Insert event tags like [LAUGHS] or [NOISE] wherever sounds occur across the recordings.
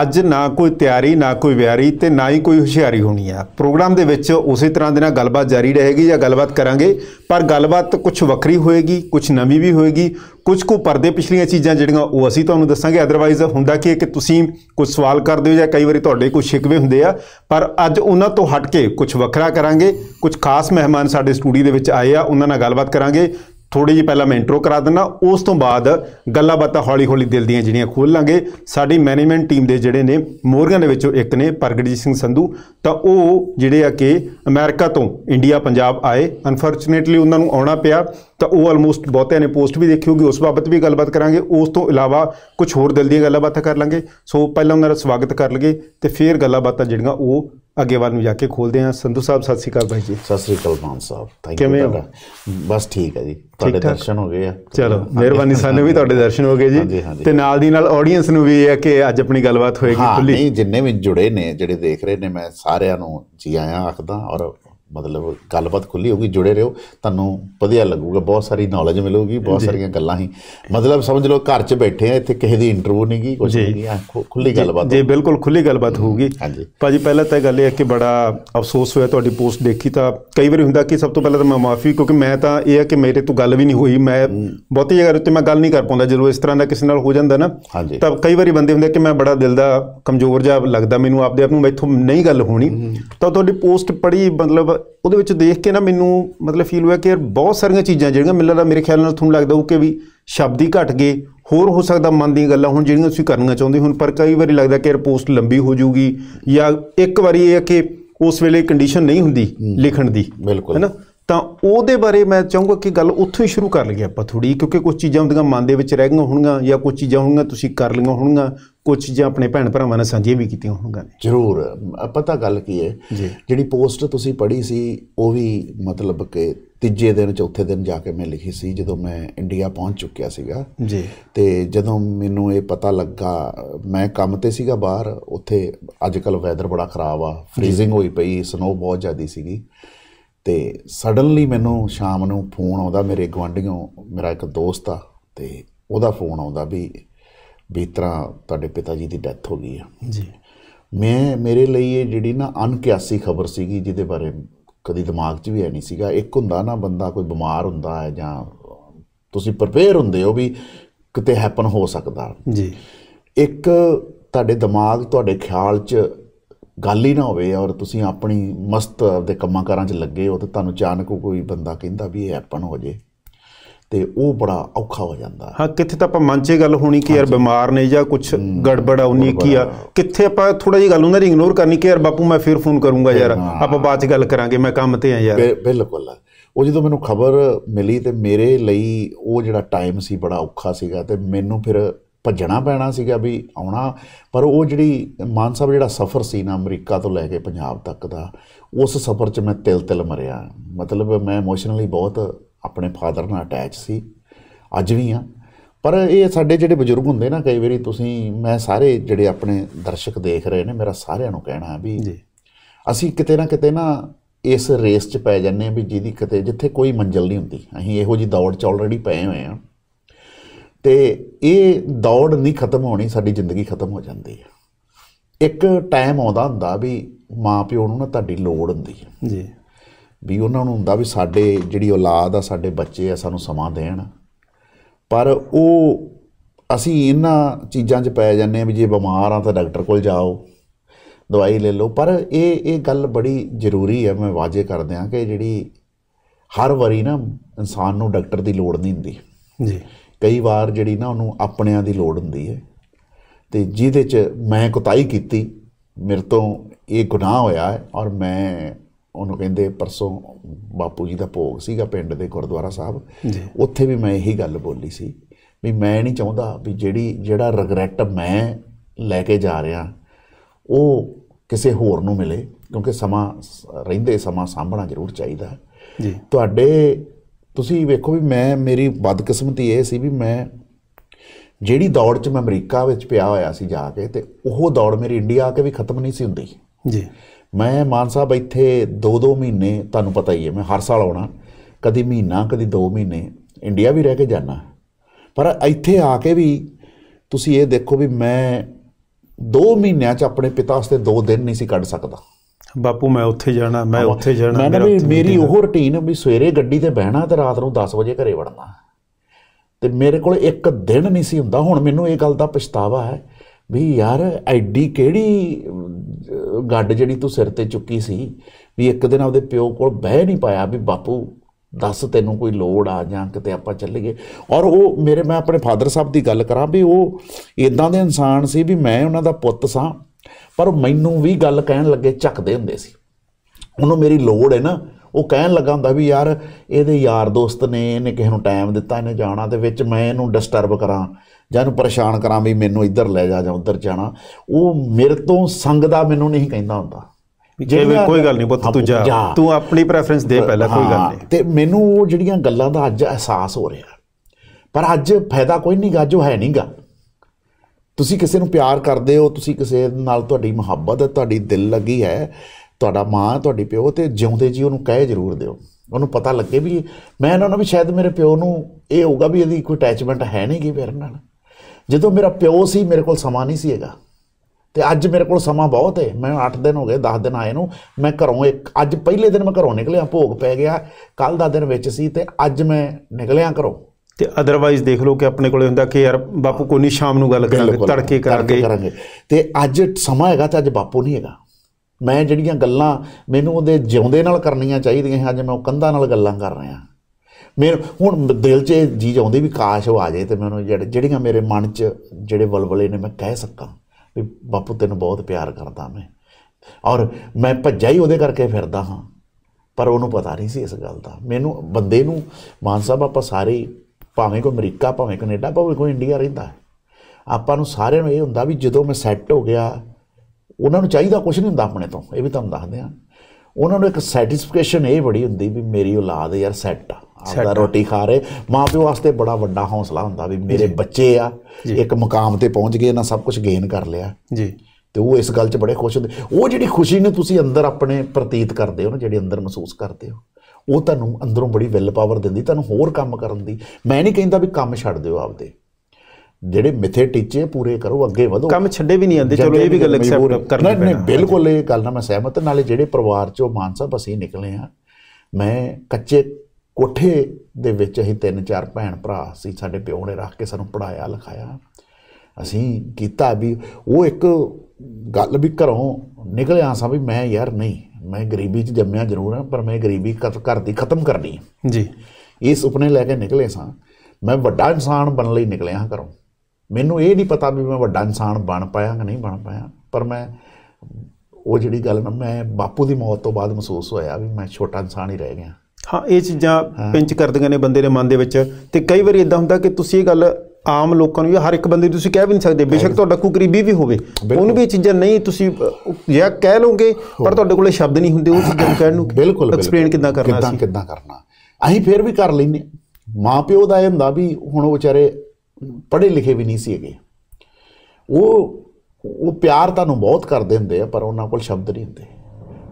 ਅੱਜ ਨਾ ਕੋਈ ਤਿਆਰੀ ਨਾ ਕੋਈ ਵਿਆਰੀ ਤੇ ਨਾ ਹੀ ਕੋਈ ਹੁਸ਼ਿਆਰੀ ਹੋਣੀ ਆ ਪ੍ਰੋਗਰਾਮ ਦੇ ਵਿੱਚ ਉਸੇ ਤਰ੍ਹਾਂ ਦੇ ਨਾਲ ਗੱਲਬਾਤ ਜਾਰੀ ਰਹੇਗੀ ਜਾਂ ਗੱਲਬਾਤ ਕਰਾਂਗੇ ਪਰ ਗੱਲਬਾਤ ਕੁਝ ਵੱਖਰੀ ਹੋਏਗੀ ਕੁਝ ਨਵੀਂ ਵੀ ਹੋਏਗੀ ਕੁਝ ਕੋ ਪਰਦੇ ਪਿਛਲੀਆਂ ਚੀਜ਼ਾਂ ਜਿਹੜੀਆਂ ਉਹ ਅਸੀਂ ਤੁਹਾਨੂੰ ਦੱਸਾਂਗੇ ਅਦਰਵਾਈਜ਼ ਹੁੰਦਾ ਕੀ ਹੈ ਕਿ ਤੁਸੀਂ ਕੁਝ ਸਵਾਲ ਕਰਦੇ ਹੋ ਜਾਂ ਕਈ ਵਾਰੀ ਤੁਹਾਡੇ ਕੋਈ ਸ਼ਿਕਵੇ ਹੁੰਦੇ ਆ ਪਰ ਅੱਜ ਉਹਨਾਂ ਤੋਂ ਹਟ ਕੇ ਕੁਝ ਵੱਖਰਾ ਕਰਾਂਗੇ ਕੁਝ ਖਾਸ ਮਹਿਮਾਨ ਸਾਡੇ ਸਟੂਡੀਓ ਦੇ ਵਿੱਚ ਆਏ ਆ ਉਹਨਾਂ ਨਾਲ ਗੱਲਬਾਤ ਕਰਾਂਗੇ ਥੋੜੀ ਜਿਹੀ ਪਹਿਲਾਂ ਮੈਂ ਇੰਟਰੋ ਕਰਾ ਦਿੰਦਾ ਉਸ ਤੋਂ ਬਾਅਦ ਗੱਲਾਂ ਬਾਤਾਂ ਹੌਲੀ-ਹੌਲੀ ਦਿਲ ਦੀਆਂ ਜਿਹੜੀਆਂ ਖੋਲ ਲਾਂਗੇ ਸਾਡੀ ਮੈਨੇਜਮੈਂਟ ਟੀਮ ਦੇ ਜਿਹੜੇ ਨੇ ਮੋਰਗਨ ਦੇ ਵਿੱਚੋਂ ਇੱਕ ਨੇ ਪ੍ਰਗਟਜੀਤ ਸਿੰਘ ਸੰਧੂ ਤਾਂ ਉਹ ਜਿਹੜੇ ਆ ਕਿ ਅਮਰੀਕਾ ਤੋਂ ਇੰਡੀਆ ਪੰਜਾਬ ਆਏ ਅਨਫੋਰਚੂਨੇਟਲੀ ਉਹਨਾਂ ਨੂੰ ਆਉਣਾ ਪਿਆ ਤਾਂ ਉਹ ਆਲਮੋਸਟ ਬਹੁਤਿਆਂ ਨੇ ਪੋਸਟ ਵੀ ਦੇਖੀ ਹੋਗੀ ਉਸ ਬਾਬਤ ਵੀ ਗੱਲਬਾਤ ਕਰਾਂਗੇ ਉਸ ਤੋਂ ਇਲਾਵਾ ਕੁਝ ਹੋਰ ਦਿਲ ਦੀਆਂ ਗੱਲਾਂ ਕਰ ਲਾਂਗੇ ਸੋ ਪਹਿਲਾਂ ਉਹਨਾਂ ਦਾ ਸਵਾਗਤ ਕਰ ਲਗੇ ਤੇ ਫਿਰ ਗੱਲਾਂ ਬਾਤਾਂ ਜਿਹੜੀਆਂ ਉਹ ਅੱਗੇ ਵੱਲ ਨੂੰ ਜਾ ਕੇ ਖੋਲਦੇ ਆ ਸੰਧੂ ਸਾਹਿਬ ਸਤਿ ਸ੍ਰੀ ਅਕਾਲ ਭਾਈ ਜੀ ਸਤਿ ਸ੍ਰੀ ਅਕਾਲ ਮਾਨ ਸਾਹਿਬ ਥੈਂਕ ਯੂ ਬਸ ਠੀਕ ਹੈ ਜੀ ਤੁਹਾਡੇ ਦਰਸ਼ਨ ਹੋ ਗਏ ਆ ਚਲੋ ਮਿਹਰਬਾਨੀ ਸਾਨੂੰ ਵੀ ਤੁਹਾਡੇ ਦਰਸ਼ਨ ਹੋ ਗਏ ਜੀ ਤੇ ਨਾਲ ਦੀ ਨਾਲ ਆਡੀਅנס ਨੂੰ ਵੀ ਇਹ ਹੈ ਕਿ ਅੱਜ ਆਪਣੀ ਗੱਲਬਾਤ ਹੋਏਗੀ ਖੁੱਲੀ ਨਹੀਂ ਜਿੰਨੇ ਵੀ ਜੁੜੇ ਨੇ ਜਿਹੜੇ ਦੇਖ ਰਹੇ ਨੇ ਮੈਂ ਸਾਰਿਆਂ ਨੂੰ ਜੀ ਆਇਆਂ ਆਖਦਾ ਔਰ ਮਤਲਬ ਗੱਲਬਾਤ ਖੁੱਲੀ ਹੋਗੀ ਜੁੜੇ ਰਹੋ ਤੁਹਾਨੂੰ ਵਧੀਆ ਲੱਗੂਗਾ ਬਹੁਤ ਸਾਰੀ ਨੌਲੇਜ ਮਿਲੂਗੀ ਬਹੁਤ ਸਾਰੀਆਂ ਗੱਲਾਂ ਹੀ ਮਤਲਬ ਸਮਝ ਲਓ ਘਰ 'ਚ ਬੈਠੇ ਆ ਇੱਥੇ ਕਿਸੇ ਦੀ ਇੰਟਰਵਿਊ ਨਹੀਂ ਗਈ ਕੁਝ ਨਹੀਂ ਆ ਖੁੱਲੀ ਗੱਲਬਾਤ ਜੀ ਬਿਲਕੁਲ ਖੁੱਲੀ ਗੱਲਬਾਤ ਹੋਊਗੀ ਹਾਂਜੀ ਭਾਜੀ ਪਹਿਲਾਂ ਤਾਂ ਗੱਲ ਇਹ ਹੈ ਕਿ ਬੜਾ ਅਫਸੋਸ ਹੋਇਆ ਤੁਹਾਡੀ ਪੋਸਟ ਦੇਖੀ ਤਾਂ ਕਈ ਵਾਰੀ ਹੁੰਦਾ ਕਿ ਸਭ ਤੋਂ ਪਹਿਲਾਂ ਤਾਂ ਮੈਂ ਮਾਫੀ ਕਿਉਂਕਿ ਮੈਂ ਤਾਂ ਇਹ ਹੈ ਕਿ ਮੇਰੇ ਤੋਂ ਗੱਲ ਵੀ ਨਹੀਂ ਹੋਈ ਮੈਂ ਬਹੁਤੀ ਜਗ੍ਹਾ ਉੱਤੇ ਮੈਂ ਗੱਲ ਨਹੀਂ ਕਰ ਪਾਉਂਦਾ ਜਦੋਂ ਇਸ ਤਰ੍ਹਾਂ ਦਾ ਕਿਸੇ ਨਾਲ ਹੋ ਜਾਂਦਾ ਨਾ ਤਾਂ ਕਈ ਵਾਰੀ ਬੰਦੇ ਹੁੰਦੇ ਕਿ ਮੈਂ ਬੜਾ ਦਿਲ ਦਾ ਕਮਜ਼ੋਰ ਜਿਹਾ ਲੱਗਦਾ ਮੈਨੂੰ ਆਪਦੇ ਆਪ ਨੂੰ ਮੈਥੋਂ ਨਹੀਂ ਗੱਲ ਹੋਣੀ ਤਾਂ ਤੁਹਾਡੀ ਪੋਸਟ ਪੜੀ ਮਤਲਬ ਉਹਦੇ ਵਿੱਚ ਦੇਖ ਕੇ ਨਾ ਮੈਨੂੰ ਮਤਲਬ ਫੀਲ ਹੋਇਆ ਕਿ ਬਹੁਤ ਸਾਰੀਆਂ ਚੀਜ਼ਾਂ ਜਿਹੜੀਆਂ ਮੈਨੂੰ ਲੱਗਦਾ ਮੇਰੇ ਖਿਆਲ ਨਾਲ ਤੁਹਾਨੂੰ ਲੱਗਦਾ ਹੋ ਕਿ ਵੀ ਸ਼ਬਦ ਹੀ ਘਟ ਗਏ ਹੋਰ ਹੋ ਸਕਦਾ ਮਨ ਦੀਆਂ ਗੱਲਾਂ ਹੁਣ ਜਿਹੜੀਆਂ ਤੁਸੀਂ ਕਰਨੀਆਂ ਚਾਹੁੰਦੇ ਹੁਣ ਪਰ ਕਈ ਵਾਰੀ ਲੱਗਦਾ ਕਿ ਯਾਰ ਪੋਸਟ ਲੰਬੀ ਹੋ ਜਾਊਗੀ ਜਾਂ ਇੱਕ ਵਾਰੀ ਇਹ ਕਿ ਉਸ ਵੇਲੇ ਕੰਡੀਸ਼ਨ ਨਹੀਂ ਹੁੰਦੀ ਲਿਖਣ ਦੀ ਹੈਨਾ ਤਾਂ ਉਹਦੇ ਬਾਰੇ ਮੈਂ ਚਾਹੂੰਗਾ ਕਿ ਗੱਲ ਉੱਥੋਂ ਹੀ ਸ਼ੁਰੂ ਕਰ ਲਈਏ ਆਪਾਂ ਥੋੜੀ ਕਿਉਂਕਿ ਕੁਝ ਚੀਜ਼ਾਂ ਹੁੰਦੀਆਂ ਮਨ ਦੇ ਵਿੱਚ ਰਹਿ ਗਈਆਂ ਹੋਣਗੀਆਂ ਜਾਂ ਕੁਝ ਚੀਜ਼ਾਂ ਹੋਣਗੀਆਂ ਤੁਸੀਂ ਕਰ ਲਈਆਂ ਹੋਣਗੀਆਂ ਕੁਝ ਚੀਜ਼ਾਂ ਆਪਣੇ ਭੈਣ ਭਰਾਵਾਂ ਨਾਲ ਸਾਂਝੀਆਂ ਵੀ ਕੀਤੀਆਂ ਹੋਣਗੀਆਂ ਨੇ ਜ਼ਰੂਰ ਪਤਾ ਗੱਲ ਕੀ ਹੈ ਜਿਹੜੀ ਪੋਸਟ ਤੁਸੀਂ ਪੜ੍ਹੀ ਸੀ ਉਹ ਵੀ ਮਤਲਬ ਕਿ ਤੀਜੇ ਦਿਨ ਚੌਥੇ ਦਿਨ ਜਾ ਕੇ ਮੈਂ ਲਿਖੀ ਸੀ ਜਦੋਂ ਮੈਂ ਇੰਡੀਆ ਪਹੁੰਚ ਚੁੱਕਿਆ ਸੀਗਾ ਜੀ ਤੇ ਜਦੋਂ ਮੈਨੂੰ ਇਹ ਪਤਾ ਲੱਗਾ ਮੈਂ ਕੰਮ ਤੇ ਸੀਗਾ ਬਾਹਰ ਉੱਥੇ ਅੱਜਕੱਲ ਵੈਦਰ ਬੜਾ ਖਰਾਬ ਆ ਫ੍ਰੀਜ਼ਿੰਗ ਹੋਈ ਪਈ ਸਨੋ ਬਹੁਤ ਜ਼ਿਆਦੀ ਸੀਗੀ ਤੇ ਸਡਨਲੀ ਮੈਨੂੰ ਸ਼ਾਮ ਨੂੰ ਫੋਨ ਆਉਂਦਾ ਮੇਰੇ ਗਵਾਂਢੀਆਂ ਮੇਰਾ ਇੱਕ ਦੋਸਤ ਆ ਤੇ ਉਹਦਾ ਫੋਨ ਆਉਂਦਾ ਵੀ ਤਰਾ ਤੁਹਾਡੇ ਪਿਤਾ ਜੀ ਦੀ ਡੈਥ ਹੋ ਗਈ ਆ ਜੀ ਮੈਂ ਮੇਰੇ ਲਈ ਇਹ ਜਿਹੜੀ ਨਾ ਅਨਕਿਆਸੀ ਖਬਰ ਸੀਗੀ ਜਿਹਦੇ ਬਾਰੇ ਕਦੀ ਦਿਮਾਗ 'ਚ ਵੀ ਆ ਨਹੀਂ ਸੀਗਾ ਇੱਕ ਹੁੰਦਾ ਨਾ ਬੰਦਾ ਕੋਈ ਬਿਮਾਰ ਹੁੰਦਾ ਹੈ ਜਾਂ ਤੁਸੀਂ ਪ੍ਰਪੇਅਰ ਹੁੰਦੇ ਹੋ ਵੀ ਕਿਤੇ ਹੈਪਨ ਹੋ ਸਕਦਾ ਜੀ ਇੱਕ ਤੁਹਾਡੇ ਦਿਮਾਗ ਤੁਹਾਡੇ ਖਿਆਲ 'ਚ ਗੱਲ ਹੀ ਨਾ ਹੋਵੇ ਔਰ ਤੁਸੀਂ ਆਪਣੀ ਮਸਤ ਆਪਦੇ ਕੰਮਾਂ ਕਾਰਾਂ 'ਚ ਲੱਗੇ ਹੋ ਤੇ ਤੁਹਾਨੂੰ ਅਚਾਨਕ ਕੋਈ ਬੰਦਾ ਕਹਿੰਦਾ ਵੀ ਇਹ ਹੈਪਨ ਹੋ ਜੇ ਤੇ ਉਹ ਬੜਾ ਔਖਾ ਹੋ ਜਾਂਦਾ ਹਾਂ ਕਿੱਥੇ ਤਾਂ ਆਪਾਂ ਮਨ ਗੱਲ ਹੋਣੀ ਕਿ ਯਾਰ ਬਿਮਾਰ ਨੇ ਜਾਂ ਕੁਝ ਗੜਬੜ ਆਉਣੀ ਕੀ ਆ ਕਿੱਥੇ ਆਪਾਂ ਥੋੜਾ ਜੀ ਗੱਲ ਉਹਨਾਂ ਦੀ ਇਗਨੋਰ ਕਰਨੀ ਕਿ ਯਾਰ ਬਾਪੂ ਮੈਂ ਫਿਰ ਫੋਨ ਕਰੂੰਗਾ ਯਾਰ ਆਪਾਂ ਬਾਅਦ 'ਚ ਗੱਲ ਕਰਾਂਗੇ ਮੈਂ ਕੰਮ ਤੇ ਆ ਯਾਰ ਬਿਲਕੁਲ ਉਹ ਜਦੋਂ ਮੈਨੂੰ ਖਬਰ ਮਿਲੀ ਤੇ ਮੇਰੇ ਲਈ ਉਹ ਜਿਹੜਾ ਟਾਈਮ ਸੀ ਬੜਾ ਔਖਾ ਸੀਗਾ ਤੇ ਮੈਨੂੰ ਫਿਰ ਭੱਜਣਾ ਪੈਣਾ ਸੀਗਾ ਵੀ ਆਉਣਾ ਪਰ ਉਹ ਜਿਹੜੀ ਮਾਨ ਸਾਹਿਬ ਜਿਹੜਾ ਸਫ਼ਰ ਸੀ ਨਾ ਅਮਰੀਕਾ ਤੋਂ ਲੈ ਕੇ ਪੰਜਾਬ ਤੱਕ ਦਾ ਉਸ ਸਫ਼ਰ 'ਚ ਮੈਂ ਤਿਲ ਤਿਲ ਮਰਿਆ ਮਤਲਬ ਮੈਂ ਇਮੋਸ਼ਨਲੀ ਬਹੁਤ ਆਪਣੇ ਫਾਦਰ ਨਾਲ ਅਟੈਚ ਸੀ ਅੱਜ ਵੀ ਆ ਪਰ ਇਹ ਸਾਡੇ ਜਿਹੜੇ ਬਜ਼ੁਰਗ ਹੁੰਦੇ ਨਾ ਕਈ ਵਾਰੀ ਤੁਸੀਂ ਮੈਂ ਸਾਰੇ ਜਿਹੜੇ ਆਪਣੇ ਦਰਸ਼ਕ ਦੇਖ ਰਹੇ ਨੇ ਮੇਰਾ ਸਾਰਿਆਂ ਨੂੰ ਕਹਿਣਾ ਹੈ ਵੀ ਅਸੀਂ ਕਿਤੇ ਨਾ ਕਿਤੇ ਨਾ ਇਸ ਰੇਸ 'ਚ ਪੈ ਜੰਨੇ ਵੀ ਜਿਹਦੀ ਕਿਤੇ ਜਿੱਥੇ ਕੋਈ ਮੰਜ਼ਿਲ ਨਹੀਂ ਹੁੰਦੀ ਅਸੀਂ ਇਹੋ ਜੀ ਦੌੜ 'ਚ ਆਲਰੇਡੀ ਪਏ ਹੋਏ ਆ ਤੇ ਇਹ ਦੌੜ ਨਹੀਂ ਖਤਮ ਹੋਣੀ ਸਾਡੀ ਜ਼ਿੰਦਗੀ ਖਤਮ ਹੋ ਜਾਂਦੀ ਹੈ ਇੱਕ ਟਾਈਮ ਆਉਂਦਾ ਹੁੰਦਾ ਵੀ ਮਾਪਿਓ ਨੂੰ ਨਾ ਤੁਹਾਡੀ ਲੋੜ ਹੁੰਦੀ ਹੈ ਜੀ ਵੀ ਉਹਨਾਂ ਨੂੰ ਹੁੰਦਾ ਵੀ ਸਾਡੇ ਜਿਹੜੀ ਔਲਾਦ ਆ ਸਾਡੇ ਬੱਚੇ ਆ ਸਾਨੂੰ ਸਮਾਂ ਦੇਣ ਪਰ ਉਹ ਅਸੀਂ ਇਹਨਾਂ ਚੀਜ਼ਾਂ 'ਚ ਪੈ ਜਾਂਦੇ ਆ ਵੀ ਜੇ ਬਿਮਾਰ ਆ ਤਾਂ ਡਾਕਟਰ ਕੋਲ ਜਾਓ ਦਵਾਈ ਲੈ ਲਓ ਪਰ ਇਹ ਇਹ ਗੱਲ ਬੜੀ ਜ਼ਰੂਰੀ ਹੈ ਮੈਂ ਵਾਜੇ ਕਰਦੇ ਆ ਕਿ ਜਿਹੜੀ ਹਰ ਵਾਰੀ ਨਾ ਇਨਸਾਨ ਨੂੰ ਡਾਕਟਰ ਦੀ ਲੋੜ ਨਹੀਂ ਹੁੰਦੀ ਜੀ ਕਈ ਵਾਰ ਜਿਹੜੀ ਨਾ ਉਹਨੂੰ ਆਪਣਿਆਂ ਦੀ ਲੋੜ ਹੁੰਦੀ ਹੈ ਤੇ ਜਿਹਦੇ 'ਚ ਮੈਂ ਕੁਤਾਈ ਕੀਤੀ ਮੇਰੇ ਤੋਂ ਇਹ ਗੁਨਾਹ ਹੋਇਆ ਹੈ ਔਰ ਮੈਂ ਉਹਨੂੰ ਕਹਿੰਦੇ ਪਰਸੋਂ ਬਾਪੂ ਜੀ ਦਾ ਭੋਗ ਸੀਗਾ ਪਿੰਡ ਦੇ ਗੁਰਦੁਆਰਾ ਸਾਹਿਬ ਉੱਥੇ ਵੀ ਮੈਂ ਇਹੀ ਗੱਲ ਬੋਲੀ ਸੀ ਵੀ ਮੈਂ ਨਹੀਂ ਚਾਹੁੰਦਾ ਵੀ ਜਿਹੜੀ ਜਿਹੜਾ ਰਿਗਰੈਟ ਮੈਂ ਲੈ ਕੇ ਜਾ ਰਿਹਾ ਉਹ ਕਿਸੇ ਹੋਰ ਨੂੰ ਮਿਲੇ ਕਿਉਂਕਿ ਸਮਾਂ ਰਹਿੰਦੇ ਸਮਾਂ ਸਾਂਭਣਾ ਜ਼ਰੂਰ ਚਾਹੀਦਾ ਜੀ ਤੁਹਾਡੇ ਤੁਸੀਂ ਵੇਖੋ ਵੀ ਮੈਂ ਮੇਰੀ ਬਦਕਿਸਮਤੀ ਇਹ ਸੀ ਵੀ ਮੈਂ ਜਿਹੜੀ ਦੌੜ 'ਚ ਮੈਂ ਅਮਰੀਕਾ ਵਿੱਚ ਪਿਆ ਹੋਇਆ ਸੀ ਜਾ ਕੇ ਤੇ ਉਹ ਦੌੜ ਮੇਰੀ ਇੰਡੀਆ ਆ ਕੇ ਵੀ ਖਤਮ ਨਹੀਂ ਸੀ ਹੁੰਦੀ ਜੀ ਮੈਂ ਮਾਨ ਸਾਹਿਬ ਇੱਥੇ 2-2 ਮਹੀਨੇ ਤੁਹਾਨੂੰ ਪਤਾ ਹੀ ਹੈ ਮੈਂ ਹਰ ਸਾਲ ਆਉਣਾ ਕਦੀ ਮਹੀਨਾ ਕਦੀ 2 ਮਹੀਨੇ ਇੰਡੀਆ ਵੀ ਰਹਿ ਕੇ ਜਾਣਾ ਪਰ ਇੱਥੇ ਆ ਕੇ ਵੀ ਤੁਸੀਂ ਇਹ ਦੇਖੋ ਵੀ ਮੈਂ 2 ਮਹੀਨਿਆਂ 'ਚ ਆਪਣੇ ਪਿਤਾ ਵਾਸਤੇ 2 ਦਿਨ ਨਹੀਂ ਸੀ ਕੱਢ ਸਕਦਾ ਬਾਪੂ ਮੈਂ ਉੱਥੇ ਜਾਣਾ ਮੈਂ ਉੱਥੇ ਜਾਣਾ ਮੈਂ ਵੀ ਮੇਰੀ ਉਹ ਰੁਟੀਨ ਵੀ ਸਵੇਰੇ ਗੱਡੀ ਤੇ ਬਹਿਣਾ ਤੇ ਰਾਤ ਨੂੰ 10 ਵਜੇ ਘਰੇ ਵੜਨਾ ਤੇ ਮੇਰੇ ਕੋਲ ਇੱਕ ਦਿਨ ਨਹੀਂ ਸੀ ਹੁੰਦਾ ਹੁਣ ਮੈਨੂੰ ਇਹ ਗੱਲ ਦਾ ਪਛਤਾਵਾ ਹੈ ਵੀ ਯਾਰ ਐਡੀ ਕਿਹੜੀ ਗੱਡ ਜਿਹੜੀ ਤੂੰ ਸਿਰ ਤੇ ਚੁੱਕੀ ਸੀ ਵੀ ਇੱਕ ਦਿਨ ਆਪਦੇ ਪਿਓ ਕੋਲ ਬਹਿ ਨਹੀਂ ਪਾਇਆ ਵੀ ਬਾਪੂ ਦੱਸ ਤੈਨੂੰ ਕੋਈ ਲੋੜ ਆ ਜਾਂ ਕਿਤੇ ਆਪਾਂ ਚੱਲੀਏ ਔਰ ਉਹ ਮੇਰੇ ਮੈਂ ਆਪਣੇ ਫਾਦਰ ਸਾਹਿਬ ਦੀ ਗੱਲ ਕਰਾਂ ਵੀ ਉਹ ਇਦਾਂ ਦੇ ਇਨਸਾਨ ਸੀ ਵੀ ਮੈਂ ਉਹਨਾਂ ਦਾ ਪੁੱਤ ਸਾਂ ਪਰ ਮੈਨੂੰ ਵੀ ਗੱਲ ਕਹਿਣ ਲੱਗੇ ਝੱਕਦੇ ਹੁੰਦੇ ਸੀ ਉਹਨੂੰ ਮੇਰੀ ਲੋੜ ਹੈ ਨਾ ਉਹ ਕਹਿਣ ਲੱਗਾ ਹੁੰਦਾ ਵੀ ਯਾਰ ਇਹਦੇ ਯਾਰ ਦੋਸਤ ਨੇ ਇਹਨੇ ਕਿਸੇ ਨੂੰ ਟਾਈਮ ਦਿੱਤਾ ਇਹਨੇ ਜਾਣਾ ਤੇ ਵਿੱਚ ਮੈਂ ਇਹਨੂੰ ਡਿਸਟਰਬ ਕਰਾਂ ਜਾਂ ਇਹਨੂੰ ਪਰੇਸ਼ਾਨ ਕਰਾਂ ਵੀ ਮੈਨੂੰ ਇੱਧਰ ਲੈ ਜਾ ਜਾਂ ਉੱਧਰ ਜਾਣਾ ਉਹ ਮੇਰੇ ਤੋਂ ਸੰਗ ਦਾ ਮੈਨੂੰ ਨਹੀਂ ਕਹਿੰਦਾ ਹੁੰਦਾ ਜਿਵੇਂ ਕੋਈ ਗੱਲ ਨਹੀਂ ਪੁੱਤ ਤੂੰ ਜਾ ਤੂੰ ਆਪਣੀ ਪ੍ਰੈਫਰੈਂਸ ਦੇ ਪਹਿਲਾਂ ਕੋਈ ਗੱਲ ਨਹੀਂ ਤੇ ਮੈਨੂੰ ਉਹ ਜਿਹੜੀਆਂ ਗੱਲਾਂ ਦਾ ਅੱਜ ਅਹਿਸਾਸ ਹੋ ਰਿਹਾ ਪਰ ਅੱਜ ਫਾਇਦਾ ਕੋਈ ਨਹੀਂਗਾ ਜੋ ਹੈ ਨਹੀਂਗਾ ਤੁਸੀਂ ਕਿਸੇ ਨੂੰ ਪਿਆਰ ਕਰਦੇ ਹੋ ਤੁਸੀਂ ਕਿਸੇ ਨਾਲ ਤੁਹਾਡੀ ਮੁਹੱਬਤ ਹੈ ਤੁਹਾਡੀ ਦਿਲ ਲੱਗੀ ਹੈ ਤੁਹਾਡਾ ਮਾਂ ਤੁਹਾਡੀ ਪਿਓ ਤੇ ਜਿਉਂਦੇ ਜੀ ਉਹਨੂੰ ਕਹਿ ਜ਼ਰੂਰ ਦਿਓ ਉਹਨੂੰ ਪਤਾ ਲੱਗੇ ਵੀ ਮੈਂ ਇਹਨਾਂ ਨੂੰ ਵੀ ਸ਼ਾਇਦ ਮੇਰੇ ਪਿਓ ਨੂੰ ਇਹ ਹੋਊਗਾ ਵੀ ਇਹਦੀ ਕੋਈ ਅਟੈਚਮੈਂਟ ਹੈ ਨਹੀਂ ਕਿ ਮੇਰੇ ਨਾਲ ਜਦੋਂ ਮੇਰਾ ਪਿਓ ਸੀ ਮੇਰੇ ਕੋਲ ਸਮਾਂ ਨਹੀਂ ਸੀ ਹੈਗਾ ਤੇ ਅੱਜ ਮੇਰੇ ਕੋਲ ਸਮਾਂ ਬਹੁਤ ਹੈ ਮੈਂ 8 ਦਿਨ ਹੋ ਗਏ 10 ਦਿਨ ਆਏ ਨੂੰ ਮੈਂ ਘਰੋਂ ਇੱਕ ਅੱਜ ਪਹਿਲੇ ਦਿਨ ਮੈਂ ਘਰੋਂ ਨਿਕਲਿਆ ਭੋਗ ਪੈ ਗਿਆ ਕੱਲ ਦਾ ਦਿਨ ਵਿੱਚ ਸੀ ਤੇ ਅੱਜ ਮੈਂ ਨਿਕਲਿਆ ਘਰੋਂ ਤੇ ਅਦਰਵਾਈਜ਼ ਦੇਖ ਲਓ ਕਿ ਆਪਣੇ ਕੋਲੇ ਹੁੰਦਾ ਕਿ ਯਾਰ ਬਾਪੂ ਕੋਈ ਨਹੀਂ ਸ਼ਾਮ ਨੂੰ ਗੱਲ ਕਰਾਂਗੇ ਤੜਕੇ ਕਰਾਂਗੇ ਤੇ ਅੱਜ ਸਮਾਂ ਹੈਗਾ ਤੇ ਅੱਜ ਬਾਪੂ ਨਹੀਂ ਹੈਗਾ ਮੈਂ ਜਿਹੜੀਆਂ ਗੱਲਾਂ ਮੈਨੂੰ ਉਹਦੇ ਜਿਉਂਦੇ ਨਾਲ ਕਰਨੀਆਂ ਚਾਹੀਦੀਆਂ ਅੱਜ ਮੈਂ ਉਹ ਕੰਧਾਂ ਨਾਲ ਗੱਲਾਂ ਕਰ ਰਿਹਾ ਮੇਰੇ ਹੁਣ ਦਿਲ 'ਚ ਜੀ ਜਾਉਂਦੇ ਵੀ ਕਾਸ਼ ਉਹ ਆ ਜਾਏ ਤੇ ਮੈਨੂੰ ਜਿਹੜੀਆਂ ਮੇਰੇ ਮਨ 'ਚ ਜਿਹੜੇ ਵਲਵਲੇ ਨੇ ਮੈਂ ਕਹਿ ਸਕਾਂ ਵੀ ਬਾਪੂ ਤੈਨੂੰ ਬਹੁਤ ਪਿਆਰ ਕਰਦਾ ਮੈਂ ਔਰ ਮੈਂ ਭੱਜਾ ਹੀ ਉਹਦੇ ਕਰਕੇ ਫਿਰਦਾ ਹਾਂ ਪਰ ਉਹਨੂੰ ਪਤਾ ਨਹੀਂ ਸੀ ਇਸ ਗੱਲ ਦਾ ਮੈਨੂੰ ਬੰਦੇ ਨੂੰ ਮਾਨ ਸਾਹਿਬ ਆਪਾਂ ਸਾਰੇ ਭਾਵੇਂ ਕੋਈ ਅਮਰੀਕਾ ਭਾਵੇਂ ਕੈਨੇਡਾ ਭਾਵੇਂ ਕੋਈ ਇੰਡੀਆ ਰਹਿੰਦਾ ਆਪਾਂ ਨੂੰ ਸਾਰਿਆਂ ਨੂੰ ਇਹ ਹੁੰਦਾ ਵੀ ਜਦੋਂ ਮੈਂ ਸੈੱਟ ਹੋ ਗਿਆ ਉਹਨਾਂ ਨੂੰ ਚਾਹੀਦਾ ਕੁਝ ਨਹੀਂ ਹੁੰਦਾ ਆਪਣੇ ਤੋਂ ਇਹ ਵੀ ਤੁਹਾਨੂੰ ਦੱਸਦੇ ਆ ਉਹਨਾਂ ਨੂੰ ਇੱਕ ਸੈਟੀਸਫੈਕਸ਼ਨ ਇਹ ਬੜੀ ਹੁੰਦੀ ਵੀ ਮੇਰੀ ਔਲਾਦ ਯਾਰ ਸੈੱਟ ਆ ਆਪਦਾ ਰੋਟੀ ਖਾ ਰਹੇ ਮਾਪਿਓ ਵਾਸਤੇ ਬੜਾ ਵੱਡਾ ਹੌਸਲਾ ਹੁੰਦਾ ਵੀ ਮੇਰੇ ਬੱਚੇ ਆ ਇੱਕ ਮੁਕਾਮ ਤੇ ਪਹੁੰਚ ਗਏ ਨਾ ਸਭ ਕੁਝ ਗੇਨ ਕਰ ਲਿਆ ਜੀ ਤੇ ਉਹ ਇਸ ਗੱਲ 'ਚ ਬੜੇ ਖੁਸ਼ ਹੁੰਦੇ ਉਹ ਜਿਹੜੀ ਖੁਸ਼ੀ ਨੂੰ ਤੁਸੀਂ ਅੰਦਰ ਆਪਣੇ ਪ੍ਰਤੀਤ ਕਰਦੇ ਹੋ ਨਾ ਜਿਹੜੀ ਅੰਦਰ ਮਹਿਸੂਸ ਕਰਦੇ ਹੋ ਉਹ ਤੁਹਾਨੂੰ ਅੰਦਰੋਂ ਬੜੀ ਵਿਲ ਪਾਵਰ ਦਿੰਦੀ ਤੁਹਾਨੂੰ ਹੋਰ ਕੰਮ ਕਰਨ ਦੀ ਮੈਂ ਨਹੀਂ ਕਹਿੰਦਾ ਵੀ ਕੰਮ ਛੱਡ ਦਿਓ ਆਪਦੇ ਜਿਹੜੇ ਮਿੱਥੇ ਟੀਚੇ ਪੂਰੇ ਕਰੋ ਅੱਗੇ ਵਧੋ ਕੰਮ ਛੱਡੇ ਵੀ ਨਹੀਂ ਆਂਦੇ ਚਲੋ ਇਹ ਵੀ ਗੱਲ ਐਕਸੈਪਟ ਕਰਨੀ ਪੈਣਾ ਨਹੀਂ ਬਿਲਕੁਲ ਇਹ ਗੱਲ ਨਾਲ ਮੈਂ ਸਹਿਮਤ ਨਾਲੇ ਜਿਹੜੇ ਪਰਿਵਾਰ ਚੋਂ ਮਾਨਸਾ ਅਸੀਂ ਨਿਕਲੇ ਆ ਮੈਂ ਕੱਚੇ ਕੋਠੇ ਦੇ ਵਿੱਚ ਅਸੀਂ ਤਿੰਨ ਚਾਰ ਭੈਣ ਭਰਾ ਸੀ ਸਾਡੇ ਪਿਓ ਨੇ ਰੱਖ ਕੇ ਸਾਨੂੰ ਪੜਾਇਆ ਲਿਖਾਇਆ ਅਸੀਂ ਕੀਤਾ ਵੀ ਉਹ ਇੱਕ ਗੱਲ ਵੀ ਘਰੋਂ ਨਿਕਲਿਆ ਸਾਂ ਵੀ ਮੈਂ ਯਾਰ ਨਹੀਂ ਮੈਂ ਗਰੀਬੀ 'ਚ ਜੰਮਿਆ ਜ਼ਰੂਰ ਹਾਂ ਪਰ ਮੈਂ ਗਰੀਬੀ ਘਰ ਦੀ ਖਤਮ ਕਰਨੀ ਹੈ ਜੀ ਇਸ ਸੁਪਨੇ ਲੈ ਕੇ ਨਿਕਲੇ ਸਾਂ ਮੈਂ ਵੱਡਾ ਇਨਸਾਨ ਬਣਨ ਲਈ ਨਿਕਲਿਆ ਹਾਂ ਘਰੋਂ ਮੈਨੂੰ ਇਹ ਨਹੀਂ ਪਤਾ ਵੀ ਮੈਂ ਵੱਡਾ ਇਨਸਾਨ ਬਣ ਪਾਇਆ ਕਿ ਨਹੀਂ ਬਣ ਪਾਇਆ ਪਰ ਮੈਂ ਉਹ ਜਿਹੜੀ ਗੱਲ ਨਾ ਮੈਂ ਬਾਪੂ ਦੀ ਮੌਤ ਤੋਂ ਬਾਅਦ ਮਹਿਸੂਸ ਹੋਇਆ ਵੀ ਮੈਂ ਛੋਟਾ ਇਨਸਾਨ ਹੀ ਰਹਿ ਗਿਆ ਹਾਂ ਇਹ ਚੀਜ਼ਾਂ ਪਿੰਚ ਕਰਦੀਆਂ ਨੇ ਬੰਦੇ ਦੇ ਮਨ ਦੇ ਵਿੱਚ ਤੇ ਕਈ ਵਾਰੀ ਇਦਾਂ ਹੁੰਦਾ ਕਿ ਤੁਸੀਂ ਇਹ ਗੱਲ ਆਮ ਲੋਕਾਂ ਨੂੰ ਹਰ ਇੱਕ ਬੰਦੇ ਨੂੰ ਤੁਸੀਂ ਕਹਿ ਵੀ ਨਹੀਂ ਸਕਦੇ ਬੇਸ਼ੱਕ ਤੁਹਾਡਾ ਕੋ ਕਰੀਬੀ ਵੀ ਹੋਵੇ ਉਹਨੂੰ ਵੀ ਚੀਜ਼ਾਂ ਨਹੀਂ ਤੁਸੀਂ ਜੇ ਕਹਿ ਲੋਗੇ ਪਰ ਤੁਹਾਡੇ ਕੋਲੇ ਸ਼ਬਦ ਨਹੀਂ ਹੁੰਦੇ ਉਹ ਚੀਜ਼ਾਂ ਨੂੰ ਕਹਿਣ ਨੂੰ ਬਿਲਕੁਲ ਐਕਸਪਲੇਨ ਕਿੱਦਾਂ ਕਰਨਾ ਸੀ ਕਿੱਦਾਂ ਕਰਨਾ ਅਸੀਂ ਫੇਰ ਵੀ ਕਰ ਲੈਨੇ ਮਾਂ ਪਿਓ ਦਾ ਇਹ ਹੁੰਦਾ ਵੀ ਹੁਣ ਉਹ ਵਿਚਾਰੇ ਪੜ੍ਹੇ ਲਿਖੇ ਵੀ ਨਹੀਂ ਸੀ ਹੈਗੇ ਉਹ ਉਹ ਪਿਆਰ ਤੁਹਾਨੂੰ ਬਹੁਤ ਕਰਦੇ ਹੁੰਦੇ ਆ ਪਰ ਉਹਨਾਂ ਕੋਲ ਸ਼ਬਦ ਨਹੀਂ ਹੁੰਦੇ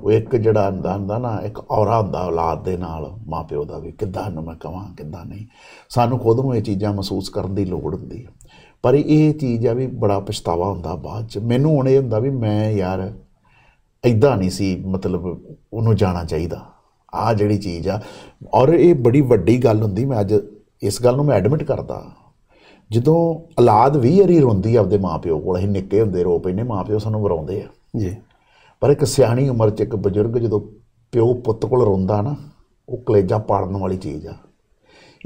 ਉਹ ਇੱਕ ਜਿਹੜਾ ਹੁੰਦਾ ਹੁੰਦਾ ਨਾ ਇੱਕ ਔਰਾ ਹੁੰਦਾ ਔਲਾਦ ਦੇ ਨਾਲ ਮਾਪਿਓ ਦਾ ਵੀ ਕਿੱਦਾਂ ਨੂੰ ਮੈਂ ਕਹਾਂ ਕਿੱਦਾਂ ਨਹੀਂ ਸਾਨੂੰ ਖੁਦ ਨੂੰ ਇਹ ਚੀਜ਼ਾਂ ਮਹਿਸੂਸ ਕਰਨ ਦੀ ਲੋੜ ਹੁੰਦੀ ਹੈ ਪਰ ਇਹ ਚੀਜ਼ ਆ ਵੀ ਬੜਾ ਪਛਤਾਵਾ ਹੁੰਦਾ ਬਾਅਦ ਚ ਮੈਨੂੰ ਹੁਣ ਇਹ ਹੁੰਦਾ ਵੀ ਮੈਂ ਯਾਰ ਐਦਾਂ ਨਹੀਂ ਸੀ ਮਤਲਬ ਉਹਨੂੰ ਜਾਣਾ ਚਾਹੀਦਾ ਆ ਜਿਹੜੀ ਚੀਜ਼ ਆ ਔਰ ਇਹ ਬੜੀ ਵੱਡੀ ਗੱਲ ਹੁੰਦੀ ਮੈਂ ਅੱਜ ਇਸ ਗੱਲ ਨੂੰ ਮੈਂ ਐਡਮਿਟ ਕਰਦਾ ਜਦੋਂ ਔਲਾਦ ਵੀ ਅਰੀ ਰੋਂਦੀ ਆਪਦੇ ਮਾਪਿਓ ਕੋਲ ਅਸੀਂ ਨਿੱਕੇ ਹੁੰਦੇ ਰੋ ਪੈਨੇ ਮਾਪਿਓ ਸਾਨੂੰ ਵਰਾਉਂਦੇ ਆ ਜੀ ਪਰ ਇੱਕ ਸਿਆਣੀ ਉਮਰ 'ਚ ਇੱਕ ਬਜ਼ੁਰਗ ਜਦੋਂ ਪਿਓ ਪੁੱਤ ਕੋਲ ਰੋਂਦਾ ਨਾ ਉਹ ਕਲੇਜਾ ਪਾੜਨ ਵਾਲੀ ਚੀਜ਼ ਆ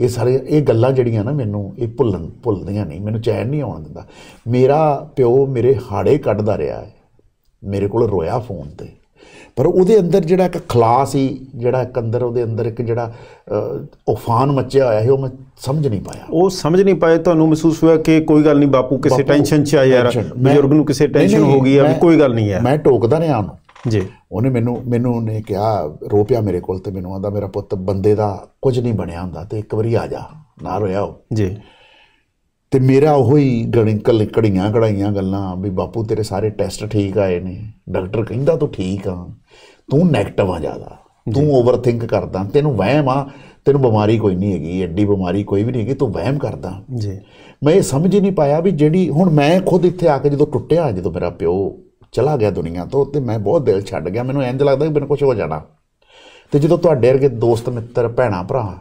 ਇਹ ਸਾਰੇ ਇਹ ਗੱਲਾਂ ਜਿਹੜੀਆਂ ਨਾ ਮੈਨੂੰ ਇਹ ਭੁੱਲਣ ਭੁੱਲਦੀਆਂ ਨਹੀਂ ਮੈਨੂੰ ਚੈਨ ਨਹੀਂ ਆਉਣ ਦਿੰਦਾ ਮੇਰਾ ਪਿਓ ਮੇਰੇ ਹਾੜੇ ਕੱਢਦਾ ਰਿਹਾ ਹੈ ਮੇਰੇ ਕੋਲ ਰੋਇਆ ਫੋਨ ਤੇ ਪਰ ਉਹਦੇ ਅੰਦਰ ਜਿਹੜਾ ਇੱਕ ਖਲਾਸ ਸੀ ਜਿਹੜਾ ਇੱਕ ਅੰਦਰ ਉਹਦੇ ਅੰਦਰ ਇੱਕ ਜਿਹੜਾ ਉਫਾਨ ਮੱਚਿਆ ਹੋਇਆ ਹੈ ਉਹ ਮੈਂ ਸਮਝ ਨਹੀਂ ਪਾਇਆ ਉਹ ਸਮਝ ਨਹੀਂ ਪਾਇਆ ਤੁਹਾਨੂੰ ਮਹਿਸੂਸ ਹੋਇਆ ਕਿ ਕੋਈ ਗੱਲ ਨਹੀਂ ਬਾਪੂ ਕਿਸੇ ਟੈਨਸ਼ਨ 'ਚ ਆ ਯਾਰ ਬਜ਼ੁਰਗ ਨੂੰ ਕਿਸੇ ਟੈਨਸ਼ਨ ਹੋ ਗਈ ਆ ਕੋਈ ਗੱਲ ਨਹੀਂ ਹੈ ਮੈਂ ਟੋਕਦਾ ਰਿਹਾ ਉਹਨੂੰ ਜੀ ਉਹਨੇ ਮੈਨੂੰ ਮੈਨੂੰ ਨੇ ਕਿਹਾ ਰੋ ਪਿਆ ਮੇਰੇ ਕੋਲ ਤੇ ਮੈਨੂੰ ਆਂਦਾ ਮੇਰਾ ਪੁੱਤ ਬੰਦੇ ਦਾ ਕੁਝ ਨਹੀਂ ਬਣਿਆ ਹੁੰਦਾ ਤੇ ਇੱਕ ਵਾਰੀ ਆ ਜਾ ਨਾ ਰੋਇਆ ਉਹ ਜੀ ਤੇ ਮੇਰਾ ਉਹ ਹੀ ਗਣਿਕਲ ਕਲਿਕੜੀਆਂ ਕੜਾਈਆਂ ਗੱਲਾਂ ਵੀ ਬਾਪੂ ਤੇਰੇ ਸਾਰੇ ਟੈਸਟ ਠੀਕ ਆਏ ਨੇ ਡਾਕਟਰ ਕਹਿੰਦਾ ਤੂੰ ਠੀਕ ਆ ਤੂੰ 네ਗੇਟਿਵ ਆ ਜ਼ਿਆਦਾ ਤੂੰ ਓਵਰਥਿੰਕ ਕਰਦਾ ਤੈਨੂੰ ਵਹਿਮ ਆ ਤੈਨੂੰ ਬਿਮਾਰੀ ਕੋਈ ਨਹੀਂ ਹੈਗੀ ਐਡੀ ਬਿਮਾਰੀ ਕੋਈ ਵੀ ਨਹੀਂ ਹੈਗੀ ਤੂੰ ਵਹਿਮ ਕਰਦਾ ਜੀ ਮੈਂ ਇਹ ਸਮਝ ਹੀ ਨਹੀਂ ਪਾਇਆ ਵੀ ਜਿਹੜੀ ਹੁਣ ਮੈਂ ਖੁਦ ਇੱਥੇ ਆ ਕੇ ਜਦੋਂ ਟੁੱਟਿਆ ਜਦੋਂ ਮੇਰਾ ਪਿਓ ਚਲਾ ਗਿਆ ਦੁਨੀਆ ਤੋਂ ਤੇ ਮੈਂ ਬਹੁਤ ਦਿਲ ਛੱਡ ਗਿਆ ਮੈਨੂੰ ਇੰਜ ਲੱਗਦਾ ਕਿ ਮੈਨੂੰ ਕੁਝ ਹੋ ਜਾਣਾ ਤੇ ਜਦੋਂ ਤੁਹਾਡੇ ਵਰਗੇ ਦੋਸਤ ਮਿੱਤਰ ਭੈਣਾ ਭਰਾ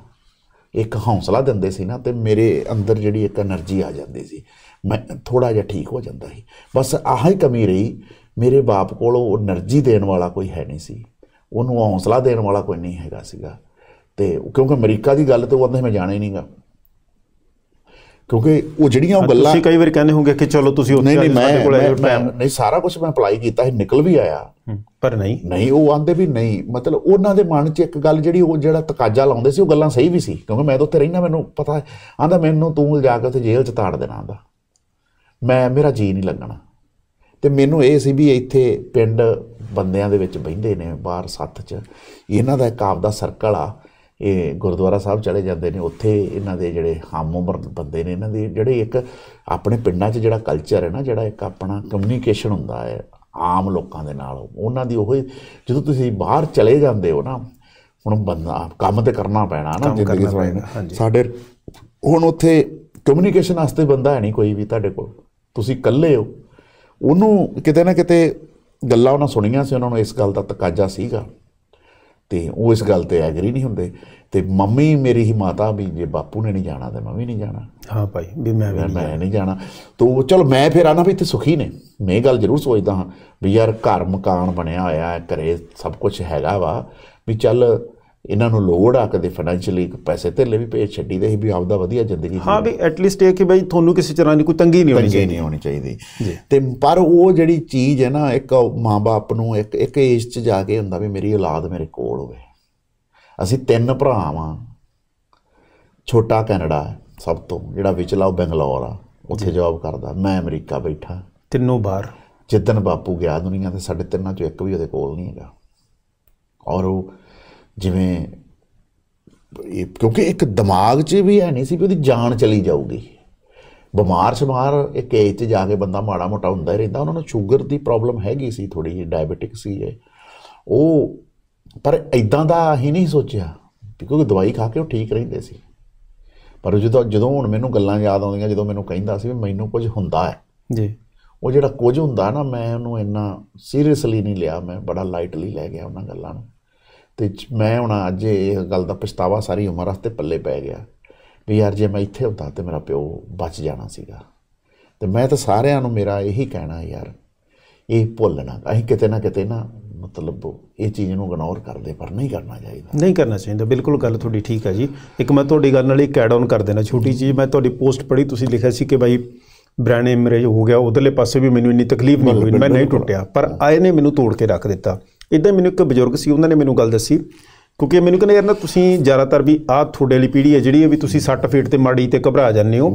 ਇੱਕ ਹੌਸਲਾ ਦਿੰਦੇ ਸੀ ਨਾ ਤੇ ਮੇਰੇ ਅੰਦਰ ਜਿਹੜੀ ਇੱਕ એનર્ਜੀ ਆ ਜਾਂਦੀ ਸੀ ਮੈਂ ਥੋੜਾ ਜਿਹਾ ਠੀਕ ਹੋ ਜਾਂਦਾ ਸੀ ਬਸ ਆਹ ਹੀ ਕਮੀ ਰਹੀ ਮੇਰੇ ਬਾਪ ਕੋਲ ਉਹ એનર્ਜੀ ਦੇਣ ਵਾਲਾ ਕੋਈ ਹੈ ਨਹੀਂ ਸੀ ਉਹਨੂੰ ਹੌਸਲਾ ਦੇਣ ਵਾਲਾ ਕੋਈ ਨਹੀਂ ਹੈਗਾ ਸੀਗਾ ਤੇ ਕਿਉਂਕਿ ਅਮਰੀਕਾ ਦੀ ਗੱਲ ਤੇ ਉਹ ਅੰਦਰ ਮੈਂ ਜਾਣਾ ਹੀ ਨਹੀਂਗਾ ਕਿਉਂਕਿ ਉਹ ਜਿਹੜੀਆਂ ਉਹ ਗੱਲਾਂ ਤੁਸੀਂ ਕਈ ਵਾਰ ਕਹਿੰਦੇ ਹੋਗੇ ਕਿ ਚਲੋ ਤੁਸੀਂ ਉੱਥੇ ਨਹੀਂ ਸਾਡੇ ਕੋਲ ਆਏ ਨਹੀਂ ਸਾਰਾ ਕੁਝ ਮੈਂ ਅਪਲਾਈ ਕੀਤਾ ਸੀ ਨਿਕਲ ਵੀ ਆਇਆ ਪਰ ਨਹੀਂ ਨਹੀਂ ਉਹ ਆਂਦੇ ਵੀ ਨਹੀਂ ਮਤਲਬ ਉਹਨਾਂ ਦੇ ਮਨ 'ਚ ਇੱਕ ਗੱਲ ਜਿਹੜੀ ਉਹ ਜਿਹੜਾ ਤਕਾਜ਼ਾ ਲਾਉਂਦੇ ਸੀ ਉਹ ਗੱਲਾਂ ਸਹੀ ਵੀ ਸੀ ਕਿਉਂਕਿ ਮੈਂ ਤਾਂ ਉੱਥੇ ਰਹਿਣਾ ਮੈਨੂੰ ਪਤਾ ਆਂਦਾ ਮੈਨੂੰ ਤੂੰ ਜਾ ਕੇ ਉੱਥੇ ਜੇਲ੍ਹ 'ਚ ਤਾੜ ਦੇਣਾ ਆਂਦਾ ਮੈਂ ਮੇਰਾ ਜੀ ਨਹੀਂ ਲੱਗਣਾ ਤੇ ਮੈਨੂੰ ਇਹ ਸੀ ਵੀ ਇੱਥੇ ਪਿੰਡ ਬੰਦਿਆਂ ਦੇ ਵਿੱਚ ਬੈਂਦੇ ਨੇ ਬਾਹਰ ਸੱਤ 'ਚ ਇਹਨਾਂ ਦਾ ਇੱਕ ਆਪ ਦਾ ਸਰਕਲ ਆ ਇਹ ਗੁਰਦੁਆਰਾ ਸਾਹਿਬ ਚਲੇ ਜਾਂਦੇ ਨੇ ਉੱਥੇ ਇਹਨਾਂ ਦੇ ਜਿਹੜੇ ਹਮ ਉਮਰ ਬੰਦੇ ਨੇ ਇਹਨਾਂ ਦੇ ਜਿਹੜੇ ਇੱਕ ਆਪਣੇ ਪਿੰਡਾਂ 'ਚ ਜਿਹੜਾ ਕਲਚਰ ਹੈ ਨਾ ਜਿਹੜਾ ਇੱਕ ਆਪਣਾ ਕਮਿਊਨੀਕੇਸ਼ਨ ਹੁੰਦਾ ਹੈ ਆਮ ਲੋਕਾਂ ਦੇ ਨਾਲ ਉਹਨਾਂ ਦੀ ਉਹ ਜਦੋਂ ਤੁਸੀਂ ਬਾਹਰ ਚਲੇ ਜਾਂਦੇ ਹੋ ਨਾ ਹੁਣ ਬੰਦਾ ਕੰਮ ਤੇ ਕਰਨਾ ਪੈਣਾ ਨਾ ਜ਼ਿੰਦਗੀ ਸਵਾਈ ਸਾਡੇ ਹੁਣ ਉੱਥੇ ਕਮਿਊਨੀਕੇਸ਼ਨ ਵਾਸਤੇ ਬੰਦਾ ਹੈ ਨਹੀਂ ਕੋਈ ਵੀ ਤੁਹਾਡੇ ਕੋਲ ਤੁਸੀਂ ਇਕੱਲੇ ਹੋ ਉਹਨੂੰ ਕਿਤੇ ਨਾ ਕਿਤੇ ਗੱਲਾਂ ਉਹਨਾਂ ਸੁਣੀਆਂ ਸੀ ਉਹਨਾਂ ਨੂੰ ਇਸ ਗੱਲ ਦਾ ਤਕਾਜ਼ਾ ਸੀਗਾ ਤੇ ਉਹ ਇਸ ਗੱਲ ਤੇ ਐਗਰੀ ਨਹੀਂ ਹੁੰਦੇ ਤੇ ਮੰਮੀ ਮੇਰੀ ਹੀ ਮਾਤਾ ਵੀ ਜੇ ਬਾਪੂ ਨੇ ਨਹੀਂ ਜਾਣਾ ਤੇ ਮੈਂ ਵੀ ਨਹੀਂ ਜਾਣਾ ਹਾਂ ਭਾਈ ਵੀ ਮੈਂ ਵੀ ਮੈਂ ਨਹੀਂ ਜਾਣਾ ਤੋ ਚਲ ਮੈਂ ਫਿਰ ਆਣਾ ਵੀ ਇੱਥੇ ਸੁਖੀ ਨੇ ਮੈਂ ਗੱਲ ਜ਼ਰੂਰ ਸੋਚਦਾ ਹਾਂ ਵੀ ਯਾਰ ਘਰ ਮਕਾਨ ਬਣਿਆ ਹੋਇਆ ਹੈ ਘਰੇ ਸਭ ਕੁਝ ਹੈਗਾ ਵਾ ਵੀ ਚੱਲ ਇਹਨਾਂ ਨੂੰ ਲੋੜ ਆ ਕਦੇ ਫਾਈਨੈਂਸ਼ੀਅਲੀ ਪੈਸੇ ਧੇਲੇ ਵੀ ਭੇਜ ਛੱਡੀ ਦੇ ਵੀ ਆਪਦਾ ਵਧੀਆ ਜ਼ਿੰਦਗੀ ਹਾਂ ਵੀ ਐਟ ਲੀਸਟ ਇਹ ਕਿ ਬਈ ਤੁਹਾਨੂੰ ਕਿਸੇ ਤਰ੍ਹਾਂ ਦੀ ਕੋਈ ਤੰਗੀ ਨਹੀਂ ਹੋਣੀ ਚਾਹੀਦੀ ਨਹੀਂ ਹੋਣੀ ਚਾਹੀਦੀ ਤੇ ਪਰ ਉਹ ਜਿਹੜੀ ਚੀਜ਼ ਹੈ ਨਾ ਇੱਕ ਮਾਂ-ਬਾਪ ਨੂੰ ਇੱਕ ਇੱਕ ਏਜ 'ਚ ਜਾ ਕੇ ਹੁੰਦਾ ਵੀ ਮੇਰੀ ਔਲਾਦ ਮੇਰੇ ਕੋਲ ਹੋਵੇ ਅਸੀਂ ਤਿੰਨ ਭਰਾ ਆ ਛੋਟਾ ਕੈਨੇਡਾ ਸਭ ਤੋਂ ਜਿਹੜਾ ਵਿਚਲਾ ਉਹ ਬੰਗਲੌਰ ਆ ਉੱਥੇ ਜੌਬ ਕਰਦਾ ਮੈਂ ਅਮਰੀਕਾ ਬੈਠਾ ਤਿੰਨੋਂ ਬਾਹਰ ਜਿੱਦਨ ਬਾਪੂ ਗਿਆ ਦੁਨੀਆ ਤੇ ਸਾਡੇ ਤਿੰਨਾਂ ਚੋਂ ਇੱਕ ਵੀ ਉਹਦੇ ਕੋਲ ਨਹੀਂ ਹੈਗਾ ਔਰ ਉਹ ਜਿਵੇਂ ਇਹ ਕਿਉਂਕਿ ਇੱਕ ਦਿਮਾਗ 'ਚ ਵੀ ਹੈ ਨਹੀਂ ਸੀ ਵੀ ਉਹਦੀ ਜਾਨ ਚਲੀ ਜਾਊਗੀ ਬਿਮਾਰ ਸ਼ਮਾਰ ਇੱਕ ਏਜ 'ਚ ਜਾ ਕੇ ਬੰਦਾ ਮਾੜਾ ਮੋਟਾ ਹੁੰਦਾ ਹੀ ਰਹਿੰਦਾ ਉਹਨਾਂ ਨੂੰ ਸ਼ੂਗਰ ਦੀ ਪ੍ਰੋਬਲਮ ਹੈਗੀ ਸੀ ਥੋੜੀ ਜਿਹੀ ਡਾਇਬੀਟਿਕ ਸੀ ਇਹ ਉਹ ਪਰ ਇਦਾਂ ਦਾ ਹੀ ਨਹੀਂ ਸੋਚਿਆ ਕਿਉਂਕਿ ਦਵਾਈ ਖਾ ਕੇ ਉਹ ਠੀਕ ਰਹਿੰਦੇ ਸੀ ਪਰ ਜਦੋਂ ਜਦੋਂ ਹੁਣ ਮੈਨੂੰ ਗੱਲਾਂ ਯਾਦ ਆਉਂਦੀਆਂ ਜਦੋਂ ਮੈਨੂੰ ਕਹਿੰਦਾ ਸੀ ਵੀ ਮੈਨੂੰ ਕੁਝ ਹੁੰਦਾ ਹੈ ਜੀ ਉਹ ਜਿਹੜਾ ਕੁਝ ਹੁੰਦਾ ਨਾ ਮੈਂ ਉਹਨੂੰ ਇੰਨਾ ਸੀਰੀਅਸਲੀ ਨਹੀਂ ਲਿਆ ਮੈਂ ਬੜਾ ਲਾਈਟਲੀ ਲੈ ਗਿਆ ਉਹਨਾਂ ਗੱਲਾਂ ਨੂੰ ਤੇ ਮੈਂ ਹੁਣ ਅੱਜ ਇਹ ਗੱਲ ਦਾ ਪਛਤਾਵਾ ਸਾਰੀ ਉਮਰ ਵਾਸਤੇ ਪੱਲੇ ਪੈ ਗਿਆ ਵੀ ਯਾਰ ਜੇ ਮੈਂ ਇੱਥੇ ਹੁੰਦਾ ਤੇ ਮੇਰਾ ਪਿਓ ਬਚ ਜਾਣਾ ਸੀਗਾ ਤੇ ਮੈਂ ਤਾਂ ਸਾਰਿਆਂ ਨੂੰ ਮੇਰਾ ਇਹੀ ਕਹਿਣਾ ਯਾਰ ਇਹ ਭੁੱਲਣਾ ਅਸੀਂ ਕਿਤੇ ਨਾ ਕਿਤੇ ਨਾ ਮਤਲਬ ਇਹ ਚੀਜ਼ ਨੂੰ ਇਗਨੋਰ ਕਰਦੇ ਪਰ ਨਹੀਂ ਕਰਨਾ ਚਾਹੀਦਾ ਨਹੀਂ ਕਰਨਾ ਚਾਹੀਦਾ ਬਿਲਕੁਲ ਗੱਲ ਤੁਹਾਡੀ ਠੀਕ ਹੈ ਜੀ ਇੱਕ ਮੈਂ ਤੁਹਾਡੀ ਗੱਲ ਨਾਲ ਇੱਕ ਐਡ ਆਨ ਕਰ ਦੇਣਾ ਛੋਟੀ ਚੀਜ਼ ਮੈਂ ਤੁਹਾਡੀ ਪੋਸਟ ਪੜ੍ਹੀ ਤੁਸੀਂ ਲਿਖਿਆ ਸੀ ਕਿ ਬਾਈ ਬ੍ਰੈਂਡ ਐਮਰੇਜ ਹੋ ਗਿਆ ਉਧਰਲੇ ਪਾਸੇ ਵੀ ਮੈਨੂੰ ਇੰਨੀ ਤਕਲੀਫ ਨਹੀਂ ਹੋਈ ਮੈਂ ਨਹੀਂ ਟੁੱਟਿਆ ਪਰ ਆਏ ਨੇ ਮੈਨੂੰ ਤੋੜ ਕੇ ਰੱਖ ਦਿੱਤਾ ਇਦਾਂ ਮੈਨੂੰ ਇੱਕ ਬਜ਼ੁਰਗ ਸੀ ਉਹਨਾਂ ਨੇ ਮੈਨੂੰ ਗੱਲ ਦੱਸੀ ਕਿਉਂਕਿ ਮੈਨੂੰ ਕਹਿੰਦੇ ਯਾਰ ਨਾ ਤੁਸੀਂ ਜ਼ਿਆਦਾਤਰ ਵੀ ਆ ਤੁਹਾਡੇ ਲਈ ਪੀੜੀ ਹੈ ਜਿਹੜੀ ਵੀ ਤੁਸੀਂ 60 ਫੀਟ ਤੇ ਮਾੜੀ ਤੇ ਘਬਰਾ ਜਾਂਦੇ ਹੋ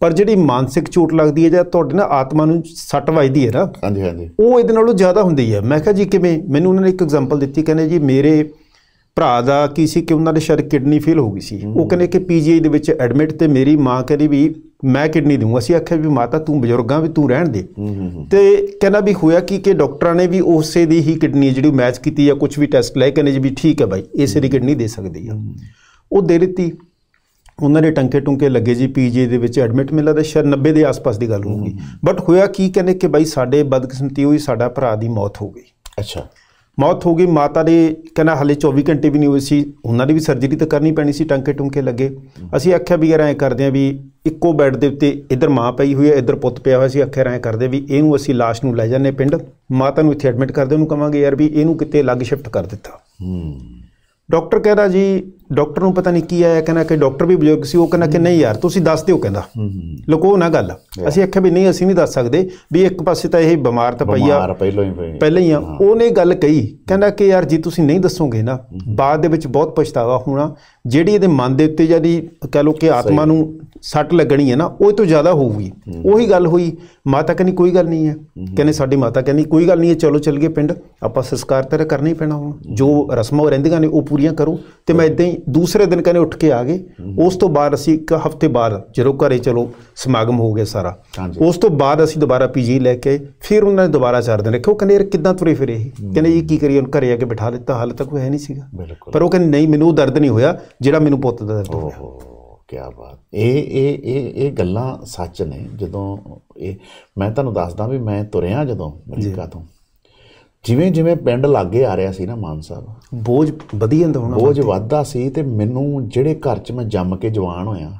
ਪਰ ਜਿਹੜੀ ਮਾਨਸਿਕ ਚੋਟ ਲੱਗਦੀ ਹੈ ਜਾਂ ਤੁਹਾਡੇ ਨਾਲ ਆਤਮਾ ਨੂੰ ਸੱਟ ਵੱਜਦੀ ਹੈ ਨਾ ਹਾਂਜੀ ਹਾਂਜੀ ਉਹ ਇਹਦੇ ਨਾਲੋਂ ਜ਼ਿਆਦਾ ਹੁੰਦੀ ਹੈ ਮੈਂ ਕਿਹਾ ਜੀ ਕਿਵੇਂ ਮੈਨੂੰ ਉਹਨਾਂ ਨੇ ਇੱਕ ਐਗਜ਼ਾਮਪਲ ਦਿੱਤੀ ਕਹਿੰਦੇ ਜੀ ਮੇਰੇ ਭਰਾ ਦਾ ਕੀ ਸੀ ਕਿ ਉਹਨਾਂ ਦੇ ਸ਼ਰ ਕਿਡਨੀ ਫੇਲ ਹੋ ਗਈ ਸੀ ਉਹ ਕਹਿੰਦੇ ਕਿ ਪੀਜੀਆਈ ਦੇ ਵਿੱਚ ਐਡਮਿਟ ਤੇ ਮੇਰੀ ਮਾਂ ਕਹਿੰਦੀ ਵੀ ਮੈਂ ਕਿਡਨੀ ਦੂੰ ਅਸੀਂ ਆਖਿਆ ਵੀ ਮਾਤਾ ਤੂੰ ਬਜ਼ੁਰਗਾਂ ਵੀ ਤੂੰ ਰਹਿਣ ਦੇ ਤੇ ਕਹਿੰਦਾ ਵੀ ਹੋਇਆ ਕੀ ਕਿ ਡਾਕਟਰਾਂ ਨੇ ਵੀ ਉਸੇ ਦੀ ਹੀ ਕਿਡਨੀ ਜਿਹੜੀ ਮੈਚ ਕੀਤੀ ਜਾਂ ਕੁਝ ਵੀ ਟੈਸਟ ਲੈ ਕਹਿੰਦੇ ਜੀ ਵੀ ਠੀਕ ਹੈ ਬਾਈ ਇਸੇ ਦੀ ਕਿਡਨੀ ਦੇ ਸਕਦੀ ਆ ਉਹ ਦੇ ਦਿੱਤੀ ਉਹਨਾਂ ਦੇ ਟੰਕੇ ਟੁੰਕੇ ਲੱਗੇ ਜੀ ਪੀਜੀ ਦੇ ਵਿੱਚ ਐਡਮਿਟ ਮਿਲਦਾ ਤਾਂ ਸ਼ਰ 90 ਦੇ ਆਸ-ਪਾਸ ਦੀ ਗੱਲ ਹੋਊਗੀ ਬਟ ਹੋਇਆ ਕੀ ਕਹਿੰਦੇ ਕਿ ਬਾਈ ਸਾਡੇ ਬਦਕਿਸਮਤੀ ਹੋਈ ਸਾਡਾ ਭਰਾ ਦੀ ਮੌਤ ਹੋ ਗਈ ਅੱਛਾ ਮੌਤ ਹੋ ਗਈ ਮਾਤਾ ਦੇ ਕਹਿੰਦਾ ਹਲੇ 24 ਘੰਟੇ ਵੀ ਨਹੀਂ ਹੋਏ ਸੀ ਉਹਨਾਂ ਦੀ ਵੀ ਸਰਜਰੀ ਤਾਂ ਕਰਨੀ ਪੈਣੀ ਸੀ ਟੰਕੇ ਟੁੰਕੇ ਲੱਗੇ ਅਸੀਂ ਆਖਿਆ ਵੀ ਯਾਰ ਐਂ ਕਰਦੇ ਆ ਵੀ ਇੱਕੋ ਬੈੱਡ ਦੇ ਉੱਤੇ ਇਧਰ ਮਾਂ ਪਈ ਹੋਈ ਹੈ ਇਧਰ ਪੁੱਤ ਪਿਆ ਹੋਇਆ ਸੀ ਆਖਿਆ ਰਾਂ ਕਰਦੇ ਵੀ ਇਹਨੂੰ ਅਸੀਂ ਲਾਸ਼ ਨੂੰ ਲੈ ਜਾਂਦੇ ਪਿੰਡ ਮਾਤਾ ਨੂੰ ਇੱਥੇ ਐਡਮਿਟ ਕਰਦੇ ਉਹਨੂੰ ਕਵਾਂਗੇ ਯਾਰ ਵੀ ਇਹਨੂੰ ਕਿਤੇ ਅਲੱਗ ਸ਼ਿਫਟ ਕਰ ਦਿੱਤਾ ਹੂੰ ਡਾਕਟਰ ਕਹਿੰਦਾ ਜੀ ਡਾਕਟਰ ਨੂੰ ਪਤਾ ਨਹੀਂ ਕੀ ਆਇਆ ਕਹਿੰਦਾ ਕਿ ਡਾਕਟਰ ਵੀ ਬਜ਼ੁਰਗ ਸੀ ਉਹ ਕਹਿੰਦਾ ਕਿ ਨਹੀਂ ਯਾਰ ਤੁਸੀਂ ਦੱਸ ਦਿਓ ਕਹਿੰਦਾ ਲਕੋ ਨਾ ਗੱਲ ਅਸੀਂ ਆਖਿਆ ਵੀ ਨਹੀਂ ਅਸੀਂ ਨਹੀਂ ਦੱਸ ਸਕਦੇ ਵੀ ਇੱਕ ਪਾਸੇ ਤਾਂ ਇਹ ਬਿਮਾਰ ਤਾਂ ਪਈ ਆ ਪਹਿਲਾਂ ਹੀ ਪਈ ਪਹਿਲਾਂ ਹੀ ਆ ਉਹਨੇ ਗੱਲ ਕਹੀ ਕਹਿੰਦਾ ਕਿ ਯਾਰ ਜੀ ਤੁਸੀਂ ਨਹੀਂ ਦੱਸੋਗੇ ਨਾ ਬਾਅਦ ਦੇ ਵਿੱਚ ਬਹੁਤ ਪਛਤਾਵਾ ਹੋਣਾ ਜਿਹੜੀ ਇਹਦੇ ਮਨ ਦੇ ਉੱਤੇ ਜਿਹੜੀ ਕਹ ਲੋ ਕਿ ਆਤਮਾ ਨੂੰ ਸੱਟ ਲੱਗਣੀ ਹੈ ਨਾ ਉਹ ਤੋਂ ਜ਼ਿਆਦਾ ਹੋਊਗੀ ਉਹੀ ਗੱਲ ਹੋਈ ਮਾਤਾ ਕਹਿੰਦੀ ਕੋਈ ਗੱਲ ਨਹੀਂ ਹੈ ਕਹਿੰਦੇ ਸਾਡੀ ਮਾਤਾ ਕਹਿੰਦੀ ਕੋਈ ਗੱਲ ਨਹੀਂ ਹੈ ਚਲੋ ਚੱਲ ਗਏ ਪਿੰਡ ਆਪਾਂ ਸੰਸਕਾਰ ਤੇਰਾ ਕਰਨਾ ਹੀ ਪੈਣਾ ਹੁਣ ਜੋ ਰਸਮਾਂ ਰਹਿੰਦੀਆਂ ਨੇ ਉਹ ਪੂਰੀਆਂ ਕਰੋ ਤੇ ਮੈਂ ਇਦਾਂ ਹੀ ਦੂਸਰੇ ਦਿਨ ਕਹਿੰਦੇ ਉੱਠ ਕੇ ਆ ਗਏ ਉਸ ਤੋਂ ਬਾਅਦ ਅਸੀਂ ਇੱਕ ਹਫਤੇ ਬਾਅਦ ਜਦੋਂ ਘਰੇ ਚਲੋ ਸਮਾਗਮ ਹੋ ਗਿਆ ਸਾਰਾ ਉਸ ਤੋਂ ਬਾਅਦ ਅਸੀਂ ਦੁਬਾਰਾ ਪੀਜੀ ਲੈ ਕੇ ਫਿਰ ਉਹਨਾਂ ਨੇ ਦੁਬਾਰਾ ਚਾਰ ਦਿਨ ਰੱਖਿਆ ਉਹ ਕਹਿੰਦੇ ਯਾਰ ਕਿੱਦਾਂ ਤੁਰੇ ਫਿਰੇ ਇਹ ਕਹਿੰਦੇ ਇਹ ਕੀ ਕਰੀਏ ਉਹਨਾਂ ਘਰੇ ਆ ਕੇ ਬਿਠਾ ਦਿੱਤਾ ਹਾਲ ਤੱਕ ਉਹ ਹੈ ਨਹੀਂ ਸੀਗਾ ਪਰ ਉਹ ਕਹਿੰਦੇ ਨਹੀਂ ਮੈਨੂੰ ਉਹ ਦਰਦ ਨਹੀਂ ਹੋਇਆ ਜਿਹੜਾ ਮੈਨੂੰ ਪੁੱਤ ਦਾ ਦਰਦ ਹੋਇਆ ਕੀ ਬਾਤ ਇਹ ਇਹ ਇਹ ਇਹ ਗੱਲਾਂ ਸੱਚ ਨੇ ਜਦੋਂ ਇਹ ਮੈਂ ਤੁਹਾਨੂੰ ਦੱਸਦਾ ਵੀ ਮੈਂ ਤੁਰਿਆ ਜਦੋਂ ਅਮਰੀਕਾ ਤੋਂ ਜਿਵੇਂ ਜਿਵੇਂ ਪਿੰਡ ਲਾਗੇ ਆ ਰਿਹਾ ਸੀ ਨਾ ਮਾਨ ਸਾਹਿਬ ਬੋਝ ਵਧੀ ਜਾਂਦਾ ਹੋਣਾ ਬੋਝ ਵੱਧਦਾ ਸੀ ਤੇ ਮੈਨੂੰ ਜਿਹੜੇ ਘਰ 'ਚ ਮੈਂ ਜੰਮ ਕੇ ਜਵਾਨ ਹੋਇਆ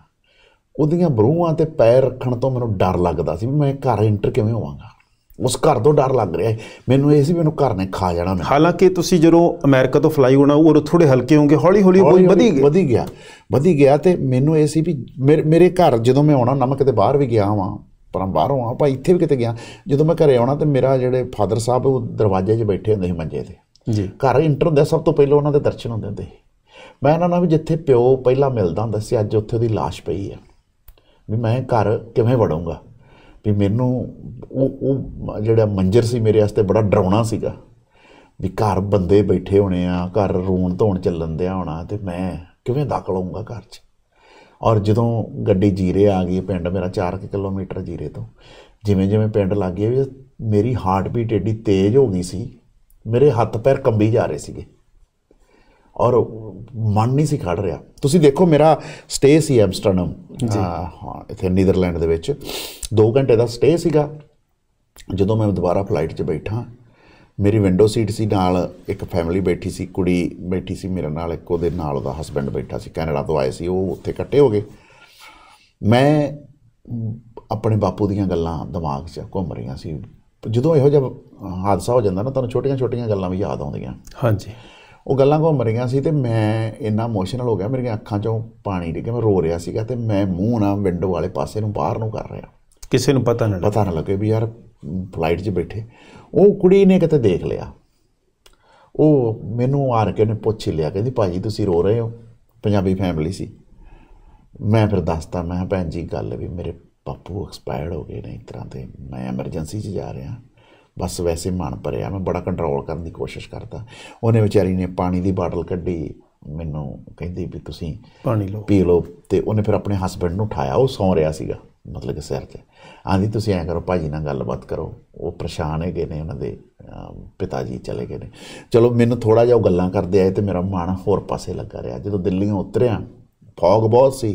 ਉਹਦੀਆਂ ਬਰੂਹਾਂ ਤੇ ਪੈਰ ਰੱਖਣ ਤੋਂ ਮੈਨੂੰ ਡਰ ਲੱਗਦਾ ਸੀ ਵੀ ਮੈਂ ਘਰ ਇੰਟਰ ਕਿਵੇਂ ਹੋਵਾਂਗਾ ਉਸ ਘਰ ਤੋਂ ਡਰ ਲੱਗ ਰਿਹਾ ਮੈਨੂੰ ਇਹ ਸੀ ਮੈਨੂੰ ਘਰ ਨੇ ਖਾ ਜਾਣਾ ਮੈਂ ਹਾਲਾਂਕਿ ਤੁਸੀਂ ਜਦੋਂ ਅਮਰੀਕਾ ਤੋਂ ਫਲਾਈ ਹੋਣਾ ਉਹ ਥੋੜੇ ਹਲਕੇ ਹੋਗੇ ਹੌਲੀ ਹੌਲੀ ਬੋਝ ਵਧੀ ਗਿਆ ਵਧੀ ਗਿਆ ਵਧੀ ਗਿਆ ਤੇ ਮੈਨੂੰ ਇਹ ਸੀ ਵੀ ਮੇਰੇ ਘਰ ਜਦੋਂ ਮੈਂ ਆਉਣਾ ਨਮਕ ਤੇ ਬਾਹਰ ਵੀ ਗਿਆ ਹਾਂ ਤਰ੍ਹਾਂ ਬਾਹਰੋਂ ਆ ਭਾਈ ਇੱਥੇ ਵੀ ਕਿਤੇ ਗਿਆ ਜਦੋਂ ਮੈਂ ਘਰੇ ਆਉਣਾ ਤੇ ਮੇਰਾ ਜਿਹੜੇ ਫਾਦਰ ਸਾਹਿਬ ਉਹ ਦਰਵਾਜ਼ੇ 'ਚ ਬੈਠੇ ਹੁੰਦੇ ਸੀ ਮੰਜੇ ਤੇ ਜੀ ਘਰ ਇੰਟਰ ਹੁੰਦਾ ਸਭ ਤੋਂ ਪਹਿਲਾਂ ਉਹਨਾਂ ਦੇ ਦਰਸ਼ਨ ਹੁੰਦੇ ਹੁੰਦੇ ਮੈਂ ਇਹਨਾਂ ਨਾਲ ਵੀ ਜਿੱਥੇ ਪਿਓ ਪਹਿਲਾਂ ਮਿਲਦਾ ਹੁੰਦਾ ਸੀ ਅੱਜ ਉੱਥੇ ਦੀ লাশ ਪਈ ਆ ਵੀ ਮੈਂ ਘਰ ਕਿਵੇਂ ਵੜੂੰਗਾ ਵੀ ਮੈਨੂੰ ਉਹ ਉਹ ਜਿਹੜਾ ਮੰਜ਼ਰ ਸੀ ਮੇਰੇ ਵਾਸਤੇ ਬੜਾ ਡਰਾਉਣਾ ਸੀਗਾ ਵੀ ਘਰ ਬੰਦੇ ਬੈਠੇ ਹੋਣੇ ਆ ਘਰ ਰੋਣ ਧੋਣ ਚੱਲਣ ਦਿਆ ਹੋਣਾ ਤੇ ਮੈਂ ਕਿਵੇਂ ਦਾਖਲ ਹੋਊਂਗਾ ਘਰ 'ਚ ਔਰ ਜਦੋਂ ਗੱਡੀ ਜੀਰੇ ਆ ਗਈ ਪਿੰਡ ਮੇਰਾ 4 ਕਿਲੋਮੀਟਰ ਜੀਰੇ ਤੋਂ ਜਿਵੇਂ ਜਿਵੇਂ ਪਿੰਡ ਲੱਗ ਵੀ ਮੇਰੀ ਹਾਰਟ ਬੀਟ ਏਡੀ ਤੇਜ਼ ਹੋ ਗਈ ਸੀ ਮੇਰੇ ਹੱਥ ਪੈਰ ਕੰਬੀ ਜਾ ਰਹੇ ਸੀਗੇ ਔਰ ਮਨ ਨਹੀਂ ਸੀ ਖੜ ਰਿਹਾ ਤੁਸੀਂ ਦੇਖੋ ਮੇਰਾ ਸਟੇ ਸੀ ਐਮਸਟਰਡਮ ਹਾਂ ਇਥੇ ਨੀਦਰਲੈਂਡ ਦੇ ਵਿੱਚ 2 ਘੰਟੇ ਦਾ ਸਟੇ ਸੀਗਾ ਜਦੋਂ ਮੈਂ ਦੁਬਾਰਾ ਫਲਾਈਟ 'ਚ ਬੈਠਾ ਮੇਰੀ ਵਿੰਡੋ ਸੀਟ ਸੀ ਨਾਲ ਇੱਕ ਫੈਮਿਲੀ ਬੈਠੀ ਸੀ ਕੁੜੀ ਬੈਠੀ ਸੀ ਮੇਰੇ ਨਾਲ ਇੱਕ ਉਹਦੇ ਨਾਲ ਉਹਦਾ ਹਸਬੰਡ ਬੈਠਾ ਸੀ ਕੈਨੇਡਾ ਤੋਂ ਆਏ ਸੀ ਉਹ ਉੱਥੇ ਇਕੱਠੇ ਹੋ ਗਏ ਮੈਂ ਆਪਣੇ ਬਾਪੂ ਦੀਆਂ ਗੱਲਾਂ ਦਿਮਾਗ 'ਚ ਘੁੰਮ ਰਹੀਆਂ ਸੀ ਜਦੋਂ ਇਹੋ ਜਿਹਾ ਹਾਦਸਾ ਹੋ ਜਾਂਦਾ ਨਾ ਤੁਹਾਨੂੰ ਛੋਟੀਆਂ-ਛੋਟੀਆਂ ਗੱਲਾਂ ਵੀ ਯਾਦ ਆਉਂਦੀਆਂ ਹਾਂਜੀ ਉਹ ਗੱਲਾਂ ਘੁੰਮ ਰਹੀਆਂ ਸੀ ਤੇ ਮੈਂ ਇੰਨਾ ਇਮੋਸ਼ਨਲ ਹੋ ਗਿਆ ਮੇਰੀਆਂ ਅੱਖਾਂ 'ਚੋਂ ਪਾਣੀ ਡਿੱਗਿਆ ਮੈਂ ਰੋ ਰਿਹਾ ਸੀਗਾ ਤੇ ਮੈਂ ਮੂੰਹ ਨਾ ਵਿੰਡੋ ਵਾਲੇ ਪਾਸੇ ਨੂੰ ਬਾਹਰ ਨੂੰ ਕਰ ਰਿਹਾ ਕਿਸੇ ਨੂੰ ਪਤਾ ਨਾ ਪਤਾ ਨਾ ਲੱਗੇ ਵੀ ਯਾਰ ਫਲਾਈਟ 'ਚ ਬੈਠੇ ਉਹ ਕੁੜੀ ਨੇ ਕਿਤੇ ਦੇਖ ਲਿਆ ਉਹ ਮੈਨੂੰ ਆਰ ਕੇ ਉਹਨੇ ਪੁੱਛ ਲਿਆ ਕਹਿੰਦੀ ਭਾਜੀ ਤੁਸੀਂ ਰੋ ਰਹੇ ਹੋ ਪੰਜਾਬੀ ਫੈਮਿਲੀ ਸੀ ਮੈਂ ਫਿਰ ਦੱਸਤਾ ਮੈਂ ਭੈਣ ਜੀ ਗੱਲ ਵੀ ਮੇਰੇ ਪਾਪੂ ਐਕਸਪਾਇਰਡ ਹੋ ਗਏ ਨੇ ਇਸ ਤਰ੍ਹਾਂ ਤੇ ਮੈਂ ਐਮਰਜੈਂਸੀ 'ਚ ਜਾ ਰਿਹਾ ਬਸ ਵੈਸੇ ਮਨ ਭਰਿਆ ਮੈਂ ਬੜਾ ਕੰਟਰੋਲ ਕਰਨ ਦੀ ਕੋਸ਼ਿਸ਼ ਕਰਦਾ ਉਹਨੇ ਵਿਚਾਰੀ ਨੇ ਪਾਣੀ ਦੀ ਬਾਟਲ ਕੱਢੀ ਮੈਨੂੰ ਕਹਿੰਦੀ ਵੀ ਤੁਸੀਂ ਪਾਣੀ ਲਓ ਪੀ ਲਓ ਤੇ ਉਹਨੇ ਫਿਰ ਆਪਣੇ ਹਸਬੰਡ ਨੂੰ ਉਠਾਇਆ ਉਹ ਸੌਂ ਰਿਹਾ ਸੀਗਾ ਮਤਲਬ ਕਿ ਸਿਰ ਤੇ ਆਂਦੀ ਤੁਸੀਂ ਐਂ ਕਰੋ ਭਾਜੀ ਨਾਲ ਗੱਲਬਾਤ ਕਰੋ ਉਹ ਪਰੇਸ਼ਾਨ ਹੈਗੇ ਨੇ ਉਹਨਾਂ ਦੇ ਪਿਤਾ ਜੀ ਚਲੇ ਗਏ ਨੇ ਚਲੋ ਮੈਨੂੰ ਥੋੜਾ ਜਿਹਾ ਉਹ ਗੱਲਾਂ ਕਰਦੇ ਆਏ ਤੇ ਮੇਰਾ ਮਨ ਹੋਰ ਪਾਸੇ ਲੱਗਾ ਰਿਹਾ ਜਦੋਂ ਦਿੱਲੀੋਂ ਉਤਰਿਆ ਫੌਗ ਬਹੁਤ ਸੀ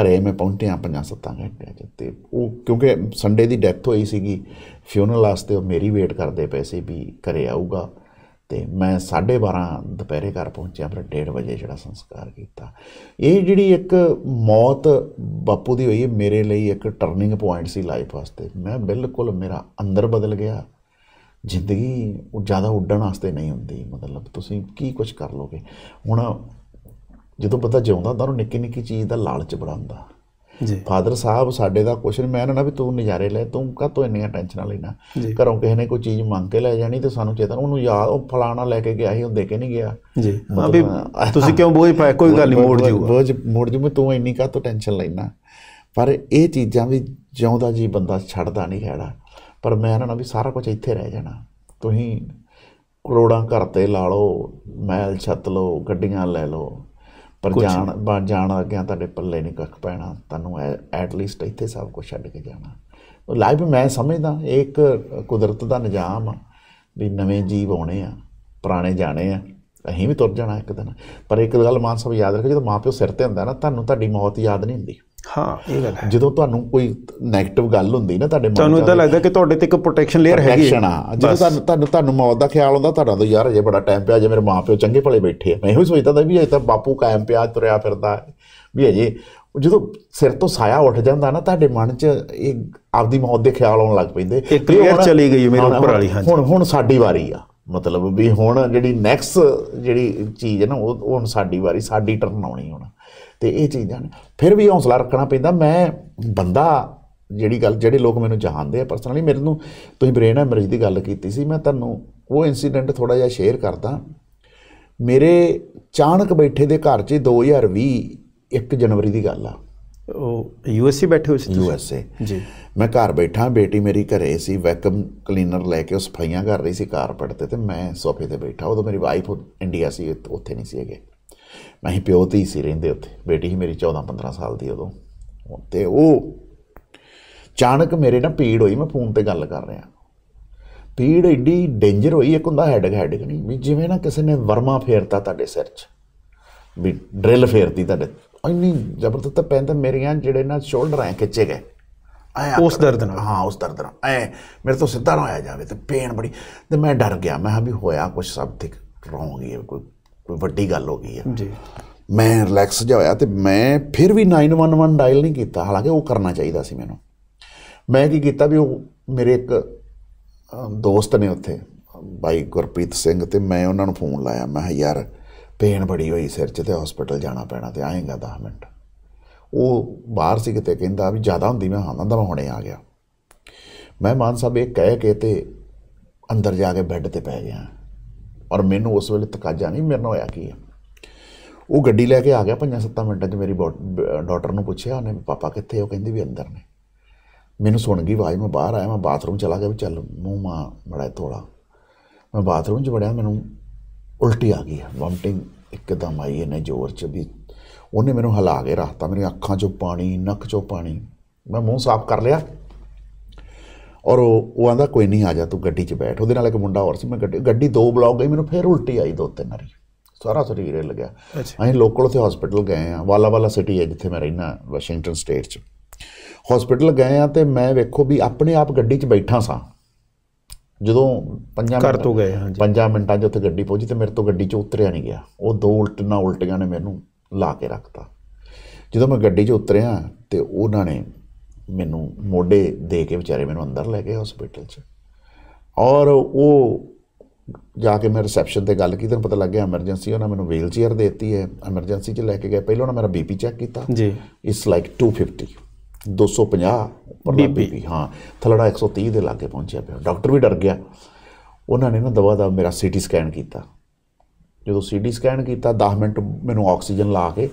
ਘਰੇ ਮੈਂ ਪਹੁੰਚਿਆ 5-7 ਘੰਟਿਆਂ ਚ ਤੇ ਉਹ ਕਿਉਂਕਿ ਸੰਡੇ ਦੀ ਡੈਥ ਹੋਈ ਸੀਗੀ ਫਿਊਨਰਲ ਵਾਸਤੇ ਉਹ ਮੇਰੀ ਵੇਟ ਕਰਦੇ ਪਏ ਸੀ ਵੀ ਘਰੇ ਆਊਗਾ ਤੇ ਮੈਂ 12:30 ਦੁਪਹਿਰੇ ਘਰ ਪਹੁੰਚਿਆ ਫਿਰ 1:30 ਵਜੇ ਜਿਹੜਾ ਸੰਸਕਾਰ ਕੀਤਾ ਇਹ ਜਿਹੜੀ ਇੱਕ ਮੌਤ ਬਾਪੂ ਦੀ ਹੋਈ ਹੈ ਮੇਰੇ ਲਈ ਇੱਕ ਟਰਨਿੰਗ ਪੁਆਇੰਟ ਸੀ ਲਾਈਫ ਵਾਸਤੇ ਮੈਂ ਬਿਲਕੁਲ ਮੇਰਾ ਅੰਦਰ ਬਦਲ ਗਿਆ ਜ਼ਿੰਦਗੀ ਉਹ ਜ਼ਿਆਦਾ ਉੱਡਣ ਵਾਸਤੇ ਨਹੀਂ ਹੁੰਦੀ ਮਤਲਬ ਤੁਸੀਂ ਕੀ ਕੁਝ ਕਰ ਲੋਗੇ ਹੁਣ ਜਦੋਂ ਪਤਾ ਜਿਉਂਦਾ ਹੁੰਦਾ ਉਹ ਨਿੱਕੀ ਨਿੱਕੀ ਚੀਜ਼ ਦਾ ਲਾਲਚ ਬੜਾ ਹੁੰਦਾ ਫਾਦਰ ਸਾਹਿਬ ਸਾਡੇ ਦਾ ਕੁਐਸਚਨ ਮੈਂ ਨਾ ਵੀ ਤੂੰ ਨਜ਼ਾਰੇ ਲੈ ਤੂੰ ਕਾ ਤੂੰ ਇੰਨੀਆਂ ਟੈਨਸ਼ਨਾਂ ਲੈਣਾ ਘਰੋਂ ਕਿਸੇ ਨੇ ਕੋਈ ਚੀਜ਼ ਮੰਗ ਕੇ ਲੈ ਜਾਣੀ ਤੇ ਸਾਨੂੰ ਚੇਤਨ ਉਹਨੂੰ ਯਾਦ ਉਹ ਫਲਾਣਾ ਲੈ ਕੇ ਗਿਆ ਸੀ ਉਹ ਦੇ ਕੇ ਨਹੀਂ ਗਿਆ ਜੀ ਵੀ ਤੁਸੀਂ ਕਿਉਂ ਬੋਝ ਪਾਇਆ ਕੋਈ ਗੱਲ ਨਹੀਂ ਮੋੜ ਜੂਗਾ ਬੋਝ ਮੋੜ ਜੂ ਮੈਂ ਤੂੰ ਇੰਨੀ ਕਾ ਤੂੰ ਟੈਨਸ਼ਨ ਲੈਣਾ ਪਰ ਇਹ ਚੀਜ਼ਾਂ ਵੀ ਜਿਉਂਦਾ ਜੀ ਬੰਦਾ ਛੱਡਦਾ ਨਹੀਂ ਹੈੜਾ ਪਰ ਮੈਂ ਨਾ ਵੀ ਸਾਰਾ ਕੁਝ ਇੱਥੇ ਰਹਿ ਜਾਣਾ ਤੁਸੀਂ ਕਰੋੜਾਂ ਘਰ ਤੇ ਲਾ ਲਓ ਮਹਿਲ ਛੱਤ ਲਓ ਗੱਡੀਆਂ ਲੈ ਲਓ ਪਰ ਜਾਣ ਬਣ ਜਾਣ ਲੱਗਿਆ ਤੁਹਾਡੇ ਪੱਲੇ ਨਹੀਂ ਕੱਖ ਪੈਣਾ ਤੁਹਾਨੂੰ ਐਟ ਲੀਸਟ ਇੱਥੇ ਸਭ ਕੁਝ ਛੱਡ ਕੇ ਜਾਣਾ ਉਹ ਲਾਈਫ ਮੈਂ ਸਮਝਦਾ ਇੱਕ ਕੁਦਰਤ ਦਾ ਨਿਜ਼ਾਮ ਆ ਵੀ ਨਵੇਂ ਜੀਵ ਆਉਣੇ ਆ ਪੁਰਾਣੇ ਜਾਣੇ ਆ ਅਸੀਂ ਵੀ ਤੁਰ ਜਾਣਾ ਇੱਕ ਦਿਨ ਪਰ ਇੱਕ ਗੱਲ ਮਾਨ ਸਾਹਿਬ ਯਾਦ ਰੱਖੋ ਜਦੋਂ ਮਾਪਿਓ ਸਿਰ ਤੇ ਹੁੰਦਾ ਨਾ ਤੁਹਾਨੂੰ ਤੁਹਾਡੀ ਮੌਤ ਯਾਦ ਨਹੀਂ ਹੁੰਦੀ ਹਾਂ ਇਹ ਗੱਲ ਹੈ ਜਦੋਂ ਤੁਹਾਨੂੰ ਕੋਈ 네ਗੇਟਿਵ ਗੱਲ ਹੁੰਦੀ ਨਾ ਤੁਹਾਡੇ ਮਨ ਤੁਹਾਨੂੰ ਇਦਾਂ ਲੱਗਦਾ ਕਿ ਤੁਹਾਡੇ ਤੇ ਇੱਕ ਪ੍ਰੋਟੈਕਸ਼ਨ ਲੇਅਰ ਹੈਗੀ ਪ੍ਰੋਟੈਕਸ਼ਨ ਆ ਜਦੋਂ ਤੁਹਾਨੂੰ ਤੁਹਾਨੂੰ ਤੁਹਾਨੂੰ ਮੌਤ ਦਾ ਖਿਆਲ ਆਉਂਦਾ ਤੁਹਾਡਾ ਤਾਂ ਯਾਰ ਅਜੇ ਬੜਾ ਟਾਈਮ ਪਿਆ ਜੇ ਮੇਰੇ ਮਾਪਿਓ ਚੰਗੇ ਭਲੇ ਬੈਠੇ ਆ ਮੈਂ ਇਹੋ ਸੋਚਦਾ ਤਾਂ ਵੀ ਅਜੇ ਤਾਂ ਬਾਪੂ ਕਾਇਮ ਪਿਆ ਤੁਰਿਆ ਫਿਰਦਾ ਵੀ ਅਜੇ ਜਦੋਂ ਸਿਰ ਤੋਂ ਸਾਇਆ ਉੱਠ ਜਾਂਦਾ ਨਾ ਤੁਹਾਡੇ ਮਨ 'ਚ ਇਹ ਆਪਦੀ ਮੌਤ ਦੇ ਖਿਆਲ ਆਉਣ ਲੱਗ ਪੈਂਦੇ ਇੱਕ ਲੇਅਰ ਚਲੀ ਗਈ ਮੇਰੇ ਉੱਪਰ ਵਾਲੀ ਹਾਂਜੀ ਹੁਣ ਹੁਣ ਸਾਡੀ ਵਾਰੀ ਆ ਮਤਲਬ ਵੀ ਹੁਣ ਜਿਹੜੀ ਨੈਕਸਟ ਜਿਹੜੀ ਚੀਜ਼ ਹੈ ਨਾ ਉਹ ਹੁਣ ਸਾਡੀ ਵਾਰੀ ਸਾਡੀ ਟਰਨ ਆਉਣੀ ਹੁਣ ਤੇ ਇਹ ਚੀਜ਼ਾਂ ਨੇ ਫਿਰ ਵੀ ਹੌਸਲਾ ਰੱਖਣਾ ਪੈਂਦਾ ਮੈਂ ਬੰਦਾ ਜਿਹੜੀ ਗੱਲ ਜਿਹੜੇ ਲੋਕ ਮੈਨੂੰ ਜਾਣਦੇ ਆ ਪਰਸਨਲੀ ਮੇਰੇ ਨੂੰ ਤੁਸੀਂ ਬ੍ਰੇਨ ਹੈਮਰੇਜ ਦੀ ਗੱਲ ਕੀਤੀ ਸੀ ਮੈਂ ਤੁਹਾਨੂੰ ਉਹ ਇਨਸੀਡੈਂਟ ਥੋੜਾ ਜਿਹਾ ਸ਼ੇਅਰ ਕਰਦਾ ਮੇਰੇ ਚਾਣਕ ਬੈਠੇ ਦੇ ਘਰ 'ਚ 2020 1 ਜਨਵਰੀ ਦੀ ਗੱਲ ਆ ਉਹ ਯੂਐਸਏ ਬੈਠੇ ਹੋਏ ਸੀ ਯੂਐਸਏ ਜੀ ਮੈਂ ਘਰ ਬੈਠਾ ਬੇਟੀ ਮੇਰੀ ਘਰੇ ਸੀ ਵੈਕਮ ਕਲੀਨਰ ਲੈ ਕੇ ਉਹ ਸਫਾਈਆਂ ਕਰ ਰਹੀ ਸੀ ਕਾਰਪਟ ਤੇ ਤੇ ਮੈਂ ਸੋਫੇ ਤੇ ਬੈਠਾ ਉਦੋਂ ਮੇਰੀ ਵਾਈਫ ਇੰਡੀਆ ਸੀ ਉੱਥੇ ਨਹੀਂ ਸੀ ਹੈਗੇ ਅਸੀਂ ਪਿਓ ਤੇ ਹੀ ਸੀ ਰਹਿੰਦੇ ਉੱਥੇ ਬੇਟੀ ਹੀ ਮੇਰੀ 14 15 ਸਾਲ ਦੀ ਉਦੋਂ ਤੇ ਉਹ ਚਾਣਕ ਮੇਰੇ ਨਾਲ ਪੀੜ ਹੋਈ ਮੈਂ ਫੋਨ ਤੇ ਗੱਲ ਕਰ ਰਿਹਾ ਪੀੜ ਏਡੀ ਡੇਂਜਰ ਹੋਈ ਇੱਕ ਹੁੰਦਾ ਹੈਡਕ ਹੈਡਕ ਨਹੀਂ ਵੀ ਜਿਵੇਂ ਨਾ ਕਿਸੇ ਨੇ ਵਰਮਾ ਫੇਰਤਾ ਤੁਹਾਡੇ ਸਿਰ 'ਚ ਵੀ ਡ੍ਰਿਲ ਫੇਰਤੀ ਤੁਹਾਡੇ ਇੰਨੀ ਜ਼ਬਰਦਸਤ ਪੈਨ ਤਾਂ ਮੇਰੀਆਂ ਜਿਹੜੇ ਨਾ ਸ਼ੋਲਡਰ ਐ ਖਿੱਚੇ ਗਏ ਉਸ ਦਰਦ ਨਾਲ ਹਾਂ ਉਸ ਦਰਦ ਨਾਲ ਐ ਮੇਰੇ ਤੋਂ ਸਿੱਧਾ ਨਾ ਆਇਆ ਜਾਵੇ ਤੇ ਪੇਨ ਬੜੀ ਤੇ ਮੈਂ ਡਰ ਗਿਆ ਮੈਂ ਕਿਹਾ ਵੀ ਹੋਇਆ ਕੁਝ ਸਭ ਠੀਕ ਰੋਂਗੀ ਕੋਈ ਕੋਈ ਵੱਡੀ ਗੱਲ ਹੋ ਗਈ ਆ ਜੀ ਮੈਂ ਰਿਲੈਕਸ ਜਿਹਾ ਹੋਇਆ ਤੇ ਮੈਂ ਫਿਰ ਵੀ 911 ਡਾਇਲ ਨਹੀਂ ਕੀਤਾ ਹਾਲਾਂਕਿ ਉਹ ਕਰਨਾ ਚਾਹੀਦਾ ਸੀ ਮੈਨੂੰ ਮੈਂ ਕੀ ਕੀਤਾ ਵੀ ਉਹ ਮੇਰੇ ਇੱਕ ਦੋਸਤ ਨੇ ਉੱਥੇ ਬਾਈ ਗੁਰਪ੍ਰੀਤ ਸਿੰਘ ਤੇ ਮੈਂ ਉਹਨਾਂ ਨੂੰ ਫੋਨ ਲਾਇਆ ਮੈਂ ਯਾਰ ਪੇਨ ਬੜੀ ਹੋਈ ਸਿਰ 'ਚ ਤੇ ਹਸਪੀਟਲ ਜਾਣਾ ਪੈਣਾ ਤੇ ਆਏਗਾ 10 ਮਿੰਟ ਉਹ ਬਾਹਰ ਸੀ ਕਿਤੇ ਕਹਿੰਦਾ ਵੀ ਜ਼ਿਆਦਾ ਹੁੰਦੀ ਮੈਂ ਹਾਂ ਦਾ ਹੁਣੇ ਆ ਗਿਆ ਮਹਿਮਾਨ ਸਾਹਿਬ ਇਹ ਕਹਿ ਕੇ ਤੇ ਅੰਦਰ ਜਾ ਕੇ ਬੈੱਡ ਤੇ ਪੈ ਗਿਆ ਔਰ ਮੈਨੂੰ ਉਸ ਵੇਲੇ ਤਕਾਜਾ ਨਹੀਂ ਮੇਰੇ ਨਾਲ ਹੋਇਆ ਕੀ ਹੈ ਉਹ ਗੱਡੀ ਲੈ ਕੇ ਆ ਗਿਆ ਪੰਜਾਂ ਸੱਤਾਂ ਮਿੰਟਾਂ 'ਚ ਮੇਰੀ ਡਾਟਰ ਨੂੰ ਪੁੱਛਿਆ ਉਹਨੇ ਪਾਪਾ ਕਿੱਥੇ ਉਹ ਕਹਿੰਦੀ ਵੀ ਅੰਦਰ ਨੇ ਮੈਨੂੰ ਸੁਣ ਗਈ ਆਵਾਜ਼ ਮੈਂ ਬਾਹਰ ਆਇਆ ਮੈਂ ਬਾਥਰੂਮ ਚਲਾ ਗਿਆ ਵੀ ਚੱਲ ਮੂੰਹ ਮਾਂ ਬੜਾ ਥੋੜਾ ਮੈਂ ਬਾਥਰੂਮ 'ਚ ਵੜਿਆ ਮੈਨੂੰ ਉਲਟੀ ਆ ਗਈ ਵਮਟਿੰਗ ਇੱਕਦਮ ਆਈ ਇਹਨੇ ਜ਼ੋਰ 'ਚ ਵੀ ਉਹਨੇ ਮੈਨੂੰ ਹਲਾ ਕੇ ਰੱਖਤਾ ਮੇਰੀਆਂ ਅੱਖਾਂ 'ਚੋਂ ਪਾਣੀ ਨੱਕ 'ਚੋਂ ਪਾਣੀ ਮੈਂ ਮੂੰਹ ਸਾਫ਼ ਕਰ ਲਿਆ ਔਰ ਉਹ ਉਹ ਆਂਦਾ ਕੋਈ ਨਹੀਂ ਆ ਜਾ ਤੂੰ ਗੱਡੀ 'ਚ ਬੈਠ ਉਹਦੇ ਨਾਲ ਇੱਕ ਮੁੰਡਾ ਹੋਰ ਸੀ ਮੈਂ ਗੱਡੀ ਗੱਡੀ ਦੋ ਬਲੌਕ ਗਈ ਮੈਨੂੰ ਫੇਰ ਉਲਟੀ ਆਈ ਦੋ ਤਿੰਨ ਵਾਰੀ ਸਾਰਾ ਸਰੀਰ ਹਿੱਲ ਗਿਆ ਅਸੀਂ ਲੋਕਲ ਤੇ ਹਸਪੀਟਲ ਗਏ ਆ ਵਾਲਾ ਵਾਲਾ ਸਿਟੀ ਹੈ ਜਿੱਥੇ ਮੈਂ ਰਹਿਣਾ ਵਾਸ਼ਿੰਗਟਨ ਸਟੇਟ 'ਚ ਹਸਪੀਟਲ ਗਏ ਆ ਤੇ ਮੈਂ ਵੇਖੋ ਵੀ ਆਪਣੇ ਆਪ ਗੱਡੀ 'ਚ ਬੈਠਾ ਸਾਂ ਜਦੋਂ ਪੰਜਾਂ ਘਰ ਤੋਂ ਗਏ ਹਾਂਜੀ 5 ਮਿੰਟਾਂ 'ਚ ਉੱਥੇ ਗੱਡੀ ਪਹੁੰਚੀ ਤੇ ਮੇਰੇ ਤੋਂ ਗੱਡੀ 'ਚ ਉਤਰਿਆ ਨਹੀਂ ਗਿਆ ਉਹ ਦੋ ਉਲਟੀਆਂ ਉਲਟੀਆਂ ਨੇ ਮੈਨੂੰ ਲਾ ਕੇ ਰੱਖਤਾ ਜਦੋਂ ਮੈਂ ਗੱਡੀ 'ਚ ਉਤਰਿਆ ਤੇ ਉਹਨਾਂ ਨੇ ਮੈਨੂੰ ਮੋਢੇ ਦੇ ਕੇ ਵਿਚਾਰੇ ਮੈਨੂੰ ਅੰਦਰ ਲੈ ਗਏ ਹਸਪੀਟਲ 'ਚ ਔਰ ਉਹ ਜਾ ਕੇ ਮੈਂ ਰਿਸੈਪਸ਼ਨ ਤੇ ਗੱਲ ਕੀਤੀ ਤਾਂ ਪਤਾ ਲੱਗਿਆ ਐਮਰਜੈਂਸੀ ਉਹਨਾਂ ਮੈਨੂੰ ਵੀਲ ਚੇਅਰ ਦਿੱਤੀ ਹੈ ਐਮਰਜੈਂਸੀ 'ਚ ਲੈ ਕੇ ਗਏ ਪਹਿਲਾਂ ਉਹਨਾਂ ਮੇਰਾ ਬੀਪੀ ਚੈੱਕ ਕੀਤਾ ਜੀ ਇਟਸ ਲਾਈਕ 250 250 ਪਰ ਬੀਪੀ ਹਾਂ ਥਲੜਾ 130 ਦੇ ਲਾਗੇ ਪਹੁੰਚਿਆ ਪਿਆ ਡਾਕਟਰ ਵੀ ਡਰ ਗਿਆ ਉਹਨਾਂ ਨੇ ਨਾ ਦਵਾ ਦਾ ਮੇਰਾ ਸੀਟੀ ਸਕੈਨ ਕੀਤਾ ਜਦੋਂ ਸੀਟੀ ਸਕੈਨ ਕੀਤਾ 10 ਮਿੰਟ ਮੈਨੂੰ ਆਕਸੀਜਨ ਲਾ ਕੇ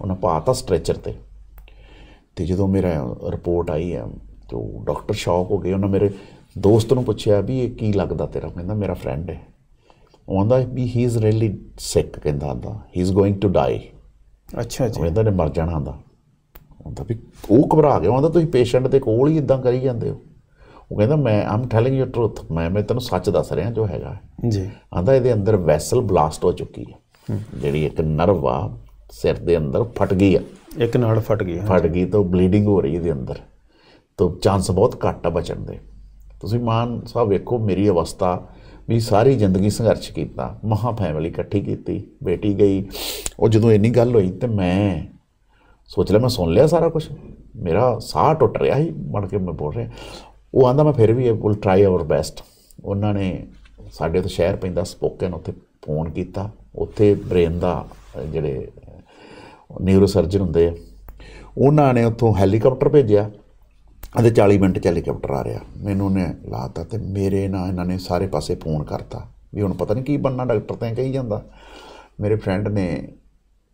ਉਹਨਾਂ ਪਾਤਾ ਸਟ੍ਰੈਚਰ ਤੇ ਤੇ ਜਦੋਂ ਮੇਰਾ ਰਿਪੋਰਟ ਆਈ ਹੈ ਤੇ ਡਾਕਟਰ ਸ਼ੌਕ ਹੋ ਗਏ ਉਹਨਾਂ ਮੇਰੇ ਦੋਸਤ ਨੂੰ ਪੁੱਛਿਆ ਵੀ ਇਹ ਕੀ ਲੱਗਦਾ ਤੇਰਾ ਕਹਿੰਦਾ ਮੇਰਾ ਫਰੈਂਡ ਹੈ ਉਹ ਆਂਦਾ ਵੀ ਹੀ ਇਜ਼ ਰੀਲੀ ਸਿਕ ਕਹਿੰਦਾ ਆਂਦਾ he is going to die ਅੱਛਾ ਜੀ ਕਹਿੰਦਾ ਨੇ ਮਰ ਜਾਣਾ ਆਂਦਾ ਆਂਦਾ ਵੀ ਉਹ ਘਬਰਾ ਗਿਆ ਆਂਦਾ ਤੁਸੀਂ ਪੇਸ਼ੈਂਟ ਦੇ ਕੋਲ ਹੀ ਇਦਾਂ ਕਰੀ ਜਾਂਦੇ ਹੋ ਉਹ ਕਹਿੰਦਾ ਮੈਂ ਆਮ ਟੈਲਿੰਗ ਯੂ ਟਰੂਥ ਮੈਂ ਮੈਂ ਤੈਨੂੰ ਸੱਚ ਦੱਸ ਰਿਹਾ ਜੋ ਹੈਗਾ ਜੀ ਆਂਦਾ ਇਹਦੇ ਅੰਦਰ ਵੈਸਲ ਬਲਾਸਟ ਹੋ ਚੁੱਕੀ ਹੈ ਜਿਹੜੀ ਇੱਕ ਨਰਵ ਆ ਸਿਰ ਦੇ ਅੰਦਰ ਫਟ ਗਈ ਆ ਇੱਕ ਨਾੜ ਫਟ ਗਈ ਫਟ ਗਈ ਤਾਂ ਬਲੀਡਿੰਗ ਹੋ ਰਹੀ ਹੈ ਦੇ ਅੰਦਰ ਤਾਂ ਚਾਂਸ ਬਹੁਤ ਘੱਟ ਆ ਬਚਣ ਦੇ ਤੁਸੀਂ ਮਾਨ ਸਾਹਿਬ ਵੇਖੋ ਮੇਰੀ ਅਵਸਥਾ ਵੀ ਸਾਰੀ ਜ਼ਿੰਦਗੀ ਸੰਘਰਸ਼ ਕੀਤਾ ਮਹਾ ਫੈਮਿਲੀ ਇਕੱਠੀ ਕੀਤੀ ਬੇਟੀ ਗਈ ਉਹ ਜਦੋਂ ਇੰਨੀ ਗੱਲ ਹੋਈ ਤੇ ਮੈਂ ਸੋਚ ਲਿਆ ਮੈਂ ਸੁਣ ਲਿਆ ਸਾਰਾ ਕੁਝ ਮੇਰਾ ਸਾਹ ਟੁੱਟ ਰਿਹਾ ਸੀ ਮੜ ਕੇ ਮੈਂ ਬੋਲ ਰਿਹਾ ਉਹ ਆਂਦਾ ਮੈਂ ਫਿਰ we will try our best ਉਹਨਾਂ ਨੇ ਸਾਡੇ ਤੋਂ ਸ਼ਹਿਰ ਪੈਂਦਾ ਸਪੋਕਨ ਉੱਥੇ ਫੋਨ ਕੀਤਾ ਉੱਥੇ ਬ੍ਰੇਨ ਦਾ ਜਿਹੜੇ ਨਿਊਰੋ ਸਰਜਨ ਹੁੰਦੇ ਆ ਉਹਨਾਂ ਨੇ ਉੱਥੋਂ ਹੈਲੀਕਾਪਟਰ ਭੇਜਿਆ ਅਤੇ 40 ਮਿੰਟ ਚ ਹੈਲੀਕਾਪਟਰ ਆ ਰਿਹਾ ਮੈਨੂੰ ਨੇ ਲਾਤਾ ਤੇ ਮੇਰੇ ਨਾਲ ਇਹਨਾਂ ਨੇ ਸਾਰੇ ਪਾਸੇ ਫੋਨ ਕਰਤਾ ਵੀ ਹੁਣ ਪਤਾ ਨਹੀਂ ਕੀ ਬੰਨਾ ਡਾਕਟਰ ਤਾਂ ਕਹੀ ਜਾਂਦਾ ਮੇਰੇ ਫਰੈਂਡ ਨੇ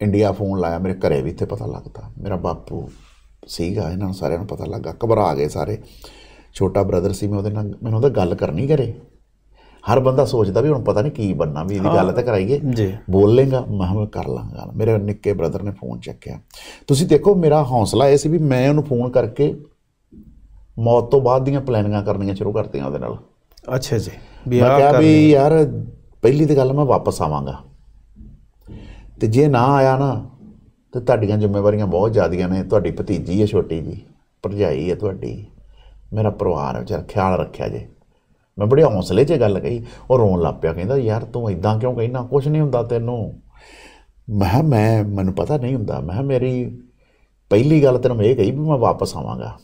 ਇੰਡੀਆ ਫੋਨ ਲਾਇਆ ਮੇਰੇ ਘਰੇ ਵੀ ਇੱਥੇ ਪਤਾ ਲੱਗਦਾ ਮੇਰਾ ਬਾਪੂ ਸੀਗਾ ਇਹਨਾਂ ਨੂੰ ਸਾਰਿਆਂ ਨੂੰ ਪਤਾ ਲੱਗਾ ਘਬਰਾ ਗਏ ਸਾਰੇ ਛੋਟਾ ਬ੍ਰਦਰ ਸੀ ਮੈਂ ਉਹਦੇ ਨਾਲ ਮੈਨੂੰ ਉਹਦਾ ਗੱਲ ਕਰਨੀ ਘਰੇ ਹਰ ਬੰਦਾ ਸੋਚਦਾ ਵੀ ਹੁਣ ਪਤਾ ਨਹੀਂ ਕੀ ਬੰਨਾ ਵੀ ਇਹਦੀ ਗੱਲ ਤਾਂ ਕਰਾਈਏ ਬੋਲ ਲੇਗਾ ਮੈਂ ਕਰ ਲਾਂਗਾ ਮੇਰੇ ਨਿੱਕੇ ਬ੍ਰਦਰ ਨੇ ਫੋਨ ਚੱਕਿਆ ਤੁਸੀਂ ਦੇਖੋ ਮੇਰਾ ਹੌਸਲਾ ਇਹ ਸੀ ਵੀ ਮੈਂ ਉਹਨੂੰ ਫੋਨ ਕਰਕੇ ਮੌਤ ਤੋਂ ਬਾਅਦ ਦੀਆਂ ਪਲੈਨਿੰਗਾਂ ਕਰਨੀਆਂ ਸ਼ੁਰੂ ਕਰਤੀਆਂ ਉਹਦੇ ਨਾਲ ਅੱਛਾ ਜੀ ਮੈਂ ਕਿਹਾ ਵੀ ਯਾਰ ਪਹਿਲੀ ਤੇ ਗੱਲ ਮੈਂ ਵਾਪਸ ਆਵਾਂਗਾ ਤੇ ਜੇ ਨਾ ਆਇਆ ਨਾ ਤੇ ਤੁਹਾਡੀਆਂ ਜ਼ਿੰਮੇਵਾਰੀਆਂ ਬਹੁਤ ਜ਼ਿਆਦੀਆਂ ਨੇ ਤੁਹਾਡੀ ਭਤੀਜੀ ਹੈ ਛੋਟੀ ਜੀ ਭਰਜਾਈ ਹੈ ਤੁਹਾਡੀ ਮੇਰਾ ਪਰਿਵਾਰ ਹੈ ਵਿਚਾਰ ਖਿਆਲ ਰੱਖਿਆ ਜੇ ਮੈਂ ਬੜੇ ਹੌਸਲੇ 'ਚ ਗੱਲ ਕਹੀ ਉਹ ਰੋਣ ਲੱਗ ਪਿਆ ਕਹਿੰਦਾ ਯਾਰ ਤੂੰ ਇਦਾਂ ਕਿਉਂ ਕਹਿਣਾ ਕੁਝ ਨਹੀਂ ਹੁੰਦਾ ਤੈਨੂੰ ਮੈਂ ਮੈਂ ਮੈਨੂੰ ਪਤਾ ਨਹੀਂ ਹੁੰਦਾ ਮੈਂ ਮੇਰੀ ਪਹਿਲੀ ਗੱਲ ਤੈਨੂੰ ਇਹ ਕਹੀ ਵੀ ਮੈਂ ਵਾਪਸ ਆਵਾਂਗਾ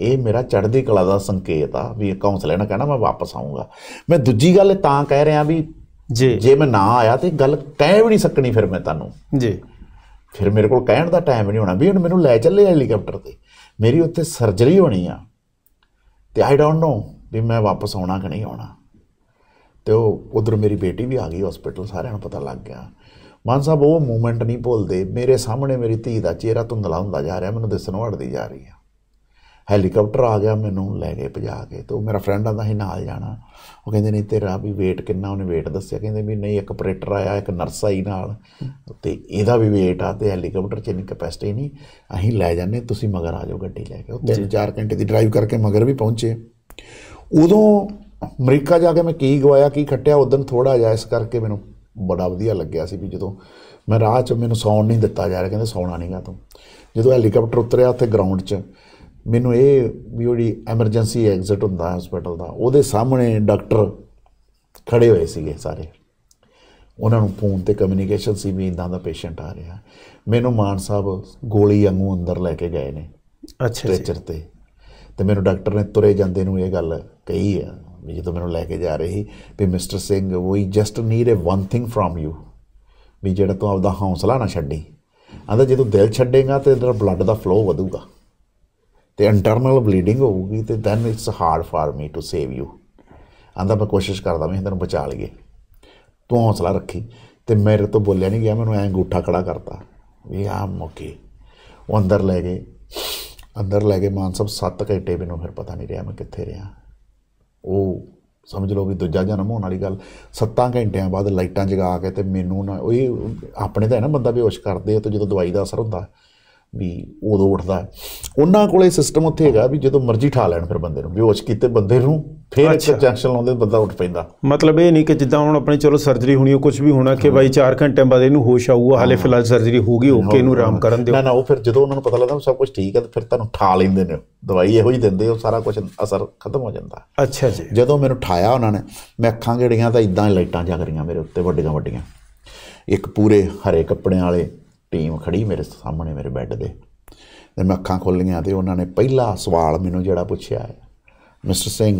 ਇਹ ਮੇਰਾ ਚੜ੍ਹਦੀ ਕਲਾ ਦਾ ਸੰਕੇਤ ਆ ਵੀ ਇੱਕ ਹੌਸਲੇ ਨਾਲ ਕਹਿਣਾ ਮੈਂ ਵਾਪਸ ਆਉਂਗਾ ਮੈਂ ਦੂਜੀ ਗੱਲ ਤਾਂ ਕਹਿ ਰਿਹਾ ਵੀ ਜੀ ਜੇ ਮੈਂ ਨਾ ਆਇਆ ਤੇ ਗੱਲ ਕਹਿ ਵੀ ਨਹੀਂ ਸਕਣੀ ਫਿਰ ਮੈਂ ਤੁਹਾਨੂੰ ਜੀ ਫਿਰ ਮੇਰੇ ਕੋਲ ਕਹਿਣ ਦਾ ਟਾਈਮ ਨਹੀਂ ਹੋਣਾ ਵੀ ਹੁਣ ਮੈਨੂੰ ਲੈ ਚੱਲੇ ਹੈਲੀਕਾਪਟਰ ਤੇ ਮੇਰੀ ਉੱਥੇ ਸਰਜਰੀ ਹੋਣੀ ਆ ਤੇ ਆਈ ਡੋਨਟ ਨੋ ਵੀ ਮੈਂ ਵਾਪਸ ਆਉਣਾ ਕਿ ਨਹੀਂ ਆਉਣਾ ਤੇ ਉਹ ਉਧਰ ਮੇਰੀ ਬੇਟੀ ਵੀ ਆ ਗਈ ਹਸਪੀਟਲ ਸਾਰਿਆਂ ਨੂੰ ਪਤਾ ਲੱਗ ਗਿਆ ਮਾਨ ਸਾਹਿਬ ਉਹ ਮੂਮੈਂਟ ਨਹੀਂ ਭੁੱਲਦੇ ਮੇਰੇ ਸਾਹਮਣੇ ਮੇਰੀ ਧੀ ਦਾ ਚਿਹਰਾ ਧੁੰਦਲਾ ਹੁੰਦਾ ਜਾ ਰਿਹਾ ਮੈਨੂੰ ਦਿਸਣ ਵੜਦੀ ਜਾ ਰਹੀ ਆ ਹੈਲੀਕਾਪਟਰ ਆ ਗਿਆ ਮੈਨੂੰ ਲੈ ਕੇ ਭਜਾ ਕੇ ਤੇ ਉਹ ਮੇਰਾ ਫਰੈਂਡ ਆਂਦਾ ਸੀ ਨਾਲ ਜਾਣਾ ਉਹ ਕਹਿੰਦੇ ਨਹੀਂ ਤੇਰਾ ਵੀ weight ਕਿੰਨਾ ਉਹਨੇ weight ਦੱਸਿਆ ਕਹਿੰਦੇ ਵੀ ਨਹੀਂ ਇੱਕ ਆਪਰੇਟਰ ਆਇਆ ਇੱਕ ਨਰਸ ਆਈ ਨਾਲ ਤੇ ਇਹਦਾ ਵੀ weight ਆ ਤੇ ਹੈਲੀਕਾਪਟਰ ਚ ਨਹੀਂ ਕਪੈਸਿਟੀ ਨਹੀਂ ਅਸੀਂ ਲੈ ਜਾਂਦੇ ਤੁਸੀਂ ਮਗਰ ਆ ਜਾਓ ਗੱਡੀ ਲੈ ਕੇ ਉਹ 3-4 ਘੰਟੇ ਦੀ ਡਰਾਈਵ ਕਰਕੇ ਮਗਰ ਵੀ ਪਹੁੰਚੇ ਉਦੋਂ ਅਮਰੀਕਾ ਜਾ ਕੇ ਮੈਂ ਕੀ ਗਵਾਇਆ ਕੀ ਖੱਟਿਆ ਉਦੋਂ ਥੋੜਾ ਜਿਹਾ ਇਸ ਕਰਕੇ ਮੈਨੂੰ ਬੜਾ ਵਧੀਆ ਲੱਗਿਆ ਸੀ ਵੀ ਜਦੋਂ ਮੈਂ ਰਾਹ 'ਚ ਮੈਨੂੰ ਸੌਣ ਨਹੀਂ ਦਿੱਤਾ ਜਾ ਰਿਹਾ ਕਹਿੰਦੇ ਸੌਣਾ ਨਹੀਂਗਾ ਤੂੰ ਜਦੋਂ ਹੈਲੀਕਾਪਟਰ ਉਤਰਿਆ ਉੱਥੇ ਗਰਾਊਂਡ 'ਚ ਮੈਨੂੰ ਇਹ ਵੀ ਜਿਹੜੀ ਐਮਰਜੈਂਸੀ ਐਗਜ਼ਿਟ ਹੁੰਦਾ ਹੈ ਹਸਪੀਟਲ ਦਾ ਉਹਦੇ ਸਾਹਮਣੇ ਡਾਕਟਰ ਖੜੇ ਹੋਏ ਸੀਗੇ ਸਾਰੇ ਉਹਨਾਂ ਨੂੰ ਫੋਨ ਤੇ ਕਮਿਊਨੀਕੇਸ਼ਨ ਸੀ ਵੀ ਇੰਦਾ ਦਾ ਪੇਸ਼ੈਂਟ ਆ ਰਿਹਾ ਮੈਨੂੰ ਮਾਨ ਸਾਹਿਬ ਗੋਲੀ ਵਾਂਗੂ ਅੰਦਰ ਲੈ ਕੇ ਗਏ ਨੇ ਅੱਛਾ ਸਟ੍ਰੈਚਰ ਤੇ ਤੇ ਮੈਨੂੰ ਡਾਕਟਰ ਨੇ ਤੁਰੇ ਜਾਂਦੇ ਨੂੰ ਇਹ ਗੱਲ ਕਹੀ ਹੈ ਵੀ ਜਦੋਂ ਮੈਨੂੰ ਲੈ ਕੇ ਜਾ ਰਹੀ ਸੀ ਵੀ mister Singh we just need a one thing from you ਵੀ ਜਿਹੜਾ ਤੂੰ ਆਪਦਾ ਹੌਸਲਾ ਨਾ ਛੱਡੀ ਆਂਦਾ ਜਦੋਂ ਦਿਲ ਛੱਡੇਗਾ ਤੇ ਤੇਰਾ ਬਲੱਡ ਦਾ ਫਲੋ ਵਧੂਗਾ ਤੇ ਇੰਟਰਨਲ ਬਲੀਡਿੰਗ ਹੋਊਗੀ ਤੇ then it's hard for me to save you ਆਂਦਾ ਮੈਂ ਕੋਸ਼ਿਸ਼ ਕਰਦਾ ਮੈਂ ਤੈਨੂੰ ਬਚਾ ਲਈਏ ਤੂੰ ਹੌਸਲਾ ਰੱਖੀ ਤੇ ਮੇਰੇ ਤੋਂ ਬੋਲਿਆ ਨਹੀਂ ਗਿਆ ਮੈਨੂੰ ਐਂ ਅੰਗੂਠਾ ਖੜਾ ਕਰਤਾ ਵੀ ਆ ਮੁੱਕੀ ਉਹ ਅੰਦਰ ਲੈ ਗਏ ਅੰਦਰ ਲੈ ਕੇ ਮਾਨ ਸਾਹਿਬ 7 ਘੰਟੇ ਮੈਨੂੰ ਫਿਰ ਪਤਾ ਨਹੀਂ ਰਿਹਾ ਮੈਂ ਕਿੱਥੇ ਰਿਹਾ ਉਹ ਸਮਝ ਲਓ ਵੀ ਦੂਜਾ ਜਨਮ ਹੋਣ ਵਾਲੀ ਗੱਲ 7 ਘੰਟਿਆਂ ਬਾਅਦ ਲਾਈਟਾਂ ਜਗਾ ਕੇ ਤੇ ਮੈਨੂੰ ਨਾ ਉਹ ਆਪਣੇ ਤਾਂ ਹੈ ਨਾ ਬੰਦਾ ਬੇਹੋਸ਼ ਕਰਦੇ ਆ ਤੇ ਜਦੋਂ ਦਵਾਈ ਦਾ ਅਸਰ ਹੁੰਦਾ ਵੀ ਉਦੋਂ ਉੱਠਦਾ ਉਹਨਾਂ ਕੋਲੇ ਸਿਸਟਮ ਉੱਥੇ ਹੈਗਾ ਵੀ ਜਦੋਂ ਮਰਜ਼ੀ ਠਾ ਲੈਣ ਫਿਰ ਬੰਦੇ ਨੂੰ ਬੇਹੋਸ਼ ਕੀਤੇ ਬੰਦੇ ਨੂੰ ਫਿਰ ਇੱਕ ਜੰਕਸ਼ਨ ਲਾਉਂਦੇ ਬੰਦਾ ਉੱਠ ਪੈਂਦਾ ਮਤਲਬ ਇਹ ਨਹੀਂ ਕਿ ਜਿੱਦਾਂ ਹੁਣ ਆਪਣੇ ਚਲੋ ਸਰਜਰੀ ਹੋਣੀ ਉਹ ਕੁਝ ਵੀ ਹੋਣਾ ਕਿ ਬਾਈ 4 ਘੰਟੇ ਬਾਅਦ ਇਹਨੂੰ ਹੋਸ਼ ਆਊਗਾ ਹਾਲੇ ਫਿਲਹਾਲ ਸਰਜਰੀ ਹੋ ਗਈ ਓਕੇ ਇਹਨੂੰ ਆਰਾਮ ਕਰਨ ਦਿਓ ਨਾ ਨਾ ਉਹ ਫਿਰ ਜਦੋਂ ਉਹਨਾਂ ਨੂੰ ਪਤਾ ਲੱਗਦਾ ਸਭ ਕੁਝ ਠੀਕ ਹੈ ਫਿਰ ਤੁਹਾਨੂੰ ਠਾ ਲੈਂਦੇ ਨੇ ਦਵਾਈ ਇਹੋ ਹੀ ਦਿੰਦੇ ਉਹ ਸਾਰਾ ਕੁਝ ਅਸਰ ਖਤਮ ਹੋ ਜਾਂਦਾ ਅੱਛਾ ਜੀ ਜਦੋਂ ਮੈਨੂੰ ਠਾਇਆ ਉਹਨਾਂ ਨੇ ਮੈਂ ਅੱਖਾਂ ਗੇੜੀਆਂ ਤਾਂ ਇਦਾਂ ਹੀ ਲਾਈਟਾਂ ਜਗ ਰਹੀਆਂ ਮੇਰੇ ਉੱਤੇ ਵੱਡੀਆਂ ਵੱਡੀਆਂ ਇੱਕ ਪੂਰੇ ਹਰੇ ਕੱਪੜਿਆਂ ਵਾਲੇ टीम खड़ी मेरे सामने मेरे बैड दे मैं अखा खोलिया तो उन्होंने पहला सवाल मैं जरा पूछया मिस्टर सिंह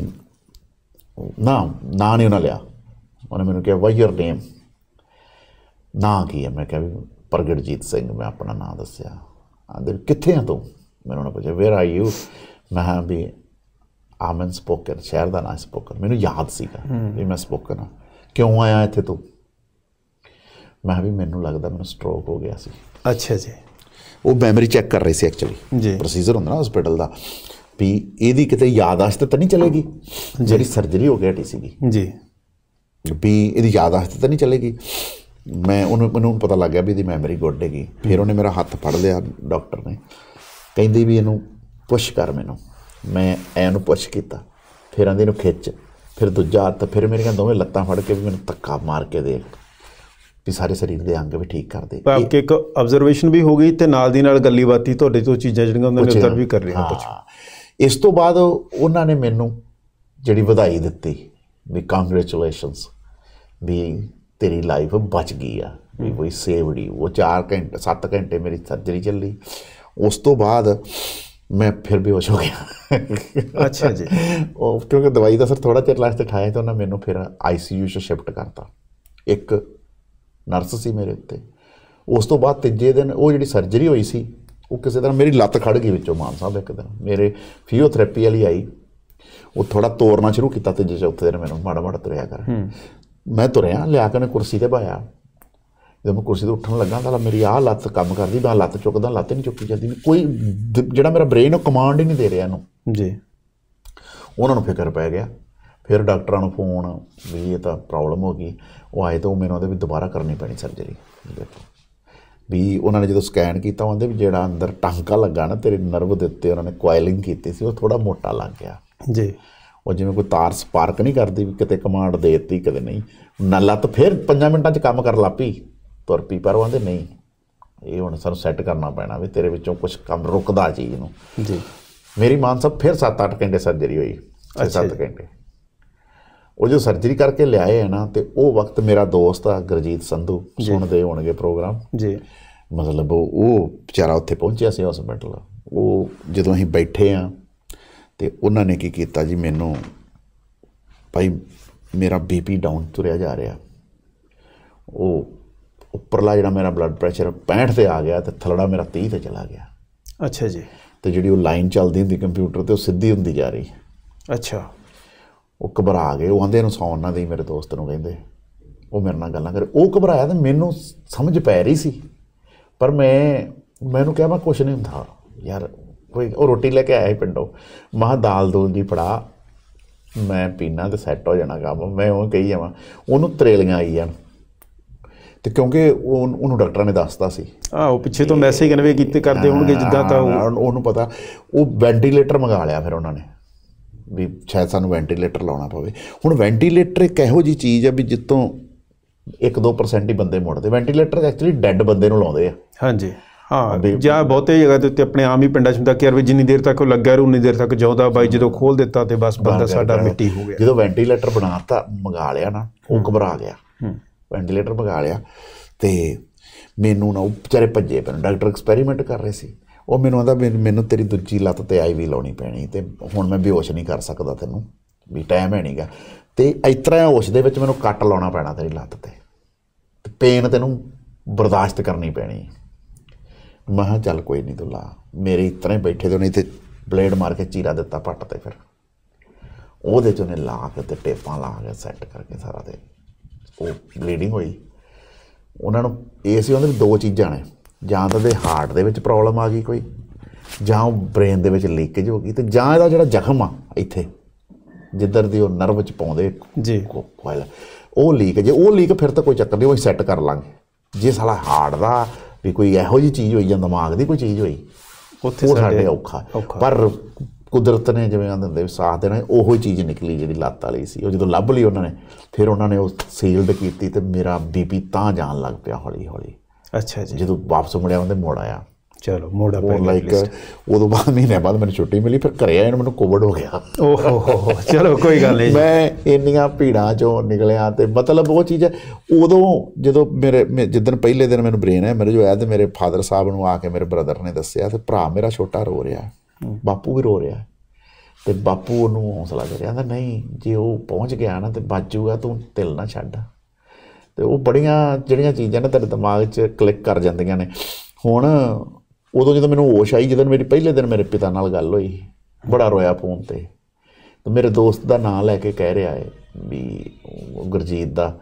ना ना नहीं उन्हें लिया उन्हें मैंने कहा वाई योर नेम ना की है मैं क्या भी प्रगटजीत सिंह मैं अपना ना दसिया कितने तू मैंने उन्हें पूछा वेर आई यू मैं हाँ भी आम एन स्पोकन शहर का ना स्पोकन मैं याद सगा भी मैं स्पोकन हाँ क्यों आया इतने तू ਮੈਂ ਵੀ ਮੈਨੂੰ ਲੱਗਦਾ ਮੈਨੂੰ ਸਟ੍ਰੋਕ ਹੋ ਗਿਆ ਸੀ ਅੱਛਾ ਜੀ ਉਹ ਮੈਮਰੀ ਚੈੱਕ ਕਰ ਰਹੇ ਸੀ ਐਕਚੁਅਲੀ ਜੀ ਪ੍ਰੋਸੀਜਰ ਹੁੰਦਾ ਨਾ ਹਸਪੀਟਲ ਦਾ ਵੀ ਇਹਦੀ ਕਿਤੇ ਯਾਦਾਸ਼ਤ ਤਾਂ ਨਹੀਂ ਚਲੇਗੀ ਜਿਹੜੀ ਸਰਜਰੀ ਹੋ ਗਈ ਟੀਸੀ ਦੀ ਜੀ ਵੀ ਇਹਦੀ ਯਾਦਾਸ਼ਤ ਤਾਂ ਨਹੀਂ ਚਲੇਗੀ ਮੈਂ ਉਹਨੂੰ ਮੈਨੂੰ ਪਤਾ ਲੱਗ ਗਿਆ ਵੀ ਇਹਦੀ ਮੈਮਰੀ ਗੁੱਡ ਹੈਗੀ ਫਿਰ ਉਹਨੇ ਮੇਰਾ ਹੱਥ ਫੜ ਲਿਆ ਡਾਕਟਰ ਨੇ ਕਹਿੰਦੀ ਵੀ ਇਹਨੂੰ ਪੁਸ਼ ਕਰ ਮੈਨੂੰ ਮੈਂ ਐਨੂੰ ਪੁਸ਼ ਕੀਤਾ ਫਿਰ ਆਂਦੇ ਨੂੰ ਖਿੱਚ ਫਿਰ ਦੂਜਾ ਹੱਥ ਫਿਰ ਮੇਰੀਆਂ ਦੋਵੇਂ ਲੱਤਾਂ ਫੜ ਕੇ ਵੀ ਮੈਨੂੰ ਤੱਕਾ ਮਾਰ ਕੇ ਦੇਖ ਵੀ ਸਾਰੇ ਸਰੀਰ ਦੇ ਅੰਗ ਵੀ ਠੀਕ ਕਰਦੇ ਪਰ ਆਪਕੇ ਇੱਕ ਆਬਜ਼ਰਵੇਸ਼ਨ ਵੀ ਹੋ ਗਈ ਤੇ ਨਾਲ ਦੀ ਨਾਲ ਗੱਲੀ ਬਾਤੀ ਤੁਹਾਡੇ ਤੋਂ ਚੀਜ਼ਾਂ ਜਿਹੜੀਆਂ ਉਹਨਾਂ ਨੇ ਉੱਤਰ ਵੀ ਕਰ ਰਹੀਆਂ ਕੁਝ ਇਸ ਤੋਂ ਬਾਅਦ ਉਹਨਾਂ ਨੇ ਮੈਨੂੰ ਜਿਹੜੀ ਵਧਾਈ ਦਿੱਤੀ ਵੀ ਕੰਗ੍ਰੈਚੁਲੇਸ਼ਨਸ ਵੀ ਤੇਰੀ ਲਾਈਫ ਬਚ ਗਈ ਆ ਵੀ ਕੋਈ ਸੇਵੜੀ ਉਹ 4 ਘੰਟੇ 7 ਘੰਟੇ ਮੇਰੀ ਸਰਜਰੀ ਚੱਲੀ ਉਸ ਤੋਂ ਬਾਅਦ ਮੈਂ ਫਿਰ ਬੇਹੋਸ਼ ਹੋ ਗਿਆ ਅੱਛਾ ਜੀ ਉਹ ਕਿਉਂਕਿ ਦਵਾਈ ਦਾ ਸਰ ਥੋੜਾ ਚਿਰ ਲਾਸਟ ਤੇ ਠਾਇਆ ਤਾਂ ਉਹਨਾਂ ਮੈਨੂੰ ਫਿਰ ਆਈਸੀਯੂ 'ਚ ਸ਼ਿਫਟ ਕਰਤਾ ਇੱਕ ਨਰਸ ਸੀ ਮੇਰੇ ਉੱਤੇ ਉਸ ਤੋਂ ਬਾਅਦ ਤੀਜੇ ਦਿਨ ਉਹ ਜਿਹੜੀ ਸਰਜਰੀ ਹੋਈ ਸੀ ਉਹ ਕਿਸੇ ਤਰ੍ਹਾਂ ਮੇਰੀ ਲੱਤ ਖੜ ਗਈ ਵਿੱਚੋਂ ਮਾਨ ਸਾਹਿਬ ਇੱਕ ਦਿਨ ਮੇਰੇ ਫਿਜ਼ੀਓਥੈਰੇਪੀ ਵਾਲੀ ਆਈ ਉਹ ਥੋੜਾ ਤੋਰਨਾ ਸ਼ੁਰੂ ਕੀਤਾ ਤੀਜੇ ਚੌਥੇ ਦਿਨ ਮੈਨੂੰ ਮਾੜਾ ਮਾੜਾ ਤੁਰਿਆ ਕਰ ਮੈਂ ਤੁਰਿਆ ਲਿਆ ਕੇ ਉਹਨੇ ਕੁਰਸੀ ਤੇ ਬਾਇਆ ਜਦੋਂ ਮੈਂ ਕੁਰਸੀ ਤੋਂ ਉੱਠਣ ਲੱਗਾ ਤਾਂ ਮੇਰੀ ਆਹ ਲੱਤ ਕੰਮ ਕਰਦੀ ਮੈਂ ਲੱਤ ਚੁੱਕਦਾ ਲੱਤ ਨਹੀਂ ਚੁੱਕੀ ਜਾਂਦੀ ਕੋਈ ਜਿਹੜਾ ਮੇਰਾ ਬ੍ਰੇਨ ਉਹ ਕਮਾਂਡ ਹੀ ਨਹੀਂ ਦੇ ਰਿਹਾ ਇਹਨੂੰ ਜੀ ਉਹਨਾਂ ਨੂੰ ਫਿਕਰ ਪੈ ਗਿਆ ਫਿਰ ਡਾਕਟਰਾਂ ਨੂੰ ਫੋਨ ਵੀ ਇਹ ਤਾਂ ਪ੍ਰੋਬਲਮ ਹੋ ਗਈ ਉਹ ਆਏ ਤਾਂ ਮੈਨੂੰ ਉਹਦੇ ਵੀ ਦੁਬਾਰਾ ਕਰਨੀ ਪੈਣੀ ਸਰਜਰੀ ਦੇਖੋ ਵੀ ਉਹਨਾਂ ਨੇ ਜਦੋਂ ਸਕੈਨ ਕੀਤਾ ਉਹਦੇ ਵੀ ਜਿਹੜਾ ਅੰਦਰ ਟਾਂਕਾ ਲੱਗਾ ਨਾ ਤੇਰੇ ਨਰਵ ਦੇ ਉੱਤੇ ਉਹਨਾਂ ਨੇ ਕੁਆਇਲਿੰਗ ਕੀਤੀ ਸੀ ਉਹ ਥੋੜਾ ਮੋਟਾ ਲੱਗ ਗਿਆ ਜੀ ਉਹ ਜਿਵੇਂ ਕੋਈ ਤਾਰ ਸਪਾਰਕ ਨਹੀਂ ਕਰਦੀ ਵੀ ਕਿਤੇ ਕਮਾਂਡ ਦੇ ਦਿੱਤੀ ਕਦੇ ਨਹੀਂ ਨਾ ਲੱਤ ਫਿਰ 5 ਮਿੰਟਾਂ 'ਚ ਕੰਮ ਕਰ ਲਾਪੀ ਤੁਰ ਪੀ ਪਰ ਉਹਦੇ ਨਹੀਂ ਇਹ ਹੁਣ ਸਾਨੂੰ ਸੈੱਟ ਕਰਨਾ ਪੈਣਾ ਵੀ ਤੇਰੇ ਵਿੱਚੋਂ ਕੁਝ ਕੰਮ ਰੁਕਦਾ ਚੀਜ਼ ਨੂੰ ਜੀ ਮੇਰੀ ਮਾਨ ਸਾਹਿਬ ਫਿਰ 7-8 ਘੰਟੇ ਸਰਜਰੀ ਹੋਈ 7 ਘੰਟੇ ਉਹ ਜੋ ਸਰਜਰੀ ਕਰਕੇ ਲਿਆਏ ਆ ਨਾ ਤੇ ਉਹ ਵਕਤ ਮੇਰਾ ਦੋਸਤ ਆ ਗਰਜੀਤ ਸੰਧੂ ਸੁਣਦੇ ਹੋਣਗੇ ਪ੍ਰੋਗਰਾਮ ਜੀ ਮਤਲਬ ਉਹ ਵਿਚਾਰਾ ਉੱਥੇ ਪਹੁੰਚਿਆ ਸੀ ਹਸਪੀਟਲ ਉਹ ਜਦੋਂ ਅਸੀਂ ਬੈਠੇ ਆ ਤੇ ਉਹਨਾਂ ਨੇ ਕੀ ਕੀਤਾ ਜੀ ਮੈਨੂੰ ਭਾਈ ਮੇਰਾ ਬੀਪੀ ਡਾਊਨ ਤੁਰਿਆ ਜਾ ਰਿਹਾ ਉਹ ਉੱਪਰਲਾ ਜਿਹੜਾ ਮੇਰਾ ਬਲੱਡ ਪ੍ਰੈਸ਼ਰ 65 ਤੇ ਆ ਗਿਆ ਤੇ ਥਲੜਾ ਮੇਰਾ 30 ਤੇ ਚਲਾ ਗਿਆ ਅੱਛਾ ਜੀ ਤੇ ਜਿਹੜੀ ਉਹ ਲਾਈਨ ਚੱਲਦੀ ਹੁੰਦੀ ਕੰਪਿਊਟਰ ਤੇ ਉਹ ਸਿੱਧੀ ਹੁੰਦੀ ਜਾ ਰਹੀ ਅੱਛਾ ਉਹ ਘਬਰਾ ਗਏ ਉਹ ਆਂਦੇ ਨੂੰ ਸੌਣ ਨਾ ਦੇ ਮੇਰੇ ਦੋਸਤ ਨੂੰ ਕਹਿੰਦੇ ਉਹ ਮੇਰੇ ਨਾਲ ਗੱਲਾਂ ਕਰੇ ਉਹ ਘਬਰਾਇਆ ਤੇ ਮੈਨੂੰ ਸਮਝ ਪੈ ਰਹੀ ਸੀ ਪਰ ਮੈਂ ਮੈਨੂੰ ਕਿਹਾ ਮੈਂ ਕੁਛ ਨਹੀਂ ਹੁੰਦਾ ਯਾਰ ਕੋਈ ਉਹ ਰੋਟੀ ਲੈ ਕੇ ਆਇਆ ਸੀ ਪਿੰਡੋਂ ਮਾਂ ਦਾਲ ਦੂਲ ਦੀ ਫੜਾ ਮੈਂ ਪੀਣਾ ਤੇ ਸੈੱਟ ਹੋ ਜਾਣਾ ਕੰਮ ਮੈਂ ਉਹ ਕਹੀ ਜਾਵਾਂ ਉਹਨੂੰ ਤਰੇਲੀਆਂ ਆਈ ਜਾਣ ਤੇ ਕਿਉਂਕਿ ਉਹ ਉਹਨੂੰ ਡਾਕਟਰਾਂ ਨੇ ਦੱਸਤਾ ਸੀ ਆ ਉਹ ਪਿੱਛੇ ਤੋਂ ਮੈਸੇਜ ਕਨਵੇ ਕੀਤੇ ਕਰਦੇ ਹੋਣਗੇ ਜਿੱਦਾਂ ਤਾਂ ਉਹਨੂੰ ਪਤਾ ਉਹ ਵੈਂਟੀਲੇਟਰ ਮੰਗਾ ਲਿਆ ਫਿਰ ਉਹਨਾਂ ਨੇ ਵੀ ਸ਼ਾਇਦ ਸਾਨੂੰ ਵੈਂਟੀਲੇਟਰ ਲਾਉਣਾ ਪਵੇ ਹੁਣ ਵੈਂਟੀਲੇਟਰ ਇੱਕ ਇਹੋ ਜੀ ਚੀਜ਼ ਆ ਵੀ ਜਿੱਤੋਂ 1-2% ਹੀ ਬੰਦੇ ਮੁੜਦੇ ਵੈਂਟੀਲੇਟਰ ਐਕਚੁਅਲੀ ਡੈੱਡ ਬੰਦੇ ਨੂੰ ਲਾਉਂਦੇ ਆ ਹਾਂਜੀ ਹਾਂ ਜਾਂ ਬਹੁਤੇ ਜਗ੍ਹਾ ਤੇ ਉੱਤੇ ਆਪਣੇ ਆਮ ਹੀ ਪਿੰਡਾਂ 'ਚ ਹੁੰਦਾ ਕਿ ਯਾਰ ਵੀ ਜਿੰਨੀ ਦੇਰ ਤੱਕ ਉਹ ਲੱਗਿਆ ਰੂ ਉਨੀ ਦੇਰ ਤੱਕ ਜਾਉਂਦਾ ਬਾਈ ਜਦੋਂ ਖੋਲ ਦਿੱਤਾ ਤੇ ਬਸ ਬੰਦਾ ਸਾਡਾ ਮਿੱਟੀ ਹੋ ਗਿਆ ਜਦੋਂ ਵੈਂਟੀਲੇਟਰ ਬਣਾਤਾ ਮੰਗਾ ਲਿਆ ਨਾ ਉਹ ਘਬਰਾ ਗਿਆ ਵੈਂਟੀਲੇਟਰ ਮੰਗਾ ਲਿਆ ਤੇ ਮੈਨੂੰ ਨਾ ਉਹ ਭੱਜੇ ਪੈਣ ਡਾਕਟਰ ਐਕਸਪੈਰੀਮੈਂਟ ਕਰ ਰਹੇ ਸੀ ਉਹ ਮੈਨੂੰ ਆਂਦਾ ਮੈਨੂੰ ਤੇਰੀ ਦੂਜੀ ਲੱਤ ਤੇ ਆਈ ਵੀ ਲਾਉਣੀ ਪੈਣੀ ਤੇ ਹੁਣ ਮੈਂ ਬੇਹੋਸ਼ ਨਹੀਂ ਕਰ ਸਕਦਾ ਤੈਨੂੰ ਵੀ ਟਾਈਮ ਹੈ ਨਹੀਂਗਾ ਤੇ ਇਸ ਤਰ੍ਹਾਂ ਹੋਸ਼ ਦੇ ਵਿੱਚ ਮੈਨੂੰ ਕੱਟ ਲਾਉਣਾ ਪੈਣਾ ਤੇਰੀ ਲੱਤ ਤੇ ਤੇ ਪੇਨ ਤੈਨੂੰ ਬਰਦਾਸ਼ਤ ਕਰਨੀ ਪੈਣੀ ਮਹਾ ਚੱਲ ਕੋਈ ਨਹੀਂ ਦੁੱਲਾ ਮੇਰੇ ਇਸ ਤਰ੍ਹਾਂ ਬੈਠੇ ਤੇ ਨਹੀਂ ਤੇ ਬਲੇਡ ਮਾਰ ਕੇ ਚੀਰਾ ਦਿੱਤਾ ਪੱਟ ਤੇ ਫਿਰ ਉਹਦੇ ਚ ਉਹਨੇ ਲਾ ਕੇ ਤੇ ਟੇਪਾਂ ਲਾ ਕੇ ਸੈੱਟ ਕਰਕੇ ਸਾਰਾ ਤੇ ਉਹ ਬਲੀਡਿੰਗ ਹੋਈ ਉਹਨਾਂ ਨੂੰ ਏਸੀ ਉਹਨਾਂ ਦੇ ਦੋ ਚੀਜ਼ਾਂ ਨੇ ਜਾਂ ਤਾਂ ਦੇ ਹਾਰਟ ਦੇ ਵਿੱਚ ਪ੍ਰੋਬਲਮ ਆ ਗਈ ਕੋਈ ਜਾਂ ਬ੍ਰੇਨ ਦੇ ਵਿੱਚ ਲੀਕੇਜ ਹੋ ਗਈ ਤੇ ਜਾਂ ਇਹਦਾ ਜਿਹੜਾ ਜ਼ਖਮ ਆ ਇੱਥੇ ਜਿੱਧਰ ਦੀ ਉਹ ਨਰਵ ਚ ਪਾਉਂਦੇ ਜੀ ਕੋਇਲ ਉਹ ਲੀਕ ਜੇ ਉਹ ਲੀਕ ਫਿਰ ਤਾਂ ਕੋਈ ਚੱਕਰ ਨਹੀਂ ਉਹ ਸੈੱਟ ਕਰ ਲਾਂਗੇ ਜੇ ਸਾਲਾ ਹਾਰਟ ਦਾ ਵੀ ਕੋਈ ਇਹੋ ਜੀ ਚੀਜ਼ ਹੋਈ ਜਾਂ ਦਿਮਾਗ ਦੀ ਕੋਈ ਚੀਜ਼ ਹੋਈ ਉੱਥੇ ਸਾਡੇ ਔਖਾ ਪਰ ਕੁਦਰਤ ਨੇ ਜਿਵੇਂ ਆਂਦੇ ਦਿੰਦੇ ਸਾਥ ਦੇਣਾ ਉਹੋ ਚੀਜ਼ ਨਿਕਲੀ ਜਿਹੜੀ ਲੱਤ ਵਾਲੀ ਸੀ ਉਹ ਜਦੋਂ ਲੱਭ ਲਈ ਉਹਨਾਂ ਨੇ ਫਿਰ ਉਹਨਾਂ ਨੇ ਉਹ ਸੀਲਡ ਕੀਤੀ ਤੇ ਮੇਰਾ ਬੀਬੀ ਤਾਂ ਜਾਣ ਲੱਗ ਪਿਆ ਹੌਲੀ ਹੌਲੀ ਅੱਛਾ ਜੀ ਜਦੋਂ ਵਾਪਸ ਮੁੜਿਆ ਉਹਦੇ ਮੋੜ ਆਇਆ ਚਲੋ ਮੋੜ ਪਹਿਲੇ ਲਾਈਕ ਉਦੋਂ ਬਾਅਦ ਮਹੀਨੇ ਬਾਅਦ ਮੈਨੂੰ ਛੁੱਟੀ ਮਿਲੀ ਫਿਰ ਘਰੇ ਆਇਆ ਮੈਨੂੰ ਕੋਵਿਡ ਹੋ ਗਿਆ ਓਹ ਹੋ ਹੋ ਚਲੋ ਕੋਈ ਗੱਲ ਨਹੀਂ ਮੈਂ ਇੰਨੀਆਂ ਭੀੜਾਂ ਚੋਂ ਨਿਕਲਿਆ ਤੇ ਮਤਲਬ ਉਹ ਚੀਜ਼ ਹੈ ਉਦੋਂ ਜਦੋਂ ਮੇਰੇ ਜਿੱਦਨ ਪਹਿਲੇ ਦਿਨ ਮੈਨੂੰ ਬ੍ਰੇਨ ਹੈ ਮੇਰੇ ਜੋ ਆਇਆ ਤੇ ਮੇਰੇ ਫਾਦਰ ਸਾਹਿਬ ਨੂੰ ਆ ਕੇ ਮੇਰੇ ਬ੍ਰਦਰ ਨੇ ਦੱਸਿਆ ਤੇ ਭਰਾ ਮੇਰਾ ਛੋਟਾ ਰੋ ਰਿਹਾ ਬਾਪੂ ਵੀ ਰੋ ਰਿਹਾ ਤੇ ਬਾਪੂ ਉਹਨੂੰ ਹੌਸਲਾ ਦੇ ਰਿਹਾ ਨਹੀਂ ਜੇ ਉਹ ਪਹੁੰਚ ਗਿਆ ਨਾ ਤੇ ਬਾਜੂਗਾ ਤੂੰ ਤਿਲ ਨਾ ਛੱਡ ਤੇ ਉਹ ਬੜੀਆਂ ਜਿਹੜੀਆਂ ਚੀਜ਼ਾਂ ਨੇ ਤੇਰੇ ਦਿਮਾਗ 'ਚ ਕਲਿੱਕ ਕਰ ਜਾਂਦੀਆਂ ਨੇ ਹੁਣ ਉਦੋਂ ਜਦੋਂ ਮੈਨੂੰ ਹੋਸ਼ ਆਈ ਜਦੋਂ ਮੇਰੀ ਪਹਿਲੇ ਦਿਨ ਮੇਰੇ ਪਿਤਾ ਨਾਲ ਗੱਲ ਹੋਈ ਬੜਾ ਰੋਇਆ ਫੋਨ ਤੇ ਤੇ ਮੇਰੇ ਦੋਸਤ ਦਾ ਨਾਮ ਲੈ ਕੇ ਕਹਿ ਰਿਹਾ ਹੈ ਵੀ ਗੁਰਜੀਤ ਦਾ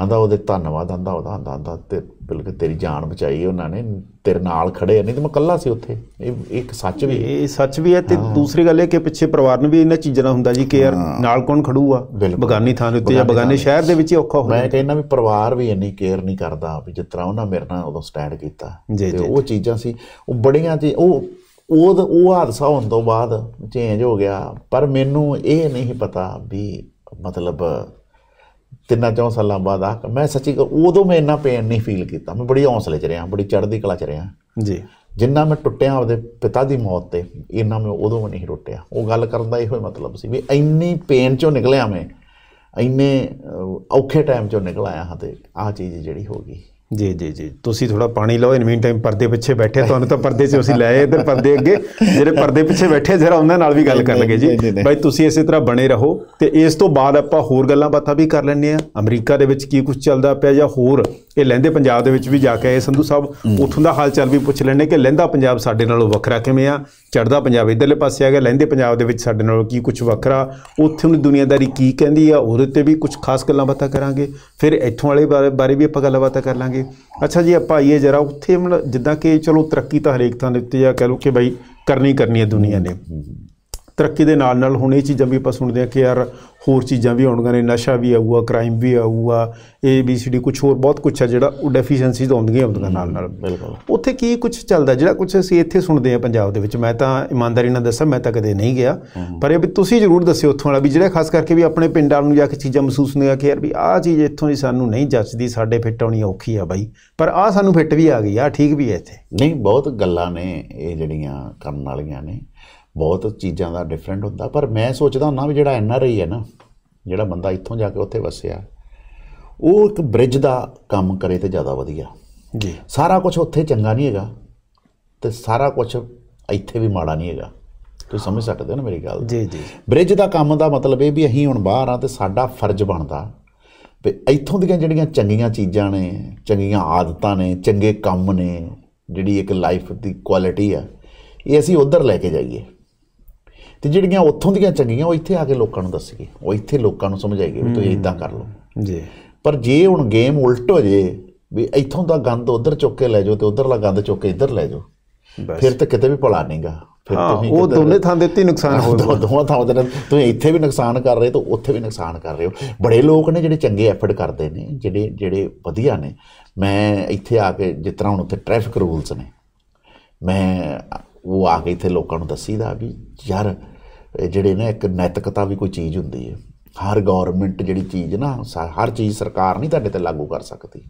ਆਂਦਾ ਉਹਦੇ ਧੰਨਵਾਦ ਆਂਦਾ ਉਹਦਾ ਆਂਦਾ ਆਂਦਾ ਤੇ ਬਿਲਕੁਲ ਤੇਰੀ ਜਾਨ ਬਚਾਈ ਉਹਨਾਂ ਨੇ ਤੇਰੇ ਨਾਲ ਖੜੇ ਨਹੀਂ ਤੇ ਮੈਂ ਕੱਲਾ ਸੀ ਉੱਥੇ ਇਹ ਇੱਕ ਸੱਚ ਵੀ ਇਹ ਸੱਚ ਵੀ ਹੈ ਤੇ ਦੂਸਰੀ ਗੱਲ ਇਹ ਕਿ ਪਿੱਛੇ ਪਰਿਵਾਰ ਨੂੰ ਵੀ ਇਹਨਾਂ ਚੀਜ਼ਾਂ ਦਾ ਹੁੰਦਾ ਜੀ ਕੇਅਰ ਨਾਲ ਕੌਣ ਆ ਬਗਾਨੀ ਥਾਂ ਦੇ ਉੱਤੇ ਜਾਂ ਬਗਾਨੇ ਸ਼ਹਿਰ ਦੇ ਵਿੱਚ ਔਖਾ ਹੋ ਮੈਂ ਕਹਿੰਦਾ ਵੀ ਪਰਿਵਾਰ ਵੀ ਇੰਨੀ ਕੇਅਰ ਨਹੀਂ ਕਰਦਾ ਵੀ ਜਿਸ ਤਰ੍ਹਾਂ ਉਹਨਾਂ ਮੇਰੇ ਨਾਲ ਉਦੋਂ ਸਟੈਂਡ ਕੀਤਾ ਤੇ ਉਹ ਚੀਜ਼ਾਂ ਸੀ ਉਹ ਬੜੀਆਂ ਤੇ ਉਹ ਉਹ ਉਹ ਹਾਦਸਾ ਹੋਣ ਤੋਂ ਬਾਅਦ ਚੇਂਜ ਹੋ ਗਿਆ ਪਰ ਮੈਨੂੰ ਇਹ ਨਹੀਂ ਪਤਾ ਵੀ ਮਤਲਬ ਤਿੰਨਾਂ ਚੌਂ ਸਾਲਾਂ ਬਾਅਦ ਆ ਮੈਂ ਸੱਚੀ ਉਦੋਂ ਮੈਂ ਇੰਨਾ ਪੇਨ ਨਹੀਂ ਫੀਲ ਕੀਤਾ ਮੈਂ ਬੜੀ ਹੌਸਲੇ 'ਚ ਰਿਹਾ ਬੜੀ ਚੜ੍ਹਦੀ ਕਲਾ 'ਚ ਰਿਹਾ ਜੀ ਜਿੰਨਾ ਮੈਂ ਟੁੱਟਿਆ ਆਪਦੇ ਪਿਤਾ ਦੀ ਮੌਤ ਤੇ ਇੰਨਾ ਮੈਂ ਉਦੋਂ ਨਹੀਂ ਟੁੱਟਿਆ ਉਹ ਗੱਲ ਕਰਨ ਦਾ ਇਹੋ ਹੀ ਮਤਲਬ ਸੀ ਵੀ ਇੰਨੀ ਪੇਨ 'ਚੋਂ ਨਿਕਲਿਆ ਮੈਂ ਇੰਨੇ ਔਖੇ ਟਾਈਮ 'ਚੋਂ ਨਿਕਲ ਆਇਆ ਹਾਂ ਤੇ ਆਹ ਚੀਜ਼ ਜਿਹੜੀ ਹੋ ਗਈ ਜੀ ਜੀ ਜੀ ਤੁਸੀਂ ਥੋੜਾ ਪਾਣੀ ਲਓ ਇਨ ਮੀਨ ਟਾਈਮ ਪਰਦੇ ਪਿੱਛੇ ਬੈਠੇ ਤੁਹਾਨੂੰ ਤਾਂ ਪਰਦੇ 'ਚ ਅਸੀਂ ਆਏ ਇਧਰ ਪਰਦੇ ਅੱਗੇ ਜਿਹੜੇ ਪਰਦੇ ਪਿੱਛੇ ਬੈਠੇ ਜਰਾ ਉਹਨਾਂ ਨਾਲ ਵੀ ਗੱਲ ਕਰ ਲਗੇ ਜੀ ਬਾਈ ਤੁਸੀਂ ਇਸੇ ਤਰ੍ਹਾਂ ਬਣੇ ਰਹੋ ਤੇ ਇਸ ਤੋਂ ਬਾਅਦ ਆਪਾਂ ਹੋਰ ਗੱਲਾਂ ਬਾਤਾਂ ਵੀ ਕਰ ਲੈਣੇ ਆ ਅਮਰੀਕਾ ਦੇ ਵਿੱਚ ਕੀ ਕੁਝ ਚੱਲਦਾ ਪਿਆ ਜਾਂ ਹੋਰ ਇਹ ਲਹਿੰਦੇ ਪੰਜਾਬ ਦੇ ਵਿੱਚ ਵੀ ਜਾ ਕੇ ਆਏ ਸੰਧੂ ਸਾਹਿਬ ਉਥੋਂ ਦਾ ਹਾਲ ਚਾਲ ਵੀ ਪੁੱਛ ਲੈਣੇ ਕਿ ਲਹਿੰਦਾ ਪੰਜਾਬ ਸਾਡੇ ਨਾਲੋਂ ਵੱਖਰਾ ਕਿਵੇਂ ਆ ਚੜਦਾ ਪੰਜਾਬ ਇਧਰਲੇ ਪਾਸੇ ਆ ਗਿਆ ਲਹਿੰਦੇ ਪੰਜਾਬ ਦੇ ਵਿੱਚ ਸਾਡੇ ਨਾਲੋਂ ਕੀ ਕੁਝ ਵੱਖਰਾ ਉੱਥੋਂ ਦੀ ਦੁਨੀਆਦਾਰੀ ਕੀ ਕਹਿੰਦੀ ਆ ਉਹਦੇ ਤੇ ਵੀ ਕੁਝ ਖਾਸ ਗੱਲਾਂ ਬਾਤਾਂ ਕਰਾਂਗੇ ਫਿਰ ਇੱਥੋਂ ਵਾਲੇ ਬਾਰੇ ਵੀ ਆਪਾਂ ਗੱਲਬਾਤ ਕਰ ਲਾਂਗੇ ਅੱਛਾ ਜੀ ਆਪਾਂ ਆਈਏ ਜਰਾ ਉੱਥੇ ਜਿੱਦਾਂ ਕਿ ਚਲੋ ਤਰੱਕੀ ਤਾਂ ਹਰੇਕ ਥਾਂ ਦੇ ਉੱਤੇ ਆ ਕਹਿ ਲੋ ਕਿ ਬਾਈ ਕਰਨੀ ਕਰਨੀ ਹੈ ਦੁਨੀਆ ਨੇ ਤਰੱਕੀ ਦੇ ਨਾਲ ਨਾਲ ਹੁਣ ਇਹ ਚੀਜ਼ਾਂ ਵੀ ਆਪਾਂ ਸੁਣਦੇ ਆ ਕਿ ਯਾਰ ਹੋਰ ਚੀਜ਼ਾਂ ਵੀ ਆਉਣਗੀਆਂ ਨੇ ਨਸ਼ਾ ਵੀ ਆਊਗਾ ਕ੍ਰਾਈਮ ਵੀ ਆਊਗਾ ਏ ਬੀ ਸੀ ਡੀ ਕੁਝ ਹੋਰ ਬਹੁਤ ਕੁਝ ਆ ਜਿਹੜਾ ਉਹ ਡੈਫੀਸ਼ੀਐਂਸੀਜ਼ ਆਉਂਦੀਆਂ ਆਉਂਦੀਆਂ ਨਾਲ ਨਾਲ ਬਿਲਕੁਲ ਉੱਥੇ ਕੀ ਕੁਝ ਚੱਲਦਾ ਜਿਹੜਾ ਕੁਝ ਅਸੀਂ ਇੱਥੇ ਸੁਣਦੇ ਆ ਪੰਜਾਬ ਦੇ ਵਿੱਚ ਮੈਂ ਤਾਂ ਇਮਾਨਦਾਰੀ ਨਾਲ ਦੱਸਾਂ ਮੈਂ ਤਾਂ ਕਦੇ ਨਹੀਂ ਗਿਆ ਪਰ ਇਹ ਵੀ ਤੁਸੀਂ ਜ਼ਰੂਰ ਦੱਸਿਓ ਉੱਥੋਂ ਵਾਲਾ ਵੀ ਜਿਹੜਾ ਖਾਸ ਕਰਕੇ ਵੀ ਆਪਣੇ ਪਿੰਡਾਂ ਨੂੰ ਜਾ ਕੇ ਚੀਜ਼ਾਂ ਮਹਿਸੂਸ ਹੁੰਦੀਆਂ ਕਿ ਯਾਰ ਵੀ ਆਹ ਚੀਜ਼ ਇੱਥੋਂ ਦੀ ਸਾਨੂੰ ਨਹੀਂ ਜੱਚਦੀ ਸਾਡੇ ਫਿੱਟ ਆਉਣੀ ਔਖੀ ਆ ਬਾਈ ਪਰ ਆਹ ਸਾਨੂੰ ਫਿੱਟ ਵੀ ਆ ਗਈ ਆ ਠੀਕ ਵੀ ਹੈ ਇੱਥੇ ਨਹੀਂ ਬਹੁਤ ਗੱਲਾਂ ਨੇ ਇਹ ਜਿਹੜੀਆਂ ਕਰਨ ਵਾਲੀਆਂ ਨੇ ਬਹੁਤ ਚੀਜ਼ਾਂ ਦਾ ਡਿਫਰੈਂਟ ਹੁੰਦਾ ਪਰ ਮੈਂ ਸੋਚਦਾ ਹੁੰਦਾ ਵੀ ਜਿਹੜਾ ਐਨ ਆਰ ਆਈ ਹੈ ਨਾ ਜਿਹੜਾ ਬੰਦਾ ਇੱਥੋਂ ਜਾ ਕੇ ਉੱਥੇ ਵਸਿਆ ਉਹ ਇੱਕ ਬ੍ਰਿਜ ਦਾ ਕੰਮ ਕਰੇ ਤੇ ਜ਼ਿਆਦਾ ਵਧੀਆ ਜੀ ਸਾਰਾ ਕੁਝ ਉੱਥੇ ਚੰਗਾ ਨਹੀਂ ਹੈਗਾ ਤੇ ਸਾਰਾ ਕੁਝ ਇੱਥੇ ਵੀ ਮਾੜਾ ਨਹੀਂ ਹੈਗਾ ਤੁਸੀਂ ਸਮਝ ਸਕਦੇ ਹੋ ਨਾ ਮੇਰੀ ਗੱਲ ਜੀ ਜੀ ਬ੍ਰਿਜ ਦਾ ਕੰਮ ਦਾ ਮਤਲਬ ਇਹ ਵੀ ਅਸੀਂ ਹੁਣ ਬਾਹਰ ਆ ਤੇ ਸਾਡਾ ਫਰਜ਼ ਬਣਦਾ ਵੀ ਇੱਥੋਂ ਦੀਆਂ ਜਿਹੜੀਆਂ ਚੰਗੀਆਂ ਚੀਜ਼ਾਂ ਨੇ ਚੰਗੀਆਂ ਆਦਤਾਂ ਨੇ ਚੰਗੇ ਕੰਮ ਨੇ ਜਿਹੜੀ ਇੱਕ ਲਾਈਫ ਦੀ ਕੁਆਲਿਟੀ ਆ ਇਹ ਅਸੀਂ ਉਧਰ ਲੈ ਕੇ ਜਾਈਏ ਤੇ ਜਿਹੜੀਆਂ ਉੱਥੋਂ ਦੀਆਂ ਚੰਗੀਆਂ ਉਹ ਇੱਥੇ ਆ ਕੇ ਲੋਕਾਂ ਨੂੰ ਦੱਸੀਏ ਉਹ ਇੱਥੇ ਲੋਕਾਂ ਨੂੰ ਸਮਝਾਈਏ ਵੀ ਤੁਸੀਂ ਇਦਾਂ ਕਰ ਲਓ ਜੀ ਪਰ ਜੇ ਹੁਣ ਗੇਮ ਉਲਟ ਹੋ ਜੇ ਵੀ ਇੱਥੋਂ ਦਾ ਗੰਦ ਉਧਰ ਚੁੱਕ ਕੇ ਲੈ ਜਾਓ ਤੇ ਉਧਰਲਾ ਗੰਦ ਚੁੱਕ ਕੇ ਇੱਧਰ ਲੈ ਜਾਓ ਫਿਰ ਤਾਂ ਕਿਤੇ ਵੀ ਭਲਾ ਨਹੀਂਗਾ ਫਿਰ ਤੁਸੀਂ ਉਹ ਦੋਨੇ ਥਾਂ ਦੇ ਤੇ ਨੁਕਸਾਨ ਹੋਏਗਾ ਦੋਵਾਂ ਥਾਂ ਦੇ ਤੁਸੀਂ ਇੱਥੇ ਵੀ ਨੁਕਸਾਨ ਕਰ ਰਹੇ ਤੋ ਉੱਥੇ ਵੀ ਨੁਕਸਾਨ ਕਰ ਰਹੇ ਹੋ ਬੜੇ ਲੋਕ ਨੇ ਜਿਹੜੇ ਚੰਗੇ ਐਫਰਟ ਕਰਦੇ ਨੇ ਜਿਹੜੇ ਜਿਹੜੇ ਵਧੀਆ ਨੇ ਮੈਂ ਇੱਥੇ ਆ ਕੇ ਜਿਸ ਤਰ੍ਹਾਂ ਹੁਣ ਉੱਥੇ ਟ੍ਰੈਫਿਕ ਰੂਲਸ ਨੇ ਮੈਂ ਉਹ ਆ ਕੇ ਇੱਥੇ ਲੋਕਾਂ ਨੂੰ ਦੱਸੀਦਾ ਵੀ ਯਾਰ ਜਿਹੜੇ ਨਾ ਇੱਕ ਨੈਤਿਕਤਾ ਵੀ ਕੋਈ ਚੀਜ਼ ਹੁੰਦੀ ਹੈ ਹਰ ਗਵਰਨਮੈਂਟ ਜਿਹੜੀ ਚੀਜ਼ ਨਾ ਹਰ ਚੀਜ਼ ਸਰਕਾਰ ਨਹੀਂ ਤੁਹਾਡੇ ਤੇ ਲਾਗੂ ਕਰ ਸਕਦੀ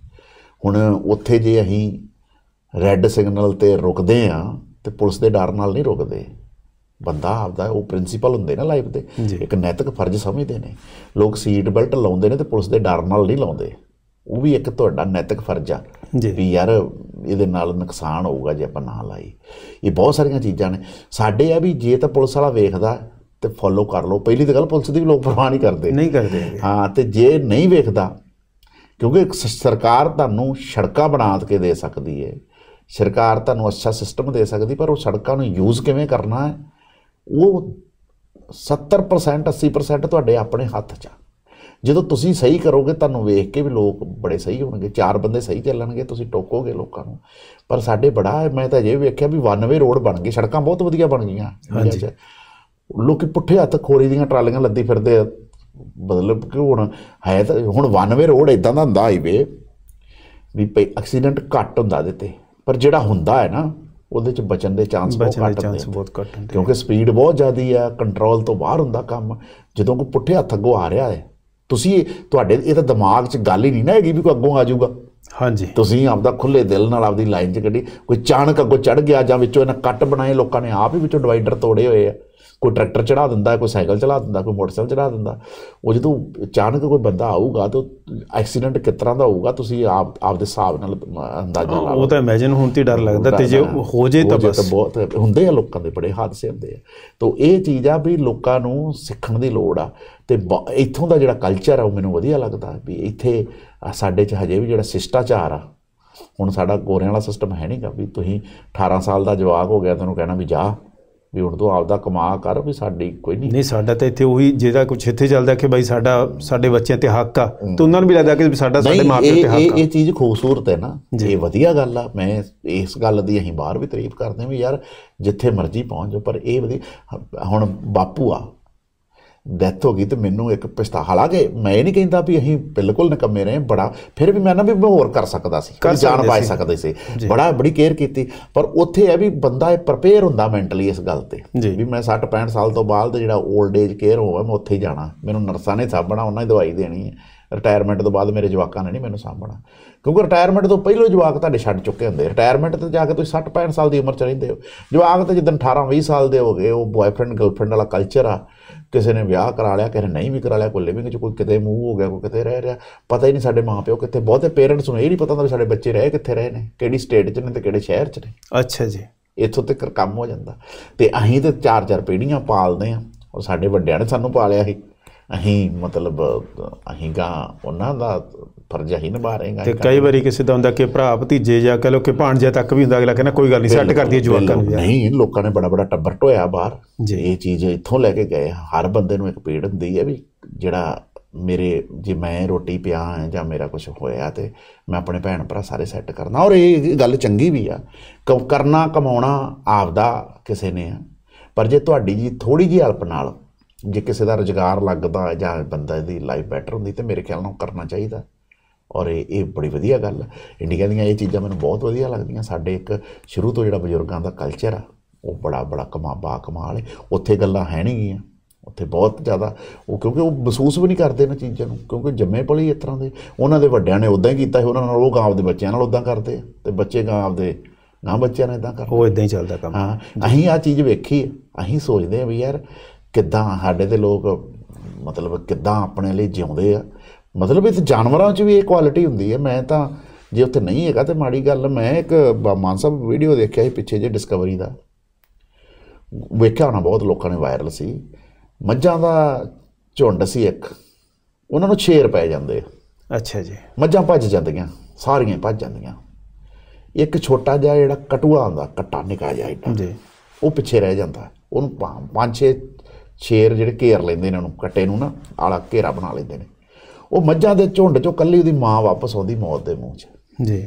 ਹੁਣ ਉੱਥੇ ਜੇ ਅਸੀਂ ਰੈੱਡ ਸਿਗਨਲ ਤੇ ਰੁਕਦੇ ਆ ਤੇ ਪੁਲਿਸ ਦੇ ਡਰ ਨਾਲ ਨਹੀਂ ਰੁਕਦੇ ਬੰਦਾ ਆਪਦਾ ਉਹ ਪ੍ਰਿੰਸੀਪਲ ਹੁੰਦੇ ਨਾ ਲਾਈਫ ਦੇ ਇੱਕ ਨੈਤਿਕ ਫਰਜ਼ ਸਮਝਦੇ ਨੇ ਲੋਕ ਸੀਟ ਬੈਲਟ ਲਾਉਂਦੇ ਨੇ ਤੇ ਪੁਲਿਸ ਦੇ ਡਰ ਨਾਲ ਨਹੀਂ ਲਾਉਂਦੇ ਉਹ ਵੀ ਇੱਕ ਤੁਹਾਡਾ ਨੈਤਿਕ ਫਰਜ਼ ਆ ਵੀ ਯਾਰ ਇਹਦੇ ਨਾਲ ਨੁਕਸਾਨ ਹੋਊਗਾ ਜੇ ਆਪਾਂ ਨਾ ਲਾਈ ਇਹ ਬਹੁਤ ਸਾਰੀਆਂ ਚੀਜ਼ਾਂ ਨੇ ਸਾਡੇ ਆ ਵੀ ਜੇ ਤਾਂ ਪੁਲਿਸ ਵਾਲਾ ਵੇਖਦਾ ਤੇ ਫੋਲੋ ਕਰ ਲਓ ਪਹਿਲੀ ਤਾਂ ਗੱਲ ਪੁਲਿਸ ਦੀ ਵੀ ਲੋਕ ਪਰਵਾਹ ਨਹੀਂ ਕਰਦੇ ਨਹੀਂ ਕਰਦੇ ਹਾਂ ਤੇ ਜੇ ਨਹੀਂ ਵੇਖਦਾ ਕਿਉਂਕਿ ਸਰਕਾਰ ਤੁਹਾਨੂੰ ਸੜਕਾਂ ਬਣਾ ਕੇ ਦੇ ਸਕਦੀ ਹੈ ਸਰਕਾਰ ਤੁਹਾਨੂੰ ਅੱਛਾ ਸਿਸਟਮ ਦੇ ਸਕਦੀ ਪਰ ਉਹ ਸੜਕਾਂ ਨੂੰ ਯੂਜ਼ ਕਿਵੇਂ ਕਰਨਾ ਹੈ ਉਹ 70% 80% ਤੁਹਾਡੇ ਆਪਣੇ ਹੱਥ 'ਚ ਆ ਜਦੋਂ ਤੁਸੀਂ ਸਹੀ ਕਰੋਗੇ ਤੁਹਾਨੂੰ ਵੇਖ ਕੇ ਵੀ ਲੋਕ ਬੜੇ ਸਹੀ ਹੋਣਗੇ ਚਾਰ ਬੰਦੇ ਸਹੀ ਚੱਲਣਗੇ ਤੁਸੀਂ ਟੋਕੋਗੇ ਲੋਕਾਂ ਨੂੰ ਪਰ ਸਾਡੇ ਬੜਾ ਮੈਂ ਤਾਂ ਜੇ ਵੇਖਿਆ ਵੀ ਵਨਵੇ ਰੋਡ ਬਣ ਗਏ ਸੜਕਾਂ ਬਹੁਤ ਵਧੀਆ ਬਣ ਗਈਆਂ ਹਾਂਜੀ ਲੋਕੀ ਪੁੱਠੇ ਹੱਥ ਖੋਰੀ ਦੀਆਂ ਟਰਾਲੀਆਂ ਲੱਦੀ ਫਿਰਦੇ ਆ ਮਤਲਬ ਕਿ ਹੁਣ ਹੈ ਤਾਂ ਹੁਣ ਵਨਵੇ ਰੋਡ ਇਦਾਂ ਦਾ ਹੁੰਦਾ ਹਾਈਵੇ ਵੀ ਪਈ ਐਕਸੀਡੈਂਟ ਘੱਟ ਹੁੰਦਾ ਦਿੱਤੇ ਪਰ ਜਿਹੜਾ ਹੁੰਦਾ ਹੈ ਨਾ ਉਹਦੇ ਚ ਬਚਣ ਦੇ ਚਾਂਸ ਬਹੁਤ ਘੱਟ ਹੁੰਦੇ ਚਾਂਸ ਬਹੁਤ ਘੱਟ ਹੁੰਦੇ ਕਿਉਂਕਿ ਸਪੀਡ ਬਹੁਤ ਜ਼ਿਆਦੀ ਆ ਕੰਟਰੋਲ ਤੋਂ ਬਾਹਰ ਹੁੰਦਾ ਕੰਮ ਜਦੋਂ ਕੋ ਪੁੱਠੇ ਹੱਥ ਅੱਗੋਂ ਆ ਰਿਹਾ ਹੈ ਤੁਸੀਂ ਤੁਹਾਡੇ ਇਹ ਤਾਂ ਦਿਮਾਗ 'ਚ ਗੱਲ ਹੀ ਨਹੀਂ ਨਾ ਹੈਗੀ ਵੀ ਕੋਈ ਅੱਗੋਂ ਆ ਜਾਊਗਾ ਹਾਂਜੀ ਤੁਸੀਂ ਆਪਦਾ ਖੁੱਲੇ ਦਿਲ ਨਾਲ ਆਪਦੀ ਲਾਈਨ 'ਚ ਕੱਢੀ ਕੋਈ ਚਾਣਕ ਅੱਗੋਂ ਚੜ ਗਿਆ ਜਾਂ ਵਿੱਚੋਂ ਇਹਨਾਂ ਕੱਟ ਬਣਾਏ ਲੋਕਾਂ ਨੇ ਆਪ ਹੀ ਵਿੱਚੋਂ ਡਿਵਾਈਡਰ ਤੋੜੇ ਹੋਏ ਆ ਕੋਈ ਟਰੈਕਟਰ ਚੜਾ ਦਿੰਦਾ ਕੋਈ ਸਾਈਕਲ ਚਲਾ ਦਿੰਦਾ ਕੋਈ ਮੋਟਰਸਾਈਕਲ ਚੜਾ ਦਿੰਦਾ ਉਹ ਜਦੋਂ ਅਚਾਨਕ ਕੋਈ ਬੰਦਾ ਆਊਗਾ ਤਾਂ ਐਕਸੀਡੈਂਟ ਕਿਸ ਤਰ੍ਹਾਂ ਦਾ ਹੋਊਗਾ ਤੁਸੀਂ ਆਪ ਆਪਦੇ ਹਿਸਾਬ ਨਾਲ ਅੰਦਾਜ਼ਾ ਲਾ ਉਹ ਤਾਂ ਇਮੇਜਿਨ ਹੁਣ ਤੇ ਡਰ ਲੱਗਦਾ ਤੇ ਜੇ ਹੋ ਜੇ ਤਾਂ ਬਸ ਬਹੁਤ ਹੁੰਦੇ ਆ ਲੋਕਾਂ ਦੇ ਬੜੇ ਹਾਦਸੇ ਹੁੰਦੇ ਆ ਤਾਂ ਇਹ ਚੀਜ਼ ਆ ਵੀ ਲੋਕਾਂ ਨੂੰ ਸਿੱਖਣ ਦੀ ਲੋੜ ਆ ਤੇ ਇੱਥੋਂ ਦਾ ਜਿਹੜਾ ਕਲਚਰ ਆ ਉਹ ਮੈਨੂੰ ਵਧੀਆ ਲੱਗਦਾ ਵੀ ਇੱਥੇ ਸਾਡੇ ਚ ਹਜੇ ਵੀ ਜਿਹੜਾ ਸਿਸ਼ਟਾਚਾਰ ਆ ਹੁਣ ਸਾਡਾ ਗੋਰਿਆਂ ਵਾਲਾ ਸਿਸਟਮ ਹੈ ਨਹੀਂਗਾ ਵੀ ਤੁਸੀਂ 18 ਸਾਲ ਦਾ ਜਵਾਕ ਹੋ ਗਿਆ ਤੁਹਾਨੂੰ ਕਹਿਣਾ ਵੀ ਜਾ ਵੀ ਹੁਣ ਤੂੰ ਆਪਦਾ ਕਮਾ ਕਰ ਵੀ ਸਾਡੀ ਕੋਈ ਨਹੀਂ ਨਹੀਂ ਸਾਡਾ ਤਾਂ ਇੱਥੇ ਉਹੀ ਜਿਹੜਾ ਕੁਝ ਇੱਥੇ ਚੱਲਦਾ ਕਿ ਬਾਈ ਸਾਡਾ ਸਾਡੇ ਬੱਚਿਆਂ ਤੇ ਹੱਕ ਆ ਤੇ ਉਹਨਾਂ ਨੂੰ ਵੀ ਲੱਗਦਾ ਕਿ ਸਾਡਾ ਸਾਡੇ ਮਾਪਿਆਂ ਤੇ ਹੱਕ ਆ ਇਹ ਇਹ ਚੀਜ਼ ਖੂਬਸੂਰਤ ਹੈ ਨਾ ਇਹ ਵਧੀਆ ਗੱਲ ਆ ਮੈਂ ਇਸ ਗੱਲ ਦੀ ਅਸੀਂ ਬਾਹਰ ਵੀ ਤਾਰੀਫ ਕਰਦੇ ਹਾਂ ਵੀ ਯਾਰ ਜਿੱਥੇ ਮਰਜ਼ੀ ਪਹੁੰਚ ਪਰ ਇਹ ਵਧੀਆ ਹੁਣ ਬਾਪੂ ਆ ਡੈਥ ਹੋ ਗਈ ਤੇ ਮੈਨੂੰ ਇੱਕ ਪਿਸਤਾ ਹਾਲਾਂਕਿ ਮੈਂ ਇਹ ਨਹੀਂ ਕਹਿੰਦਾ ਵੀ ਅਸੀਂ ਬਿਲਕੁਲ ਨਕਮੇ ਰਹੇ ਬੜਾ ਫਿਰ ਵੀ ਮੈਂ ਨਾ ਵੀ ਹੋਰ ਕਰ ਸਕਦਾ ਸੀ ਕਰ ਜਾਨ ਬਾਜ ਸਕਦਾ ਸੀ ਬੜਾ ਬੜੀ ਕੇਅਰ ਕੀਤੀ ਪਰ ਉੱਥੇ ਹੈ ਵੀ ਬੰਦਾ ਇਹ ਪ੍ਰਪੇਅਰ ਹੁੰਦਾ ਮੈਂਟਲੀ ਇਸ ਗੱਲ ਤੇ ਵੀ ਮੈਂ 60 65 ਸਾਲ ਤੋਂ ਬਾਅਦ ਜਿਹੜਾ 올ਡ ਏਜ ਕੇਅਰ ਹੋਵੇ ਮੈਂ ਉੱਥੇ ਜਾਣਾ ਮੈਨੂੰ ਨਰਸਾਂ ਨੇ ਸਾਬਣਾ ਉਹਨਾਂ ਦੀ ਦਵਾਈ ਦੇਣੀ ਹੈ ਰਿਟਾਇਰਮੈਂਟ ਤੋਂ ਬਾਅਦ ਮੇਰੇ ਜਵਾਕਾਂ ਨੇ ਨਹੀਂ ਮੈਨੂੰ ਸਾਂਭਣਾ ਕਿਉਂਕਿ ਰਿਟਾਇਰਮੈਂਟ ਤੋਂ ਪਹਿਲਾਂ ਜਵਾਕ ਤੁਹਾਡੇ ਛੱਡ ਚੁੱਕੇ ਹੁੰਦੇ ਰਿਟਾਇਰਮੈਂਟ ਤੇ ਜਾ ਕੇ ਤੁਸੀਂ 60 65 ਸਾਲ ਦੀ ਉਮਰ ਚ ਰਹਿੰਦੇ ਹੋ ਜਵਾਕ ਤਾਂ ਜਦੋਂ 18 20 ਸਾਲ ਦੇ ਹੋਗੇ ਉਹ ਬॉयਫ੍ਰੈਂਡ ਗਰਲਫ੍ਰੈਂਡ ਵਾਲਾ ਕਲਚਰ ਆ ਕਿਸੇ ਨੇ ਵਿਆਹ ਕਰਾ ਲਿਆ ਕਿਸੇ ਨੇ ਨਹੀਂ ਵੀ ਕਰਾ ਲਿਆ ਕੋਈ ਲਿਵਿੰਗ ਚ ਕੋਈ ਕਿਤੇ ਮੂਵ ਹੋ ਗਿਆ ਕੋਈ ਕਿਤੇ ਰਹਿ ਰਿਹਾ ਪਤਾ ਹੀ ਨਹੀਂ ਸਾਡੇ ਮਾਪਿਓ ਕਿੱਥੇ ਬਹੁਤੇ ਪੇਰੈਂਟਸ ਨੂੰ ਇਹ ਨਹੀਂ ਪਤਾ ਹੁੰਦਾ ਸਾਡੇ ਬੱਚੇ ਰਹੇ ਕਿੱਥੇ ਰਹੇ ਨੇ ਕਿਹੜੀ ਸਟੇਟ 'ਚ ਨੇ ਤੇ ਕਿਹੜੇ ਸ਼ਹਿਰ 'ਚ ਨੇ ਅੱਛਾ ਜੀ ਇੱਥੋਂ ਤੱਕ ਕੰਮ ਹੋ ਜਾਂਦਾ ਤੇ ਅਸੀਂ ਤੇ ਚਾਰ ਚਾਰ ਪੀੜੀਆਂ ਪਾਲਦੇ ਆ ਔਰ ਸਾਡੇ ਵੱਡਿਆਂ ਨੇ ਸਾਨੂੰ ਪਾਲਿਆ ਸੀ ਅਹੀਂ ਮਤਲਬ ਅਹੀਂ ਗਾ ਉਹਨਾਂ ਦਾ ਫਰਜ਼ ਹੀ ਨਿਭਾ ਰਹੇ ਹਾਂ ਤੇ ਕਈ ਵਾਰੀ ਕਿਸੇ ਦਾ ਹੁੰਦਾ ਕਿ ਭਰਾ ਭਤੀਜੇ ਜਾਂ ਕਹੋ ਕਿ ਭਾਣਜੇ ਤੱਕ ਵੀ ਹੁੰਦਾ ਅਗਲਾ ਕਹਿੰਦਾ ਕੋਈ ਗੱਲ ਨਹੀਂ ਸੈੱਟ ਕਰ ਦਈਏ ਜਵਾਕਾਂ ਨੂੰ ਨਹੀਂ ਲੋਕਾਂ ਨੇ ਬੜਾ ਬੜਾ ਟੱਬਰ ਟੋਇਆ ਬਾਹਰ ਇਹ ਚੀਜ਼ ਇੱਥੋਂ ਲੈ ਕੇ ਗਏ ਹਰ ਬੰਦੇ ਨੂੰ ਇੱਕ ਪੀੜ ਹੁੰਦੀ ਹੈ ਵੀ ਜਿਹੜਾ ਮੇਰੇ ਜੇ ਮੈਂ ਰੋਟੀ ਪਿਆ ਜਾਂ ਮੇਰਾ ਕੁਝ ਹੋਇਆ ਤੇ ਮੈਂ ਆਪਣੇ ਭੈਣ ਭਰਾ ਸਾਰੇ ਸੈੱਟ ਕਰਨਾ ਔਰ ਇਹ ਗੱਲ ਚੰਗੀ ਵੀ ਆ ਕਰਨਾ ਕਮਾਉਣਾ ਆਪਦਾ ਕਿਸੇ ਨੇ ਆ ਪਰ ਜੇ ਤੁਹਾਡੀ ਜੀ ਥੋੜੀ ਜੀ ਹਲਪ ਨਾਲ ਜੇ ਕਿਸੇ ਦਾ ਰੋਜ਼ਗਾਰ ਲੱਗਦਾ ਜਾਂ ਬੰਦਾ ਦੀ ਲਾਈਫ ਬੈਟਰ ਹੁੰਦੀ ਤੇ ਮੇਰੇ ਖਿਆਲ ਨਾਲ ਕਰਨਾ ਚਾਹੀਦਾ ਔਰ ਇਹ ਬੜੀ ਵਧੀਆ ਗੱਲ ਇੰਡੀਆ ਦੀਆਂ ਇਹ ਚੀਜ਼ਾਂ ਮੈਨੂੰ ਬਹੁਤ ਵਧੀਆ ਲੱਗਦੀਆਂ ਸਾਡੇ ਇੱਕ ਸ਼ੁਰੂ ਤੋਂ ਜਿਹੜਾ ਬਜ਼ੁਰਗਾਂ ਦਾ ਕਲਚਰ ਆ ਉਹ ਬੜਾ ਬੜਾ ਕਮਾ ਬਾ ਕਮਾਲ ਹੈ ਉੱਥੇ ਗੱਲਾਂ ਹੈ ਨਹੀਂ ਗੀਆਂ ਉੱਥੇ ਬਹੁਤ ਜ਼ਿਆਦਾ ਉਹ ਕਿਉਂਕਿ ਉਹ ਮਹਿਸੂਸ ਵੀ ਨਹੀਂ ਕਰਦੇ ਨਾ ਚੀਜ਼ਾਂ ਨੂੰ ਕਿਉਂਕਿ ਜੰਮੇ ਪਲੇ ਇਸ ਤਰ੍ਹਾਂ ਦੇ ਉਹਨਾਂ ਦੇ ਵੱਡਿਆਂ ਨੇ ਉਦਾਂ ਹੀ ਕੀਤਾ ਹੈ ਉਹਨਾਂ ਨਾਲ ਉਹ ਗਾਂਵ ਦੇ ਬੱਚਿਆਂ ਨਾਲ ਉਦਾਂ ਕਰਦੇ ਤੇ ਬੱਚੇ ਗਾਂਵ ਦੇ ਨਾ ਬੱਚਿਆਂ ਨੇ ਇਦਾਂ ਕਰਦੇ ਉਹ ਇਦਾਂ ਹੀ ਚੱਲਦਾ ਕੰਮ ਹਾਂ ਅਸੀਂ ਆ ਚੀਜ਼ ਵੇਖੀ ਅਸੀਂ ਸੋਚਦੇ ਆ ਵੀ ਯਾਰ ਕਿੱਦਾਂ ਸਾਡੇ ਦੇ ਲੋਕ ਮਤਲਬ ਕਿੱਦਾਂ ਆਪਣੇ ਲਈ ਜਿਉਂਦੇ ਆ ਮਤਲਬ ਇਹ ਜਾਨਵਰਾਂ 'ਚ ਵੀ ਇਹ ਕੁਆਲਿਟੀ ਹੁੰਦੀ ਹੈ ਮੈਂ ਤਾਂ ਜੇ ਉੱਥੇ ਨਹੀਂ ਹੈਗਾ ਤੇ ਮਾੜੀ ਗੱਲ ਮੈਂ ਇੱਕ ਮਾਨ ਸਾਹਿਬ ਵੀਡੀਓ ਦੇਖਿਆ ਸੀ ਪਿੱਛੇ ਜੇ ਡਿਸਕਵਰੀ ਦਾ ਵੇਖਿਆ ਹੋਣਾ ਬਹੁਤ ਲੋਕਾਂ ਨੇ ਵਾਇਰਲ ਸੀ ਮੱਝਾਂ ਦਾ ਝੁੰਡ ਸੀ ਇੱਕ ਉਹਨਾਂ ਨੂੰ ਛੇਰ ਪੈ ਜਾਂਦੇ ਅੱਛਾ ਜੀ ਮੱਝਾਂ ਭੱਜ ਜਾਂਦੀਆਂ ਸਾਰੀਆਂ ਭੱਜ ਜਾਂਦੀਆਂ ਇੱਕ ਛੋਟਾ ਜਿਹਾ ਜਿਹੜਾ ਕਟੂਆ ਹੁੰਦਾ ਕਟਾ ਨਿਕਾ ਜਾਂਦਾ ਜੀ ਉਹ ਪਿੱਛੇ ਰਹਿ ਜਾਂਦਾ ਉਹਨੂੰ ਪੰਜ ਛੇ ਸ਼ੇਰ ਜਿਹੜੇ ਘੇਰ ਲੈਂਦੇ ਇਹਨਾਂ ਨੂੰ ਕੱਟੇ ਨੂੰ ਨਾ ਆਲਾ ਘੇਰਾ ਬਣਾ ਲੈਂਦੇ ਨੇ ਉਹ ਮੱਝਾਂ ਦੇ ਝੁੰਡ ਚੋਂ ਕੱਲੀ ਉਹਦੀ ਮਾਂ ਵਾਪਸ ਆਉਂਦੀ ਮੌਤ ਦੇ ਮੂੰਹ 'ਚ ਜੀ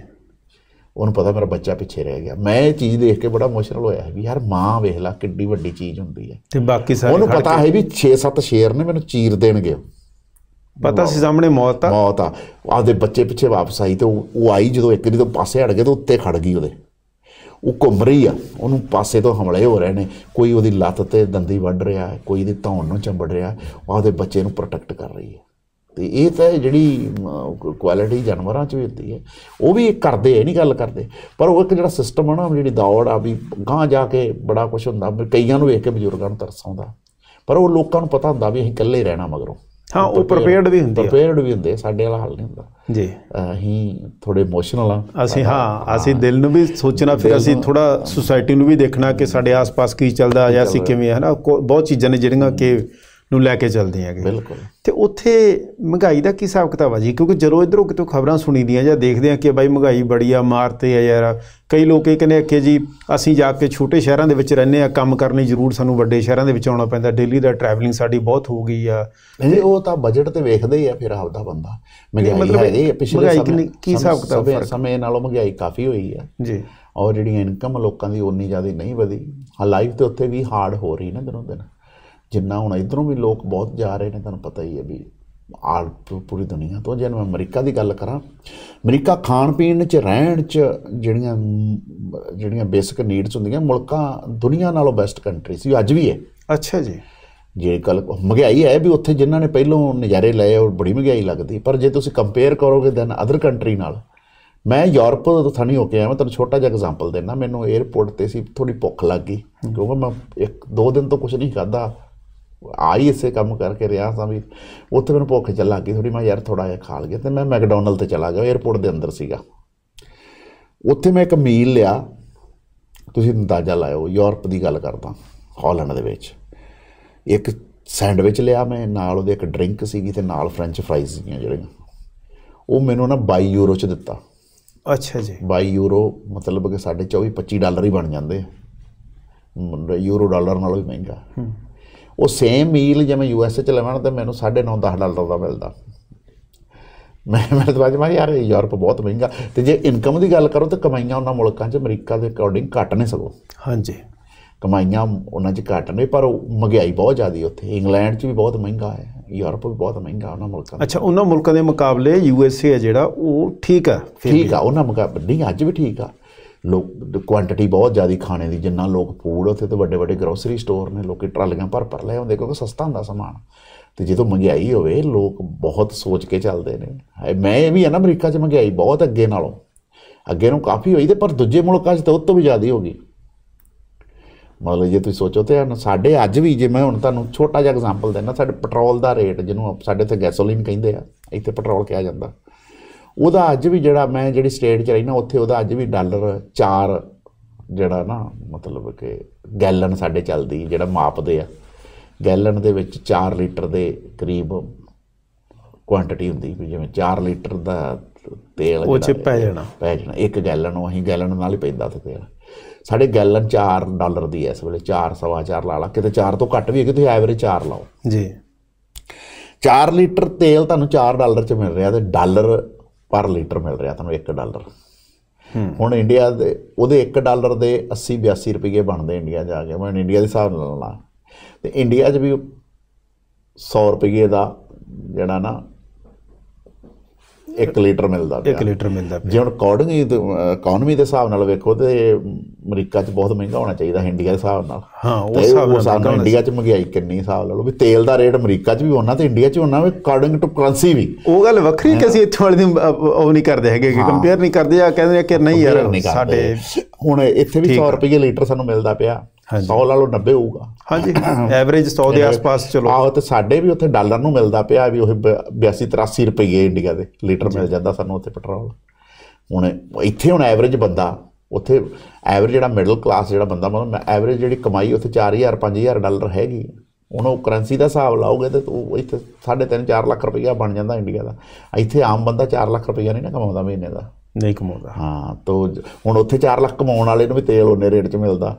ਉਹਨੂੰ ਪਤਾ ਮੇਰਾ ਬੱਚਾ ਪਿੱਛੇ ਰਹਿ ਗਿਆ ਮੈਂ ਇਹ ਚੀਜ਼ ਦੇਖ ਕੇ ਬੜਾ ਮੋਸ਼ਨਲ ਹੋਇਆ ਵੀ ਯਾਰ ਮਾਂ ਵੇਖ ਲੈ ਕਿੱਡੀ ਵੱਡੀ ਚੀਜ਼ ਹੁੰਦੀ ਹੈ ਤੇ ਬਾਕੀ ਸਾਰੇ ਉਹਨੂੰ ਪਤਾ ਹੈ ਵੀ 6-7 ਸ਼ੇਰ ਨੇ ਮੈਨੂੰ ਚੀਰ ਦੇਣਗੇ ਪਤਾ ਸੀ ਸਾਹਮਣੇ ਮੌਤ ਆ ਮੌਤ ਆ ਆਦੇ ਬੱਚੇ ਪਿੱਛੇ ਵਾਪਸ ਆਈ ਤੇ ਉਹ ਆਈ ਜਦੋਂ ਇੱਕ ਦੀ ਤੋਂ ਪਾਸੇ ਹਟ ਗਏ ਤੇ ਉੱਤੇ ਖੜ ਗਈ ਉਹਦੇ ਉਹ ਘੁੰਮ ਰਹੀ ਆ ਉਹਨੂੰ ਪਾਸੇ ਤੋਂ ਹਮਲੇ ਹੋ ਰਹੇ ਨੇ ਕੋਈ ਉਹਦੀ ਲੱਤ ਤੇ ਦੰਦੀ ਵੱਢ ਰਿਹਾ ਹੈ ਕੋਈ ਦੀ ਧੌਣ ਨੂੰ ਚੰਬੜ ਰਿਹਾ ਹੈ ਉਹਦੇ ਬੱਚੇ ਨੂੰ ਪ੍ਰੋਟੈਕਟ ਕਰ ਰਹੀ ਹੈ ਤੇ ਇਹ ਤਾਂ ਜਿਹੜੀ ਕੁਆਲਿਟੀ ਜਾਨਵਰਾਂ 'ਚ ਵੀ ਹੁੰਦੀ ਹੈ ਉਹ ਵੀ ਕਰਦੇ ਇਹ ਨਹੀਂ ਗੱਲ ਕਰਦੇ ਪਰ ਉਹ ਇੱਕ ਜਿਹੜਾ ਸਿਸਟਮ ਆ ਨਾ ਜਿਹੜੀ ਦੌੜ ਆ ਵੀ ਗਾਂ ਜਾ ਕੇ ਬੜਾ ਕੁਝ ਹੁੰਦਾ ਕਈਆਂ ਨੂੰ ਵੇਖ ਕੇ ਬਜ਼ੁਰਗਾਂ ਨੂੰ ਤਰਸ ਆਉਂਦਾ ਪਰ ਉਹ ਲੋਕਾਂ ਨੂੰ ਪਤਾ ਹੁੰਦਾ ਵੀ ਅਸੀਂ ਇਕੱਲੇ ਰਹਿਣਾ ਮਗਰੋਂ ਹਾਂ ਉਹ ਪ੍ਰਪੇਅਰਡ ਵੀ ਹੁੰਦੀ ਹੈ ਪ੍ਰਪੇਅਰਡ ਵੀ ਹੁੰਦੇ ਸਾਡੇ ਵਾਲਾ ਹਾਲ ਨਹੀਂ ਹੁੰਦਾ ਜੀ ਅਸੀਂ ਥੋੜੇ ਇਮੋਸ਼ਨਲ ਆ ਅਸੀਂ ਹਾਂ ਅਸੀਂ ਦਿਲ ਨੂੰ ਵੀ ਸੋਚਣਾ ਫਿਰ ਅਸੀਂ ਥੋੜਾ ਸੁਸਾਇਟੀ ਨੂੰ ਵੀ ਦੇਖਣਾ ਕਿ ਸਾਡੇ ਆਸ-ਪਾਸ ਕੀ ਚੱਲਦਾ ਜਾਂ ਅਸੀਂ ਕਿਵੇਂ ਹੈ ਨਾ ਬਹੁਤ ਚੀਜ਼ਾਂ ਨੇ ਜਿਹੜੀਆਂ ਕਿ ਨੂੰ ਲੈ ਕੇ ਚੱਲਦੇ ਹੈਗੇ ਬਿਲਕੁਲ ਤੇ ਉੱਥੇ ਮਹਿੰਗਾਈ ਦਾ ਕੀ ਹਿਸਾਬ ਕਿਤਾਬ ਆ ਜੀ ਕਿਉਂਕਿ ਜਦੋਂ ਇਧਰੋਂ ਕਿਤੋਂ ਖਬਰਾਂ ਸੁਣੀਦੀਆਂ ਜਾਂ ਦੇਖਦੇ ਆ ਕਿ ਬਾਈ ਮਹਿੰਗਾਈ ਬੜੀ ਆ ਮਾਰਤੇ ਆ ਯਾਰ ਕਈ ਲੋਕ ਇਹ ਕਹਿੰਦੇ ਕਿ ਜੀ ਅਸੀਂ ਜਾ ਕੇ ਛੋਟੇ ਸ਼ਹਿਰਾਂ ਦੇ ਵਿੱਚ ਰਹਿੰਦੇ ਆ ਕੰਮ ਕਰਨੀ ਜ਼ਰੂਰ ਸਾਨੂੰ ਵੱਡੇ ਸ਼ਹਿਰਾਂ ਦੇ ਵਿੱਚ ਆਉਣਾ ਪੈਂਦਾ ਡੇਲੀ ਦਾ ਟਰੈਵਲਿੰਗ ਸਾਡੀ ਬਹੁਤ ਹੋ ਗਈ ਆ ਨਹੀਂ ਉਹ ਤਾਂ ਬਜਟ ਤੇ ਵੇਖਦੇ ਆ ਫਿਰ ਆਪਦਾ ਬੰਦਾ ਮਹਿੰਗਾਈ ਹੈ ਇਹ ਪਿਛਲੇ ਸਮੇਂ ਕੀ ਹਿਸਾਬ ਕਿਤਾਬ ਸਮੇਂ ਨਾਲੋਂ ਮਹਿੰਗਾਈ ਕਾਫੀ ਹੋਈ ਆ ਜੀ ਔਰ ਜਿਹੜੀ ਇਨਕਮ ਲੋਕਾਂ ਦੀ ਉਨੀ ਜ਼ਿਆਦਾ ਨਹੀਂ ਵਧੀ ਆ ਲਾਈਫ ਤੇ ਉੱਥੇ ਵੀ ਹਾਰਡ ਹੋ ਰਹੀ ਨਾ ਦਿਨੋਂ ਦਿਨ ਜਿੰਨਾ ਹੁਣ ਇਧਰੋਂ ਵੀ ਲੋਕ ਬਹੁਤ ਜਾ ਰਹੇ ਨੇ ਤੁਹਾਨੂੰ ਪਤਾ ਹੀ ਹੈ ਵੀ ਆਲ ਪੂਰੀ ਦੁਨੀਆ ਤੋਂ ਜੇ ਮੈਂ ਅਮਰੀਕਾ ਦੀ ਗੱਲ ਕਰਾਂ ਅਮਰੀਕਾ ਖਾਣ ਪੀਣ ਚ ਰਹਿਣ ਚ ਜਿਹੜੀਆਂ ਜਿਹੜੀਆਂ ਬੇਸਿਕ ਨੀਡਸ ਹੁੰਦੀਆਂ ਮੁਲਕਾਂ ਦੁਨੀਆ ਨਾਲੋਂ ਬੈਸਟ ਕੰਟਰੀ ਸੀ ਅੱਜ ਵੀ ਹੈ ਅੱਛਾ ਜੀ ਜੇ ਗੱਲ ਮਹਿੰਗਾਈ ਹੈ ਵੀ ਉੱਥੇ ਜਿਨ੍ਹਾਂ ਨੇ ਪਹਿਲਾਂ ਨਜ਼ਾਰੇ ਲਏ ਉਹ ਬੜੀ ਮਹਿੰਗਾਈ ਲੱਗਦੀ ਪਰ ਜੇ ਤੁਸੀਂ ਕੰਪੇਅਰ ਕਰੋਗੇ ਦੈਨ ਅਦਰ ਕੰਟਰੀ ਨਾਲ ਮੈਂ ਯੂਰਪ ਤੋਂ ਥਣੀ ਹੋ ਕੇ ਆਇਆ ਮੈਂ ਤੁਹਾਨੂੰ ਛੋਟਾ ਜਿਹਾ ਐਗਜ਼ਾਮਪਲ ਦੇਣਾ ਮੈਨੂੰ 에어ਪੋਰਟ ਤੇ ਸੀ ਥੋੜੀ ਭੁੱਖ ਲੱਗ ਗਈ ਕਿਉਂਕਿ ਮੈਂ ਇੱਕ ਦੋ ਦਿਨ ਤੋਂ ਕੁਝ ਨਹੀਂ ਖਾਦਾ ਆਈ ਇਸੇ ਕੰਮ ਕਰਕੇ ਰਿਆ ਸਾਂ ਵੀ ਉੱਥੇ ਮੈਨੂੰ ਭੁੱਖ ਚੱਲਾ ਗਈ ਥੋੜੀ ਮੈਂ ਯਾਰ ਥੋੜਾ ਜਿਹਾ ਖਾ ਲਿਆ ਤੇ ਮੈਂ ਮੈਕਡੋਨਲਡ ਤੇ ਚਲਾ ਗਿਆ 에어ਪੋਰਟ ਦੇ ਅੰਦਰ ਸੀਗਾ ਉੱਥੇ ਮੈਂ ਇੱਕ ਮੀਲ ਲਿਆ ਤੁਸੀਂ ਅੰਦਾਜ਼ਾ ਲਾਇਓ ਯੂਰਪ ਦੀ ਗੱਲ ਕਰਦਾ ਹਾਲੈਂਡ ਦੇ ਵਿੱਚ ਇੱਕ ਸੈਂਡਵਿਚ ਲਿਆ ਮੈਂ ਨਾਲ ਉਹਦੇ ਇੱਕ ਡਰਿੰਕ ਸੀਗੀ ਤੇ ਨਾਲ ਫ੍ਰੈਂਚ ਫ੍ਰਾਈਜ਼ ਸੀਗੀਆਂ ਜਿਹੜੀਆਂ ਉਹ ਮੈਨੂੰ ਨਾ 22 ਯੂਰੋ ਚ ਦਿੱਤਾ ਅੱਛਾ ਜੀ 22 ਯੂਰੋ ਮਤਲਬ ਕਿ 24 25 ਡਾਲਰ ਹੀ ਬਣ ਜਾਂਦੇ ਯੂਰੋ ਡਾਲਰ ਨਾਲੋਂ ਵੀ ਮਹਿੰਗਾ ਉਹ ਸੇਮ ਮੀਲ ਜੇ ਮੈਂ ਯੂ ਐਸ ਏ ਚ ਲਵਾਂ ਤਾਂ ਮੈਨੂੰ 9.5 10 ਡਾਲਰ ਦਾ ਮਿਲਦਾ ਮੈਂ ਮੈਂ ਤਾਂ ਮੈਂ ਯਾਰ ਯੂਰਪ ਬਹੁਤ ਮਹਿੰਗਾ ਤੇ ਜੇ ਇਨਕਮ ਦੀ ਗੱਲ ਕਰੋ ਤਾਂ ਕਮਾਈਆਂ ਉਹਨਾਂ ਮੁਲਕਾਂ 'ਚ ਅਮਰੀਕਾ ਦੇ ਅਕੋਰਡਿੰਗ ਘੱਟ ਨੇ ਸਗੋਂ ਹਾਂਜੀ ਕਮਾਈਆਂ ਉਹਨਾਂ 'ਚ ਘੱਟ ਨੇ ਪਰ ਮਹਿੰਗਾਈ ਬਹੁਤ ਜ਼ਿਆਦੀ ਉੱਥੇ ਇੰਗਲੈਂਡ 'ਚ ਵੀ ਬਹੁਤ ਮਹਿੰਗਾ ਹੈ ਯੂਰਪ ਵੀ ਬਹੁਤ ਮਹਿੰਗਾ ਉਹਨਾਂ ਮੁਲਕਾਂ ਦਾ ਅੱਛਾ ਉਹਨਾਂ ਮੁਲਕਾਂ ਦੇ ਮੁਕਾਬਲੇ ਯੂ ਐਸ ਏ ਜਿਹੜਾ ਉਹ ਠੀਕ ਆ ਠੀਕ ਆ ਉਹਨਾਂ ਮੁਕਾਬਲੇ ਨਹੀਂ ਅੱਜ ਵੀ ਠੀਕ ਆ ਲੋਕ ਕੁਆਂਟੀਟੀ ਬਹੁਤ ਜ਼ਿਆਦੀ ਖਾਣੇ ਦੀ ਜਿੰਨਾ ਲੋਕ ਫੂਡ ਉੱਥੇ ਤੇ ਵੱਡੇ ਵੱਡੇ ਗਰੋਸਰੀ ਸਟੋਰ ਨੇ ਲੋਕੀ ਟਰਾਲੀਆਂ ਭਰ ਭਰ ਲੈ ਆਉਂਦੇ ਕਿਉਂਕਿ ਸਸਤਾ ਹੁੰਦਾ ਸਮਾਨ ਤੇ ਜਦੋਂ ਮਹਿੰਗਾਈ ਹੋਵੇ ਲੋਕ ਬਹੁਤ ਸੋਚ ਕੇ ਚੱਲਦੇ ਨੇ ਮੈਂ ਇਹ ਵੀ ਹੈ ਨਾ ਅਮਰੀਕਾ 'ਚ ਮਹਿੰਗਾਈ ਬਹੁਤ ਅੱਗੇ ਨਾਲੋਂ ਅੱਗੇ ਨੂੰ ਕਾਫੀ ਹੋਈ ਤੇ ਪਰ ਦੂਜੇ ਮੁਲਕਾਂ 'ਚ ਤਾਂ ਉਹ ਤੋਂ ਵੀ ਜ਼ਿਆਦਾ ਹੋ ਗਈ ਮਤਲਬ ਜੇ ਤੁਸੀਂ ਸੋਚੋ ਤੇ ਸਾਡੇ ਅੱਜ ਵੀ ਜੇ ਮੈਂ ਹੁਣ ਤੁਹਾਨੂੰ ਛੋਟਾ ਜਿਹਾ ਐਗਜ਼ਾਮਪਲ ਦੇਣਾ ਸਾਡੇ ਪੈਟਰੋਲ ਦਾ ਰੇਟ ਜਿਹਨੂੰ ਸਾਡੇ ਇੱਥੇ ਗੈਸੋਲੀਨ ਕਹਿੰਦੇ ਆ ਇੱਥੇ ਪੈਟਰੋਲ ਕਿਹਾ ਜਾਂਦਾ ਉਹਦਾ ਅੱਜ ਵੀ ਜਿਹੜਾ ਮੈਂ ਜਿਹੜੀ ਸਟੇਟ 'ਚ ਰਹਿਣਾ ਉੱਥੇ ਉਹਦਾ ਅੱਜ ਵੀ ਡਾਲਰ 4 ਜਿਹੜਾ ਨਾ ਮਤਲਬ ਕਿ ਗੈਲਨ ਸਾਡੇ ਚੱਲਦੀ ਜਿਹੜਾ ਮਾਪਦੇ ਆ ਗੈਲਨ ਦੇ ਵਿੱਚ 4 ਲੀਟਰ ਦੇ ਕਰੀਬ ਕੁਆਂਟੀਟੀ ਹੁੰਦੀ ਵੀ ਜਿਵੇਂ 4 ਲੀਟਰ ਦਾ ਤੇਲ ਉਹ ਚ ਪੈ ਜਾਣਾ ਪੈ ਜਾਣਾ ਇੱਕ ਗੈਲਨ ਉਹ ਅਸੀਂ ਗੈਲਨ ਨਾਲ ਹੀ ਪੈਂਦਾ ਤੇ ਤੇਲ ਸਾਡੇ ਗੈਲਨ 4 ਡਾਲਰ ਦੀ ਐ ਇਸ ਵੇਲੇ 4 ਸਵਾ 4 ਲਾ ਲਾ ਕਿਤੇ 4 ਤੋਂ ਘੱਟ ਵੀ ਹੈ ਕਿਤੇ ਐਵਰੇਜ 4 ਲਾਓ ਜੀ 4 ਲੀਟਰ ਤੇਲ ਤੁਹਾਨੂੰ 4 ਡਾਲਰ ਚ ਮਿਲ ਰਿਹਾ ਤੇ ਡਾਲਰ ਪਰ ਲੀਟਰ ਮਿਲ ਰਿਹਾ ਤੁਹਾਨੂੰ 1 ਡਾਲਰ ਹੁਣ ਇੰਡੀਆ ਦੇ ਉਹਦੇ 1 ਡਾਲਰ ਦੇ 80 82 ਰੁਪਏ ਬਣਦੇ ਇੰਡੀਆ ਜਾ ਕੇ ਮੈਂ ਇੰਡੀਆ ਦੇ ਹਿਸਾਬ ਨਾਲ ਲਾ ਤੇ ਇੰਡੀਆ 'ਚ ਵੀ 100 ਰੁਪਏ ਦਾ ਜਿਹੜਾ ਨਾ 1 ਲੀਟਰ ਮਿਲਦਾ ਪਿਆ 1 ਲੀਟਰ ਮਿਲਦਾ ਪਿਆ ਜੇ ਹੁਣ ਅਕੋਰਡਿੰਗ ਇਕਨੋਮੀ ਦੇ ਹਿਸਾਬ ਨਾਲ ਵੇਖੋ ਤੇ ਅਮਰੀਕਾ 'ਚ ਬਹੁਤ ਮਹਿੰਗਾ ਹੋਣਾ ਚਾਹੀਦਾ ਇੰਡੀਆ ਦੇ ਹਿਸਾਬ ਨਾਲ ਹਾਂ ਉਸ ਹਿਸਾਬ ਨਾਲ ਇੰਡੀਆ 'ਚ ਮਹਿੰਗਾਈ ਕਿੰਨੀ ਹਿਸਾਬ ਲਾ ਲਓ ਵੀ ਤੇਲ ਦਾ ਰੇਟ ਅਮਰੀਕਾ 'ਚ ਵੀ ਹੋਣਾ ਤੇ ਇੰਡੀਆ 'ਚ ਹੋਣਾ ਵੀ ਅਕੋਰਡਿੰਗ ਟੂ ਕਰੰਸੀ ਵੀ ਉਹ ਗੱਲ ਵੱਖਰੀ ਕਿ ਅਸੀਂ ਇੱਥੋਂ ਵਾਲੇ ਦੀ ਉਹ ਨਹੀਂ ਕਰਦੇ ਹੈਗੇ ਕਿ ਕੰਪੇਅਰ ਨਹੀਂ ਕਰਦੇ ਆ ਕਹਿੰਦੇ ਕਿ ਨਹੀਂ ਯਾਰ ਸਾਡੇ ਹੁਣ ਇੱਥੇ ਵੀ 100 ਰੁਪਏ ਲੀਟਰ ਸਾਨੂੰ ਮਿਲਦਾ ਪਿਆ 100 ਨਾਲੋਂ 90 ਹੋਊਗਾ ਹਾਂਜੀ ਐਵਰੇਜ 100 ਦੇ ਆਸ-ਪਾਸ ਚਲੋ ਆਹ ਤੇ ਸਾਡੇ ਵੀ ਉੱਥੇ ਡਾਲਰ ਨੂੰ ਮਿਲਦਾ ਪਿਆ ਵੀ ਉਹ 82 83 ਰੁਪਏ ਇੰਡੀਆ ਦੇ ਲੀਟਰ ਮਿਲ ਜਾਂਦਾ ਸਾਨੂੰ ਉੱਥੇ ਪੈਟਰੋਲ ਹੁਣ ਇੱਥੇ ਹੁਣ ਐਵਰੇਜ ਬੰਦਾ ਉੱਥੇ ਐਵਰੇਜ ਜਿਹੜਾ ਮਿਡਲ ਕਲਾਸ ਜਿਹੜਾ ਬੰਦਾ ਮਤਲਬ ਐਵਰੇਜ ਜਿਹੜੀ ਕਮਾਈ ਉੱਥੇ 4000 5000 ਡਾਲਰ ਹੈਗੀ ਉਹਨੂੰ ਕਰੰਸੀ ਦਾ ਹਿਸਾਬ ਲਾਓਗੇ ਤੇ ਉਹ ਇੱਥੇ 3.5 4 ਲੱਖ ਰੁਪਈਆ ਬਣ ਜਾਂਦਾ ਇੰਡੀਆ ਦਾ ਇੱਥੇ ਆਮ ਬੰਦਾ 4 ਲੱਖ ਰੁਪਈਆ ਨਹੀਂ ਨਾ ਕਮਾਉਂਦਾ ਮਹੀਨੇ ਦਾ ਨਹੀਂ ਕਮਾਉਂਦਾ ਹਾਂ ਤੋਂ ਹੁਣ ਉੱਥੇ 4 ਲੱਖ ਕਮਾਉਣ ਵਾਲੇ ਨੂੰ ਵੀ ਤੇਲ ਉਹਨੇ ਰੇਟ 'ਚ ਮਿਲਦਾ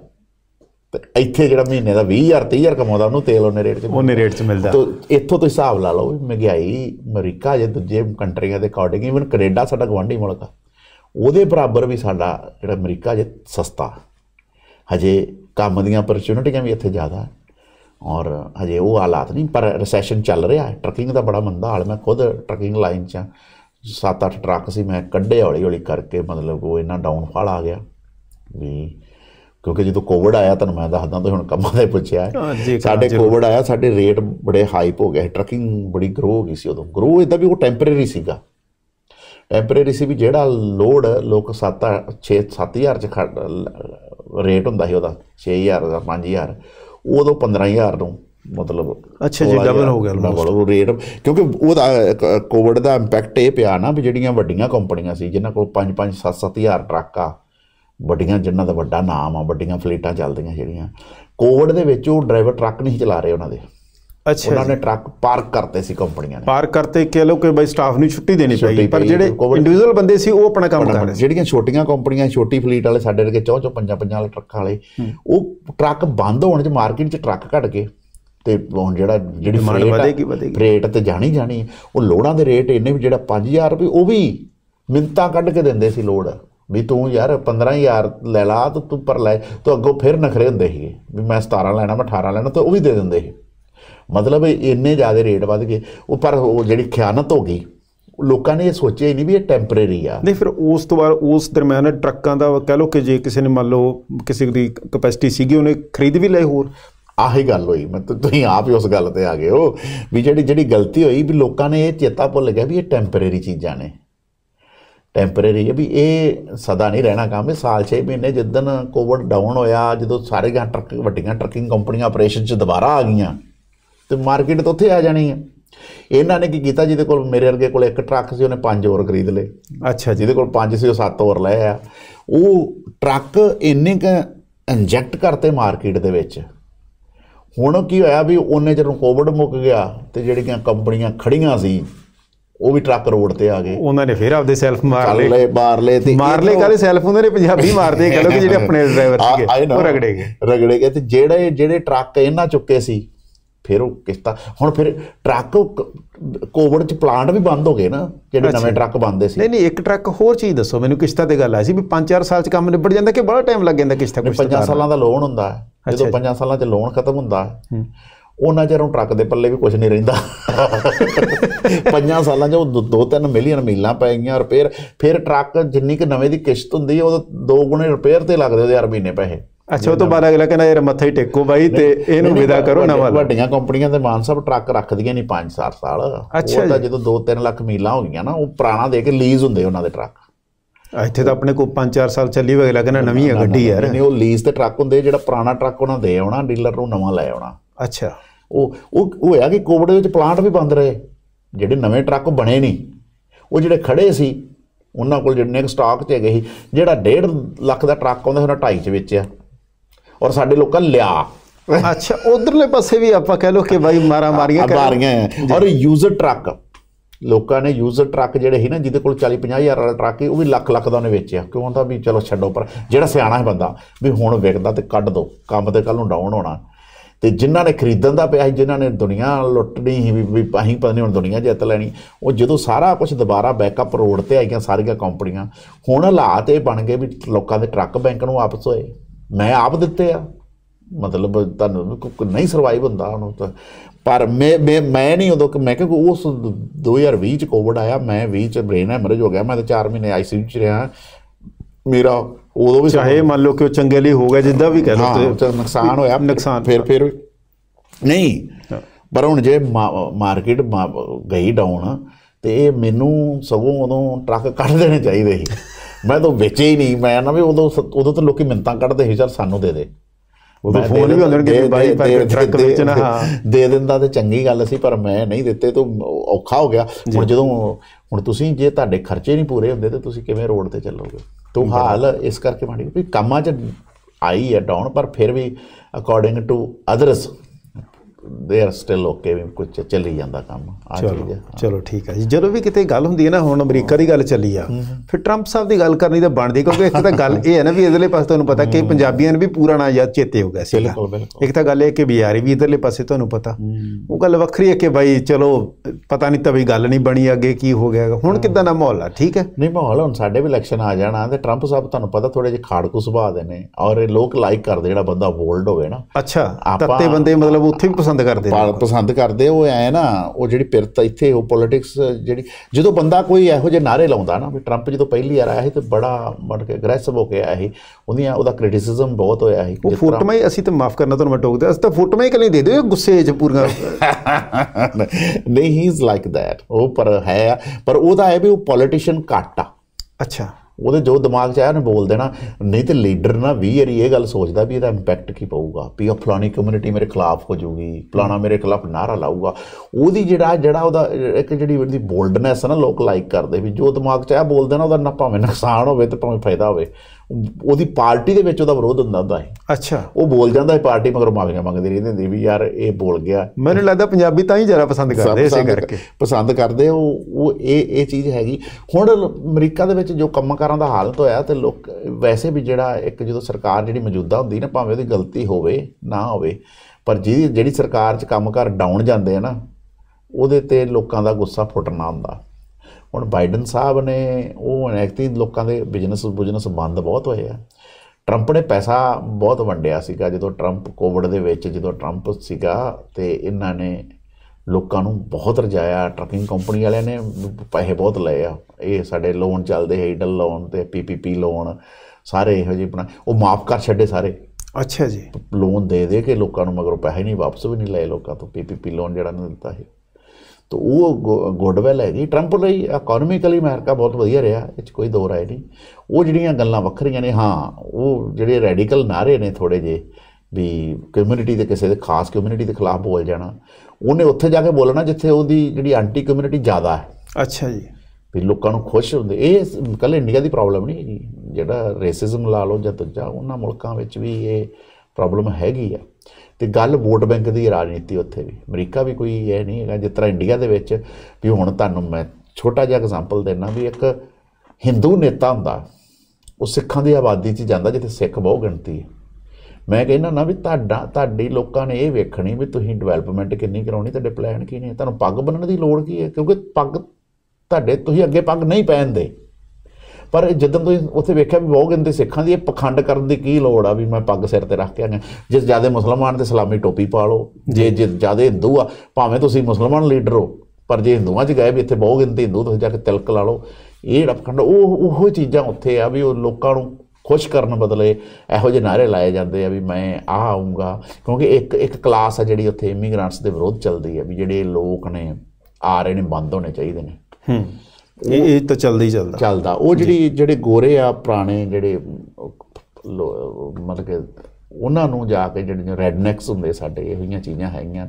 ਤੇ ਇੱਥੇ ਜਿਹੜਾ ਮਹੀਨੇ ਦਾ 20000 30000 ਕਮਾਉਂਦਾ ਉਹਨੂੰ ਤੇਲ ਉਹਨੇ ਰੇਟ 'ਚ ਉਹਨੇ ਰੇਟ 'ਚ ਮਿਲਦਾ ਤਾਂ ਇੱਥੋਂ ਤੋਂ ਹਿਸਾਬ ਲਾ ਲਓ ਮਹਿੰਗਾਈ ਅਮਰੀਕਾ ਜਾਂ ਦੂਜੇ ਕੰਟਰੀਆਂ ਦੇ ਅਕੋਰਡਿੰਗ ਇਵਨ ਕੈਨੇਡਾ ਸਾਡਾ ਗਵਾਂਢੀ ਮੁਲਕ ਆ ਉਹਦੇ ਬਰਾਬਰ ਵੀ ਸਾਡਾ ਜਿਹੜਾ ਅਮਰੀਕਾ ਜੇ ਸਸਤਾ ਹਜੇ ਕੰਮ ਦੀਆਂ ਅਪਰਚੂਨਿਟੀਆਂ ਵੀ ਇੱਥੇ ਜ਼ਿਆਦਾ ਔਰ ਹਜੇ ਉਹ ਹਾਲਾਤ ਨਹੀਂ ਪਰ ਰੈਸੈਸ਼ਨ ਚੱਲ ਰਿਹਾ ਹੈ ਟਰਕਿੰਗ ਦਾ ਬੜਾ ਮੰਦਾ ਹਾਲ ਮੈਂ ਖੁਦ ਟਰਕਿੰਗ ਲਾਈਨ 'ਚ ਸੱਤ ਅੱਠ ਟਰੱਕ ਸੀ ਮੈਂ ਕੱਢੇ ਹੌਲੀ ਹੌਲੀ ਕਰਕੇ ਮਤਲਬ ਉਹ ਇਹਨਾਂ ਡਾਊਨਫਾਲ ਆ ਗਿਆ ਵੀ ਕਿਉਂਕਿ ਜਦੋਂ ਕੋਵਿਡ ਆਇਆ ਤੁਹਾਨੂੰ ਮੈਂ ਦੱਸਦਾ ਤਾਂ ਹੁਣ ਕੰਮਾਂ ਦੇ ਪੁੱਛਿਆ ਸਾਡੇ ਕੋਵਿਡ ਆਇਆ ਸਾਡੇ ਰੇਟ ਬੜੇ ਹਾਈਪ ਹੋ ਗਏ ਟਰਕਿੰਗ ਬੜੀ ਗਰੋ ਹੋ ਗਈ ਸੀ ਉਦੋਂ ਗਰੋ ਇਦਾਂ ਵੀ ਉਹ ਟੈਂਪਰੇਰੀ ਸੀਗਾ ਟੈਂਪਰੇਰੀ ਸੀ ਵੀ ਜਿਹੜਾ ਲੋਡ ਲੋਕ 7 6 7000 ਚ ਰੇਟ ਹੁੰਦਾ ਸੀ ਉਹਦਾ 6000 ਦਾ 5000 ਉਦੋਂ 15000 ਨੂੰ ਮਤਲਬ ਅੱਛਾ ਜੀ ਡਬਲ ਹੋ ਗਿਆ ਡਬਲ ਉਹ ਰੇਟ ਕਿਉਂਕਿ ਉਹਦਾ ਕੋਵਿਡ ਦਾ ਇੰਪੈਕਟ ਇਹ ਪਿਆ ਨਾ ਵੀ ਜਿਹੜੀਆਂ ਵੱਡੀਆਂ ਕੰਪਨੀਆਂ ਸੀ ਜਿਨ੍ਹਾਂ ਕੋਲ 5 5 7 7000 ਟਰੱਕ ਆ ਵੱਡੀਆਂ ਜਿਨ੍ਹਾਂ ਦਾ ਵੱਡਾ ਨਾਮ ਆ ਵੱਡੀਆਂ ਫਲੀਟਾਂ ਚੱਲਦੀਆਂ ਜਿਹੜੀਆਂ ਕੋਵਿਡ ਦੇ ਵਿੱਚ ਉਹ ਡਰਾਈਵਰ ਟਰੱਕ ਨਹੀਂ ਚਲਾ ਰਹੇ ਉਹਨਾਂ ਦੇ ਅੱਛਾ ਉਹਨਾਂ ਨੇ ਟਰੱਕ ਪਾਰਕ ਕਰਤੇ ਸੀ ਕੰਪਨੀਆਂ ਨੇ ਪਾਰਕ ਕਰਤੇ ਕਿ ਲੋਕ ਕਿ ਬਈ ਸਟਾਫ ਨੂੰ ਛੁੱਟੀ ਦੇਣੀ ਪਈ ਪਰ ਜਿਹੜੇ ਇੰਡੀਵਿਜੂਅਲ ਬੰਦੇ ਸੀ ਉਹ ਆਪਣਾ ਕੰਮ ਕਰ ਰਹੇ ਜਿਹੜੀਆਂ ਛੋਟੀਆਂ ਕੰਪਨੀਆਂ ਛੋਟੀ ਫਲੀਟ ਵਾਲੇ ਸਾਡੇ ਵਰਗੇ ਚੌ ਚੌ ਪੰਜਾਂ ਪੰਜਾਂ ਵਾਲੇ ਟਰੱਕਾਂ ਵਾਲੇ ਉਹ ਟਰੱਕ ਬੰਦ ਹੋਣ 'ਚ ਮਾਰਕੀਟ 'ਚ ਟਰੱਕ ਘਟ ਗਏ ਤੇ ਹੁਣ ਜਿਹੜਾ ਜਿਹੜੀ ਫਰੇਟ ਵਧੇਗੀ ਵਧੇਗੀ ਰੇਟ ਤੇ ਜਾਣੀ ਜਾਣੀ ਉਹ ਲੋੜਾਂ ਦੇ ਰੇਟ ਇੰਨੇ ਵੀ ਜਿਹੜਾ 5000 ਰੁਪਏ ਉਹ ਵੀ ਮਿੰਤਾ ਕੱਢ ਕੇ ਦਿੰਦੇ ਸੀ ਲੋੜ ਵੀ ਤੂੰ ਯਾਰ 15000 ਲੈ ਲਾ ਤੂੰ ਪਰ ਲੈ ਤੂੰ ਅੱਗੋਂ ਫਿਰ ਨਖਰੇ ਹੁੰਦੇ ਸੀ ਵੀ ਮੈਂ 17 ਲੈਣਾ ਮੈਂ 18 ਲੈਣਾ ਤੇ ਉਹ ਵੀ ਦੇ ਦਿੰਦੇ ਸੀ ਮਤਲਬ ਇੰਨੇ ਜ਼ਿਆਦਾ ਰੇਟ ਵੱਧ ਗਏ ਉਹ ਪਰ ਉਹ ਜਿਹੜੀ ਖਿਆਨਤ ਹੋ ਗਈ ਲੋਕਾਂ ਨੇ ਇਹ ਸੋਚਿਆ ਹੀ ਨਹੀਂ ਵੀ ਇਹ ਟੈਂਪਰੇਰੀ ਆ ਨਹੀਂ ਫਿਰ ਉਸ ਤੋਂ ਬਾਅਦ ਉਸ ਦਰਮਿਆਨ ਟਰੱਕਾਂ ਦਾ ਕਹਿ ਲੋ ਕਿ ਜੇ ਕਿਸੇ ਨੇ ਮੰਨ ਲਓ ਕਿਸੇ ਦੀ ਕਪੈਸਿਟੀ ਸੀਗੀ ਉਹਨੇ ਖਰੀਦ ਵੀ ਲਈ ਹੋਰ ਆਹੀ ਗੱਲ ਹੋਈ ਮਤਲਬ ਤੁਸੀਂ ਆਪ ਹੀ ਉਸ ਗੱਲ ਤੇ ਆ ਗਏ ਹੋ ਵੀ ਜਿਹੜੀ ਜਿਹੜੀ ਗਲਤੀ ਹੋਈ ਵੀ ਲੋਕਾਂ ਨੇ ਇਹ ਚੇਤਾ ਭੁੱਲ ਗਿਆ ਵੀ ਇਹ ਟੈਂਪਰੇਰੀ ਚੀਜ਼ਾਂ ਨੇ ਟੈਂਪਰੇਰੀ ਹੈ ਵੀ ਇਹ ਸਦਾ ਨਹੀਂ ਰਹਿਣਾ ਕੰਮ ਇਹ ਸਾਲ 6 ਮਹੀਨੇ ਜਿੱਦਨ ਕੋਵਿਡ ਡਾਊਨ ਹੋਇਆ ਜਦੋਂ ਸਾਰੇ ਗਾਂ ਟਰੱਕ ਵੱਡੀਆਂ ਟਰਕਿੰਗ ਕੰਪਨੀਆਂ ਆਪਰੇਸ਼ਨ 'ਚ ਦੁਬਾਰਾ ਆ ਗਈਆਂ ਤੇ ਮਾਰਕੀਟ ਤਾਂ ਉੱਥੇ ਆ ਜਾਣੀ ਹੈ ਇਹਨਾਂ ਨੇ ਕੀ ਕੀਤਾ ਜਿਹਦੇ ਕੋਲ ਮੇਰੇ ਵਰਗੇ ਕੋਲ ਇੱਕ ਟਰੱਕ ਸੀ ਉਹਨੇ ਪੰਜ ਹੋਰ ਖਰੀਦ ਲਏ ਅੱਛਾ ਜਿਹਦੇ ਕੋਲ ਪੰਜ ਸੀ ਉਹ ਸੱਤ ਹੋਰ ਲੈ ਆ ਉਹ ਟਰੱਕ ਇੰਨੇ ਕ ਇੰਜੈਕਟ ਕਰਤੇ ਮਾਰਕੀਟ ਦੇ ਵਿੱਚ ਹੁਣ ਕੀ ਹੋਇਆ ਵੀ ਉਹਨੇ ਜਦੋਂ ਕੋਵਿਡ ਮੁੱਕ ਗਿਆ ਤੇ ਜਿਹੜੀਆਂ ਕੰਪਨੀਆਂ ਖੜੀਆਂ ਸੀ ਉਹ ਵੀ ਟਰੱਕ ਰੋਡ ਤੇ ਆ ਗਏ ਉਹਨਾਂ ਨੇ ਫਿਰ ਆਪਦੇ ਸੈਲਫ ਮਾਰ ਲਏ ਚੱਲੇ ਮਾਰ ਲਏ ਤੇ ਮਾਰ ਲਏ ਕਾਲੇ ਸੈਲਫ ਉਹਨਾਂ ਨੇ ਪੰਜਾਬੀ ਮਾਰਦੇ ਕਹੋ ਕਿ ਜਿਹੜੇ ਆਪਣੇ ਡਰਾਈਵਰ ਸੀਗੇ ਉਹ ਰਗੜੇ ਗਏ ਰਗੜੇ ਗਏ ਤੇ ਜਿਹੜੇ ਜਿਹੜੇ ਟਰੱਕ ਇਹਨਾਂ ਚੁੱਕੇ ਸੀ ਫਿਰ ਉਹ ਕਿਸ਼ਤਾ ਹੁਣ ਫਿਰ ਟਰੱਕ ਕੋਵਿਡ ਚ ਪਲਾਂਟ ਵੀ ਬੰਦ ਹੋ ਗਏ ਨਾ ਜਿਹੜੇ ਨਵੇਂ ਟਰੱਕ ਬੰਦੇ ਸੀ ਨਹੀਂ ਨਹੀਂ ਇੱਕ ਟਰੱਕ ਹੋਰ ਚੀਜ਼ ਦੱਸੋ ਮੈਨੂੰ ਕਿਸ਼ਤਾ ਤੇ ਗੱਲ ਆਈ ਸੀ ਵੀ 5-4 ਸਾਲ ਚ ਕੰਮ ਨਿਬੜ ਜਾਂਦਾ ਕਿ ਬੜਾ ਟਾਈਮ ਲੱਗ ਜਾਂਦਾ ਕਿਸ਼ਤਾ ਕੁਸ਼ਤਾ 5 ਸਾਲਾਂ ਦਾ ਲੋਨ ਹੁੰਦਾ ਜਦੋਂ 5 ਸਾਲਾਂ ਚ ਲੋਨ ਖਤਮ ਹੁੰਦਾ ਉਹਨਾਂ ਚਿਰ ਉਹ ਟਰੱਕ ਦੇ ਪੱਲੇ ਵੀ ਕੁਝ ਨਹੀਂ ਰਹਿੰਦਾ ਪੰਜਾਂ ਸਾਲਾਂ 'ਚ ਉਹ 2-3 ਮਿਲੀਅਨ ਮੀਲਾਂ ਪੈ ਗਈਆਂ ਰਿਪੇਅਰ ਫਿਰ ਟਰੱਕ ਜਿੰਨੀ ਕਿ ਨਵੇਂ ਦੀ ਕਿਸ਼ਤ ਹੁੰਦੀ ਹੈ ਉਹ ਦੋ ਗੁਣੇ ਰਿਪੇਅਰ ਤੇ ਲੱਗਦੇ ਉਹਦੇ ਹਰ ਮਹੀਨੇ ਪੈਸੇ ਅੱਛਾ ਉਹ ਤੋਂ ਬਾਅਦ ਅਗਲਾ ਕਹਿੰਦਾ ਯਾਰ ਮੱਥਾ ਹੀ ਟੇਕੋ ਬਾਈ ਤੇ ਇਹਨੂੰ ਵਿਦਾ ਕਰੋ ਨਵਾਂ ਵੱਡੀਆਂ ਕੰਪਨੀਆਂ ਦੇ ਮਾਨ ਸਾਹਿਬ ਟਰੱਕ ਰੱਖਦੀਆਂ ਨਹੀਂ 5-7 ਸਾਲ ਉਹ ਤਾਂ ਜਦੋਂ 2-3 ਲੱਖ ਮੀਲਾਂ ਹੋ ਗਈਆਂ ਨਾ ਉਹ ਪੁਰਾਣਾ ਦੇ ਕੇ ਲੀਜ਼ ਹੁੰਦੇ ਉਹਨਾਂ ਦੇ ਟਰੱਕ ਇੱਥੇ ਤਾਂ ਆਪਣੇ ਕੋਲ 5-4 ਸਾਲ ਚੱਲੀ ਹੋਵੇ ਲੱਗਣਾ ਨਵੀਂ ਹੈ ਗੱਡੀ ਯਾਰ ਨਹੀਂ ਉਹ ਲੀਜ਼ ਤੇ ਟਰੱਕ ਹੁੰਦੇ ਜਿਹੜਾ ਪੁਰਾਣਾ ਟਰੱਕ ਉਹਨਾਂ ਦੇ ਆਉਣਾ ਡੀਲਰ ਨੂੰ ਨਵਾਂ ਲੈ ਆਉਣਾ ਅੱਛਾ ਉਹ ਉਹ ਹੋਇਆ ਕਿ ਕੋਵਿਡ ਦੇ ਵਿੱਚ ਪਲਾਂਟ ਵੀ ਬੰਦ ਰਹੇ ਜਿਹੜੇ ਨਵੇਂ ਟਰੱਕ ਬਣੇ ਨਹੀਂ ਉਹ ਜਿਹੜੇ ਖੜੇ ਸੀ ਉਹਨਾਂ ਕੋਲ ਜਿਹੜੇ ਸਟਾਕ ਤੇ ਗਏ ਜਿਹੜਾ 1.5 ਲੱਖ ਦਾ ਟਰੱਕ ਆਉਂਦਾ ਉਹਨਾਂ 2.5 ਚ ਵੇਚਿਆ ਔਰ ਸਾਡੇ ਲੋਕਾਂ ਲਿਆ ਅੱਛਾ ਉਧਰਲੇ ਪਾਸੇ ਵੀ ਆਪਾਂ ਕਹਿ ਲੋ ਕਿ ਬਾਈ ਮਾਰਾ ਮਾਰੀਆਂ ਕਰ ਰਹੀਆਂ ਔਰ ਯੂਜ਼ਰ ਟਰੱਕ ਲੋਕਾਂ ਨੇ ਯੂਜ਼ਰ ਟਰੱਕ ਜਿਹੜੇ ਸੀ ਨਾ ਜਿਹਦੇ ਕੋਲ 40 50 ਹਜ਼ਾਰ ਵਾਲਾ ਟਰੱਕ ਹੈ ਉਹ ਵੀ ਲੱਖ ਲੱਖ ਦਾ ਉਹਨੇ ਵੇਚਿਆ ਕਿਉਂ ਤਾਂ ਵੀ ਚਲੋ ਛੱਡੋ ਪਰ ਜਿਹੜਾ ਸਿਆਣਾ ਹੈ ਬੰਦਾ ਵੀ ਹੁਣ ਵਿਕਦਾ ਤੇ ਕੱਢ ਦੋ ਕੰਮ ਤੇ ਕੱਲ ਨੂੰ ਡਾਊਨ ਹੋਣਾ ਤੇ ਜਿਨ੍ਹਾਂ ਨੇ ਖਰੀਦਣ ਦਾ ਪਿਆ ਸੀ ਜਿਨ੍ਹਾਂ ਨੇ ਦੁਨੀਆ ਲੁੱਟਣੀ ਸੀ ਵੀ ਅਸੀਂ ਪਤਾ ਨਹੀਂ ਹੁਣ ਦੁਨੀਆ ਜਿੱਤ ਲੈਣੀ ਉਹ ਜਦੋਂ ਸਾਰਾ ਕੁਝ ਦੁਬਾਰਾ ਬੈਕਅਪ ਰੋਡ ਤੇ ਆਈਆਂ ਸਾਰੀਆਂ ਕੰਪਨੀਆਂ ਹੁਣ ਹਾਲਾਤ ਇਹ ਬਣ ਗਏ ਵੀ ਲੋਕਾਂ ਦੇ ਟਰੱਕ ਬੈਂਕ ਨੂੰ ਆਪਸ ਹੋਏ ਮੈਂ ਆਪ ਦਿੱਤੇ ਆ ਮਤਲਬ ਤੁਹਾਨੂੰ ਕੋਈ ਨਹੀਂ ਸਰਵਾਈਵ ਹੁੰਦਾ ਉਹਨੂੰ ਪਰ ਮੈਂ ਮੈਂ ਨਹੀਂ ਉਦੋਂ ਮੈਂ ਕਿ ਉਸ 2020 ਚ ਕੋਵਿਡ ਆਇਆ ਮੈਂ 20 ਚ ਬ੍ਰੇਨ ਹੈਮਰੇਜ ਹੋ ਗਿਆ ਮੈਂ ਤਾਂ 4 ਮਹੀਨੇ ਆਈਸੀਯੂ ਚ ਰਿਹਾ ਮੇਰਾ ਉਦੋਂ ਵੀ ਚਾਹੇ ਮੰਨ ਲਓ ਕਿ ਉਹ ਚੰਗੇ ਲਈ ਹੋ ਗਿਆ ਜਿੱਦਾਂ ਵੀ ਕਹਿ ਲਓ ਤੇ ਨੁਕਸਾਨ ਹੋਇਆ ਨੁਕਸਾਨ ਫਿਰ ਫਿਰ ਨਹੀਂ ਪਰ ਹੁਣ ਜੇ ਮਾਰਕੀਟ ਗਈ ਡਾਊਨ ਤੇ ਇਹ ਮੈਨੂੰ ਸਗੋਂ ਉਦੋਂ ਟਰੱਕ ਕੱਢ ਦੇਣੇ ਚਾਹੀਦੇ ਸੀ ਮੈਂ ਤਾਂ ਵੇਚੇ ਹੀ ਨਹੀਂ ਮੈਂ ਨਾ ਵੀ ਉਦੋਂ ਉਦੋਂ ਤਾਂ ਲੋਕੀ ਮਿੰਤਾਂ ਕੱਢਦੇ ਸੀ ਚਲ ਸਾਨੂੰ ਦੇ ਦੇ ਉਦੋਂ ਫੋਨ ਵੀ ਹੁੰਦੇ ਕਿ ਬਾਈ ਪੈਕ ਟਰੱਕ ਵੇਚਣਾ ਹਾਂ ਦੇ ਦਿੰਦਾ ਤੇ ਚੰਗੀ ਗੱਲ ਸੀ ਪਰ ਮੈਂ ਨਹੀਂ ਦਿੱਤੇ ਤੋਂ ਔਖਾ ਹੋ ਗਿਆ ਹੁਣ ਜਦੋਂ ਹੁਣ ਤੁਸੀਂ ਜੇ ਤੁਹਾਡੇ ਖਰਚੇ ਨਹੀਂ ਪੂਰੇ ਹੁੰਦੇ ਤੇ ਤੁਸੀਂ ਕਿਵੇਂ ਰੋਡ ਤੇ ਚੱਲੋਗੇ ਤੋਂ ਹਾਲ ਇਸ ਕਰਕੇ ਮਾੜੀ ਵੀ ਕੰਮਾਂ ਚ ਆਈ ਹੈ ਡਾਊਨ ਪਰ ਫਿਰ ਵੀ according to others they are still okay ਵੀ ਕੁਝ ਚੱਲੀ ਜਾਂਦਾ ਕੰਮ ਆ ਚੀਜ਼ ਚਲੋ ਠੀਕ ਹੈ ਜੀ ਜਦੋਂ ਵੀ ਕਿਤੇ ਗੱਲ ਹੁੰਦੀ ਹੈ ਨਾ ਹੁਣ ਅਮਰੀਕਾ ਦੀ ਗੱਲ ਚੱਲੀ ਆ ਫਿਰ ਟਰੰਪ ਸਾਹਿਬ ਦੀ ਗੱਲ ਕਰਨੀ ਤਾਂ ਬਣਦੀ ਕਿਉਂਕਿ ਇੱਕ ਤਾਂ ਗੱਲ ਇਹ ਹੈ ਨਾ ਵੀ ਇਧਰਲੇ ਪਾਸੇ ਤੁਹਾਨੂੰ ਪਤਾ ਕਿ ਪੰਜਾਬੀਆਂ ਨੂੰ ਵੀ ਪੂਰਾ ਨਾ ਯਾਦ ਚੇਤੇ ਹੋ ਗਿਆ ਸੀ ਇੱਕ ਤਾਂ ਗੱਲ ਇਹ ਕਿ ਬਿਹਾਰੀ ਵੀ ਇਧਰਲੇ ਪਾਸੇ ਤੁਹਾਨੂੰ ਪਤਾ ਉਹ ਗੱਲ ਵੱਖਰੀ ਹੈ ਕਿ ਬਾਈ ਚਲੋ ਪਤਾ ਨਹੀਂ ਤਾਂ ਵੀ ਗੱਲ ਨਹੀਂ ਬਣੀ ਅੱਗੇ ਕੀ ਹੋ ਗਿਆ ਹੁਣ ਕਿਦਾਂ ਦਾ ਮਾਹੌਲ ਆ ਠੀਕ ਹੈ ਨਹੀਂ ਮਾਹੌਲ ਹੁਣ ਸਾਡੇ ਵੀ ਇਲੈਕਸ਼ਨ ਆ ਜਾਣਾ ਤੇ ਟਰੰਪ ਸਾਹਿਬ ਤੁਹਾਨੂੰ ਪਤਾ ਥੋੜੇ ਜਿਹਾ ਖਾੜਕੂ ਸੁਭਾਅ ਦੇ ਨੇ ਔਰ ਇਹ ਲੋਕ ਲਾਈਕ ਕਰਦੇ ਜਿਹੜਾ ਬੰਦਾ ਬੋਲਡ ਹੋਵੇ ਨਾ ਅੱਛਾ ਤੱਤੇ ਬੰਦੇ ਮਤਲਬ ਉੱਥੇ ਵੀ ਪਸੰਦ ਕਰਦੇ ਨੇ ਪਸੰਦ ਕਰਦੇ ਉਹ ਐ ਨਾ ਉਹ ਜਿਹੜੀ ਪਿਰਤ ਇੱਥੇ ਉਹ ਪੋਲਿਟਿਕਸ ਜਿਹੜੀ ਜਦੋਂ ਬੰਦਾ ਕੋਈ ਇਹੋ ਜਿਹੇ ਨਾਰੇ ਲਾਉਂਦਾ ਨਾ ਵੀ ਟਰੰਪ ਜਦੋਂ ਪਹਿਲੀ ਵਾਰ ਆਇਆ ਸੀ ਤੇ ਬੜਾ ਮੜ ਕੇ ਅਗਰੈਸਿਵ ਹੋ ਕੇ ਆਇਆ ਸੀ ਉਹਦੀਆਂ ਉਹਦਾ ਕ੍ਰਿਟਿਸਿਜ਼ਮ ਬਹੁਤ ਹੋਇਆ ਸੀ ਉਹ ਫੋਟੋਆਂ ਅਸੀਂ ਤਾਂ ਮਾਫ ਕਰਨਾ ਤੁਹਾਨੂੰ ਮੈਂ ਟੋਕਦਾ ਅਸੀਂ ਤਾਂ ਫੋਟੋਆਂ ਹੀ ਕਲੇ ਦੇ ਦਿਓ ਗੁੱਸੇ 'ਚ ਪੂਰੀਆਂ [LAUGHS] ਨਹੀਂ ਹੀ ਇਜ਼ ਲਾਈਕ ਦੈਟ ਉਹ ਪਰ ਹੈ ਪਰ ਉਹਦਾ ਹੈ ਵੀ ਉਹ ਪੋਲਿਟਿਸ਼ੀਅਨ ਘੱਟ ਆ ਅੱਛਾ ਉਹਦੇ ਜੋ ਦਿਮਾਗ 'ਚ ਆਇਆ ਉਹਨੇ ਬੋਲ ਦੇਣਾ ਨਹੀਂ ਤੇ ਲੀਡਰ ਨਾ 20 ਵਾਰੀ ਇਹ ਗੱਲ ਸੋਚਦਾ ਵੀ ਇਹਦਾ ਇੰਪੈਕਟ ਕੀ ਪਊਗਾ ਵੀ ਉਹ ਫਲਾਣੀ ਕਮਿਊਨਿਟੀ ਮੇਰੇ ਖਿਲਾਫ ਹੋ ਜਾਊਗੀ ਫਲਾਣਾ ਮੇਰੇ ਖਿਲਾਫ ਨਾਰਾ ਲਾਊਗਾ ਉਹਦੀ ਜਿਹੜਾ ਜਿਹੜਾ ਉਹਦਾ ਇੱਕ ਜਿਹੜੀ ਉਹਦੀ ਬੋਲਡਨੈਸ ਹੈ ਨਾ ਲੋਕ ਲਾਈਕ ਕਰਦੇ ਵੀ ਜੋ ਦਿਮਾਗ 'ਚ ਆਇਆ ਬੋਲ ਦੇਣਾ ਉਹਦਾ ਨਾ ਭਾਵੇਂ ਨੁਕਸਾਨ ਹੋਵੇ ਤੇ ਭਾਵੇਂ ਫਾਇਦਾ ਹੋਵੇ ਉਹਦੀ ਪਾਰਟੀ ਦੇ ਵਿੱਚ ਉਹਦਾ ਵਿਰੋਧ ਹੁੰਦਾ ਹੁੰਦਾ ਹੈ ਅੱਛਾ ਉਹ ਬੋਲ ਜਾਂਦਾ ਹੈ ਪਾਰਟੀ ਮਗਰ ਮਾਫੀਆਂ ਮੰਗਦੇ ਰਹਿੰਦੇ ਹੁੰਦੇ ਵੀ ਯਾਰ ਇਹ ਬੋਲ ਗਿਆ ਮੈਨੂੰ ਲੱਗਦਾ ਪੰਜਾਬੀ ਤਾਂ ਹੀ ਜ਼ਿਆਦਾ ਪਸੰਦ ਕਰਦੇ ਇਸੇ ਕਰਕੇ ਪਸੰਦ ਕਰਦੇ ਉਹ ਉਹ ਇਹ ਇਹ ਚੀਜ਼ ਹੈਗੀ ਹੁਣ ਅਮਰੀਕਾ ਦੇ ਵਿੱਚ ਜੋ ਕੰਮਕਾਰਾਂ ਦਾ ਹਾਲਤ ਹੋਇਆ ਤੇ ਲੋਕ ਵੈਸੇ ਵੀ ਜਿਹੜਾ ਇੱਕ ਜਦੋਂ ਸਰਕਾਰ ਜਿਹੜੀ ਮੌਜੂਦਾ ਹੁੰਦੀ ਨਾ ਭਾਵੇਂ ਉਹਦੀ ਗਲਤੀ ਹੋਵੇ ਨਾ ਹੋਵੇ ਪਰ ਜਿਹੜੀ ਜਿਹੜੀ ਸਰਕਾਰ 'ਚ ਕੰਮਕਾਰ ਡਾਊਨ ਜਾਂਦੇ ਆ ਨਾ ਉਹਦੇ ਤੇ ਲੋਕਾਂ ਦਾ ਗੁੱਸਾ ਫੁੱਟਣਾ ਹੁੰਦਾ ਹੁਣ ਬਾਈਡਨ ਸਾਹਿਬ ਨੇ ਉਹ ਐਕਤੀ ਲੋਕਾਂ ਦੇ ਬਿਜ਼ਨਸ ਬਿਜ਼ਨਸ ਬੰਦ ਬਹੁਤ ਹੋਏ ਆ ਟਰੰਪ ਨੇ ਪੈਸਾ ਬਹੁਤ ਵੰਡਿਆ ਸੀਗਾ ਜਦੋਂ ਟਰੰਪ ਕੋਵਿਡ ਦੇ ਵਿੱਚ ਜਦੋਂ ਟਰੰਪ ਸੀਗਾ ਤੇ ਇਹਨਾਂ ਨੇ ਲੋਕਾਂ ਨੂੰ ਬਹੁਤ ਰਜਾਇਆ ਟਰਕਿੰਗ ਕੰਪਨੀ ਵਾਲਿਆਂ ਨੇ ਪੈਸੇ ਬਹੁਤ ਲਏ ਆ ਇਹ ਸਾਡੇ ਲੋਨ ਚੱਲਦੇ ਹੈਡਲ ਲੋਨ ਤੇ ਪੀਪੀਪੀ ਲੋਨ ਸਾਰੇ ਇਹੋ ਜਿਹੇ ਬਣਾ ਉਹ ਮਾਫ ਕਰ ਛੱਡੇ ਸਾਰੇ ਅੱਛਾ ਜੀ ਲੋਨ ਦੇ ਦੇ ਕੇ ਲੋਕਾਂ ਨੂੰ ਮਗਰੋਂ ਪੈਸੇ ਨਹੀਂ ਵਾਪਸ ਵੀ ਨਹੀਂ ਲਏ ਲੋਕਾਂ ਤੋਂ ਪੀਪੀਪੀ ਲੋਨ ਜਿਹੜਾ ਨੇ ਦਿੱਤਾ ਹੈ ਤੋ ਉਹ ਗੁੱਡਵੈਲ ਹੈਗੀ ਟਰੰਪ ਲਈ ਇਕਨੋਮਿਕਲੀ ਅਮਰੀਕਾ ਬਹੁਤ ਵਧੀਆ ਰਿਹਾ ਇਹ ਚ ਕੋਈ ਦੋ ਰਾਏ ਨਹੀਂ ਉਹ ਜਿਹੜੀਆਂ ਗੱਲਾਂ ਵੱਖਰੀਆਂ ਨੇ ਹਾਂ ਉਹ ਜਿਹੜੇ ਰੈਡੀਕਲ ਨਾਰੇ ਨੇ ਥੋੜੇ ਜੇ ਵੀ ਕਮਿਊਨਿਟੀ ਦੇ ਕਿਸੇ ਦੇ ਖਾਸ ਕਮਿਊਨਿਟੀ ਦੇ ਖਿਲਾਫ ਬੋਲ ਜਾਣਾ ਉਹਨੇ ਉੱਥੇ ਜਾ ਕੇ ਬੋਲਣਾ ਜਿੱਥੇ ਉਹਦੀ ਜਿਹੜੀ ਐਂਟੀ ਕਮਿਊਨਿਟੀ ਜ਼ਿਆਦਾ ਹੈ ਅੱਛਾ ਜੀ ਵੀ ਲੋਕਾਂ ਨੂੰ ਖੁਸ਼ ਹੁੰਦੇ ਇਹ ਕੱਲ ਇੰਡੀਆ ਦੀ ਪ੍ਰੋਬਲਮ ਨਹੀਂ ਜਿਹੜਾ ਰੇਸਿਜ਼ਮ ਲਾ ਲਓ ਜਾਂ ਦੂਜਾ ਉਹਨਾਂ ਮੁਲਕਾਂ ਵਿੱਚ ਵੀ ਇਹ ਪ੍ਰੋਬਲਮ ਹੈਗੀ ਆ ਤੇ ਗੱਲ ਵੋਟ ਬੈਂਕ ਦੀ ਰਾਜਨੀਤੀ ਉੱਥੇ ਵੀ ਅਮਰੀਕਾ ਵੀ ਕੋਈ ਇਹ ਨਹੀਂ ਹੈਗਾ ਜਿਸ ਤਰ੍ਹਾਂ ਇੰਡੀਆ ਦੇ ਵਿੱਚ ਵੀ ਹੁਣ ਤੁਹਾਨੂੰ ਮੈਂ ਛੋਟਾ ਜਿਹਾ ਐਗਜ਼ਾਮਪਲ ਦੇਣਾ ਵੀ ਇੱਕ ਹਿੰਦੂ ਨੇਤਾ ਹੁੰਦਾ ਉਹ ਸਿੱਖਾਂ ਦੀ ਆਬਾਦੀ 'ਚ ਜਾਂਦਾ ਜਿੱਥੇ ਸਿੱਖ ਬਹੁ ਗਿਣਤੀ ਹੈ ਮੈਂ ਕਹਿੰਦਾ ਨਾ ਵੀ ਤੁਹਾਡਾ ਤੁਹਾਡੇ ਲੋਕਾਂ ਨੇ ਇਹ ਵੇਖਣੀ ਵੀ ਤੁਸੀਂ ਡਿਵੈਲਪਮੈਂਟ ਕਿੰਨੀ ਕਰਾਉਣੀ ਤੁਹਾਡੇ ਪਲਾਨ ਕੀ ਨੇ ਤੁਹਾਨੂੰ ਪੱਗ ਬੰਨਣ ਦੀ ਲੋੜ ਕੀ ਹੈ ਕਿਉਂਕਿ ਪੱਗ ਤੁਹਾਡੇ ਤੁਸੀਂ ਅੱਗੇ ਪੱਗ ਨਹੀਂ ਪਹਿਨਦੇ ਪਰ ਜਦੋਂ ਤੁਸੀਂ ਉੱਥੇ ਵੇਖਿਆ ਵੀ ਬਹੁਤ ਗੰਦੇ ਸਿੱਖਾਂ ਦੀ ਇਹ ਪਖੰਡ ਕਰਨ ਦੀ ਕੀ ਲੋੜ ਆ ਵੀ ਮੈਂ ਪੱਗ ਸਿਰ ਤੇ ਰੱਖ ਕੇ ਆਇਆ ਜੇ ਜਿਆਦੇ ਮੁਸਲਮਾਨ ਤੇ ਸਲਾਮੀ ਟੋਪੀ ਪਾ ਲਓ ਜੇ ਜੇ ਜਿਆਦੇ ਹਿੰਦੂ ਆ ਭਾਵੇਂ ਤੁਸੀਂ ਮੁਸਲਮਾਨ ਲੀਡਰ ਹੋ ਪਰ ਜੇ ਹਿੰਦੂਆਂ 'ਚ ਗਏ ਵੀ ਇੱਥੇ ਬਹੁਤ ਗੰਦੇ ਹਿੰਦੂ ਤੁਸੀਂ ਜਾ ਕੇ ਤਿਲਕ ਲਾ ਲਓ ਇਹ ਜਿਹੜਾ ਪਖੰਡ ਉਹ ਉਹੋ ਚੀਜ਼ਾਂ ਉੱਥੇ ਆ ਵੀ ਉਹ ਲੋਕਾਂ ਨੂੰ ਖੁਸ਼ ਕਰਨ ਬਦਲੇ ਇਹੋ ਜਿਹੇ ਨਾਰੇ ਲਾਏ ਜਾਂਦੇ ਆ ਵੀ ਮੈਂ ਆ ਆਉਂਗਾ ਕਿਉਂਕਿ ਇੱਕ ਇੱਕ ਕਲਾਸ ਆ ਜਿਹੜੀ ਉੱਥੇ ਇਮੀਗ੍ਰੈਂਟਸ ਦੇ ਵਿਰੋਧ ਚੱਲਦੀ ਆ ਵੀ ਜਿਹੜੇ ਲੋਕ ਨੇ ਆ ਰਹੇ ਨੇ ਬੰਦ ਹੋਣੇ ਚਾਹੀਦੇ ਨੇ ਹੂੰ ਇਹ ਇਹ ਤਾਂ ਚੱਲਦਾ ਹੀ ਚੱਲਦਾ ਚੱਲਦਾ ਉਹ ਜਿਹੜੀ ਜਿਹੜੇ ਗੋਰੇ ਆ ਪੁਰਾਣੇ ਜਿਹੜੇ ਮਤਲਬ ਕਿ ਉਹਨਾਂ ਨੂੰ ਜਾ ਕੇ ਜਿਹੜੇ ਰੈਡਨੈਕਸ ਹੁੰਦੇ ਸਾਡੇ ਇਹ ਹੋਈਆਂ ਚੀਜ਼ਾਂ ਹੈਗੀਆਂ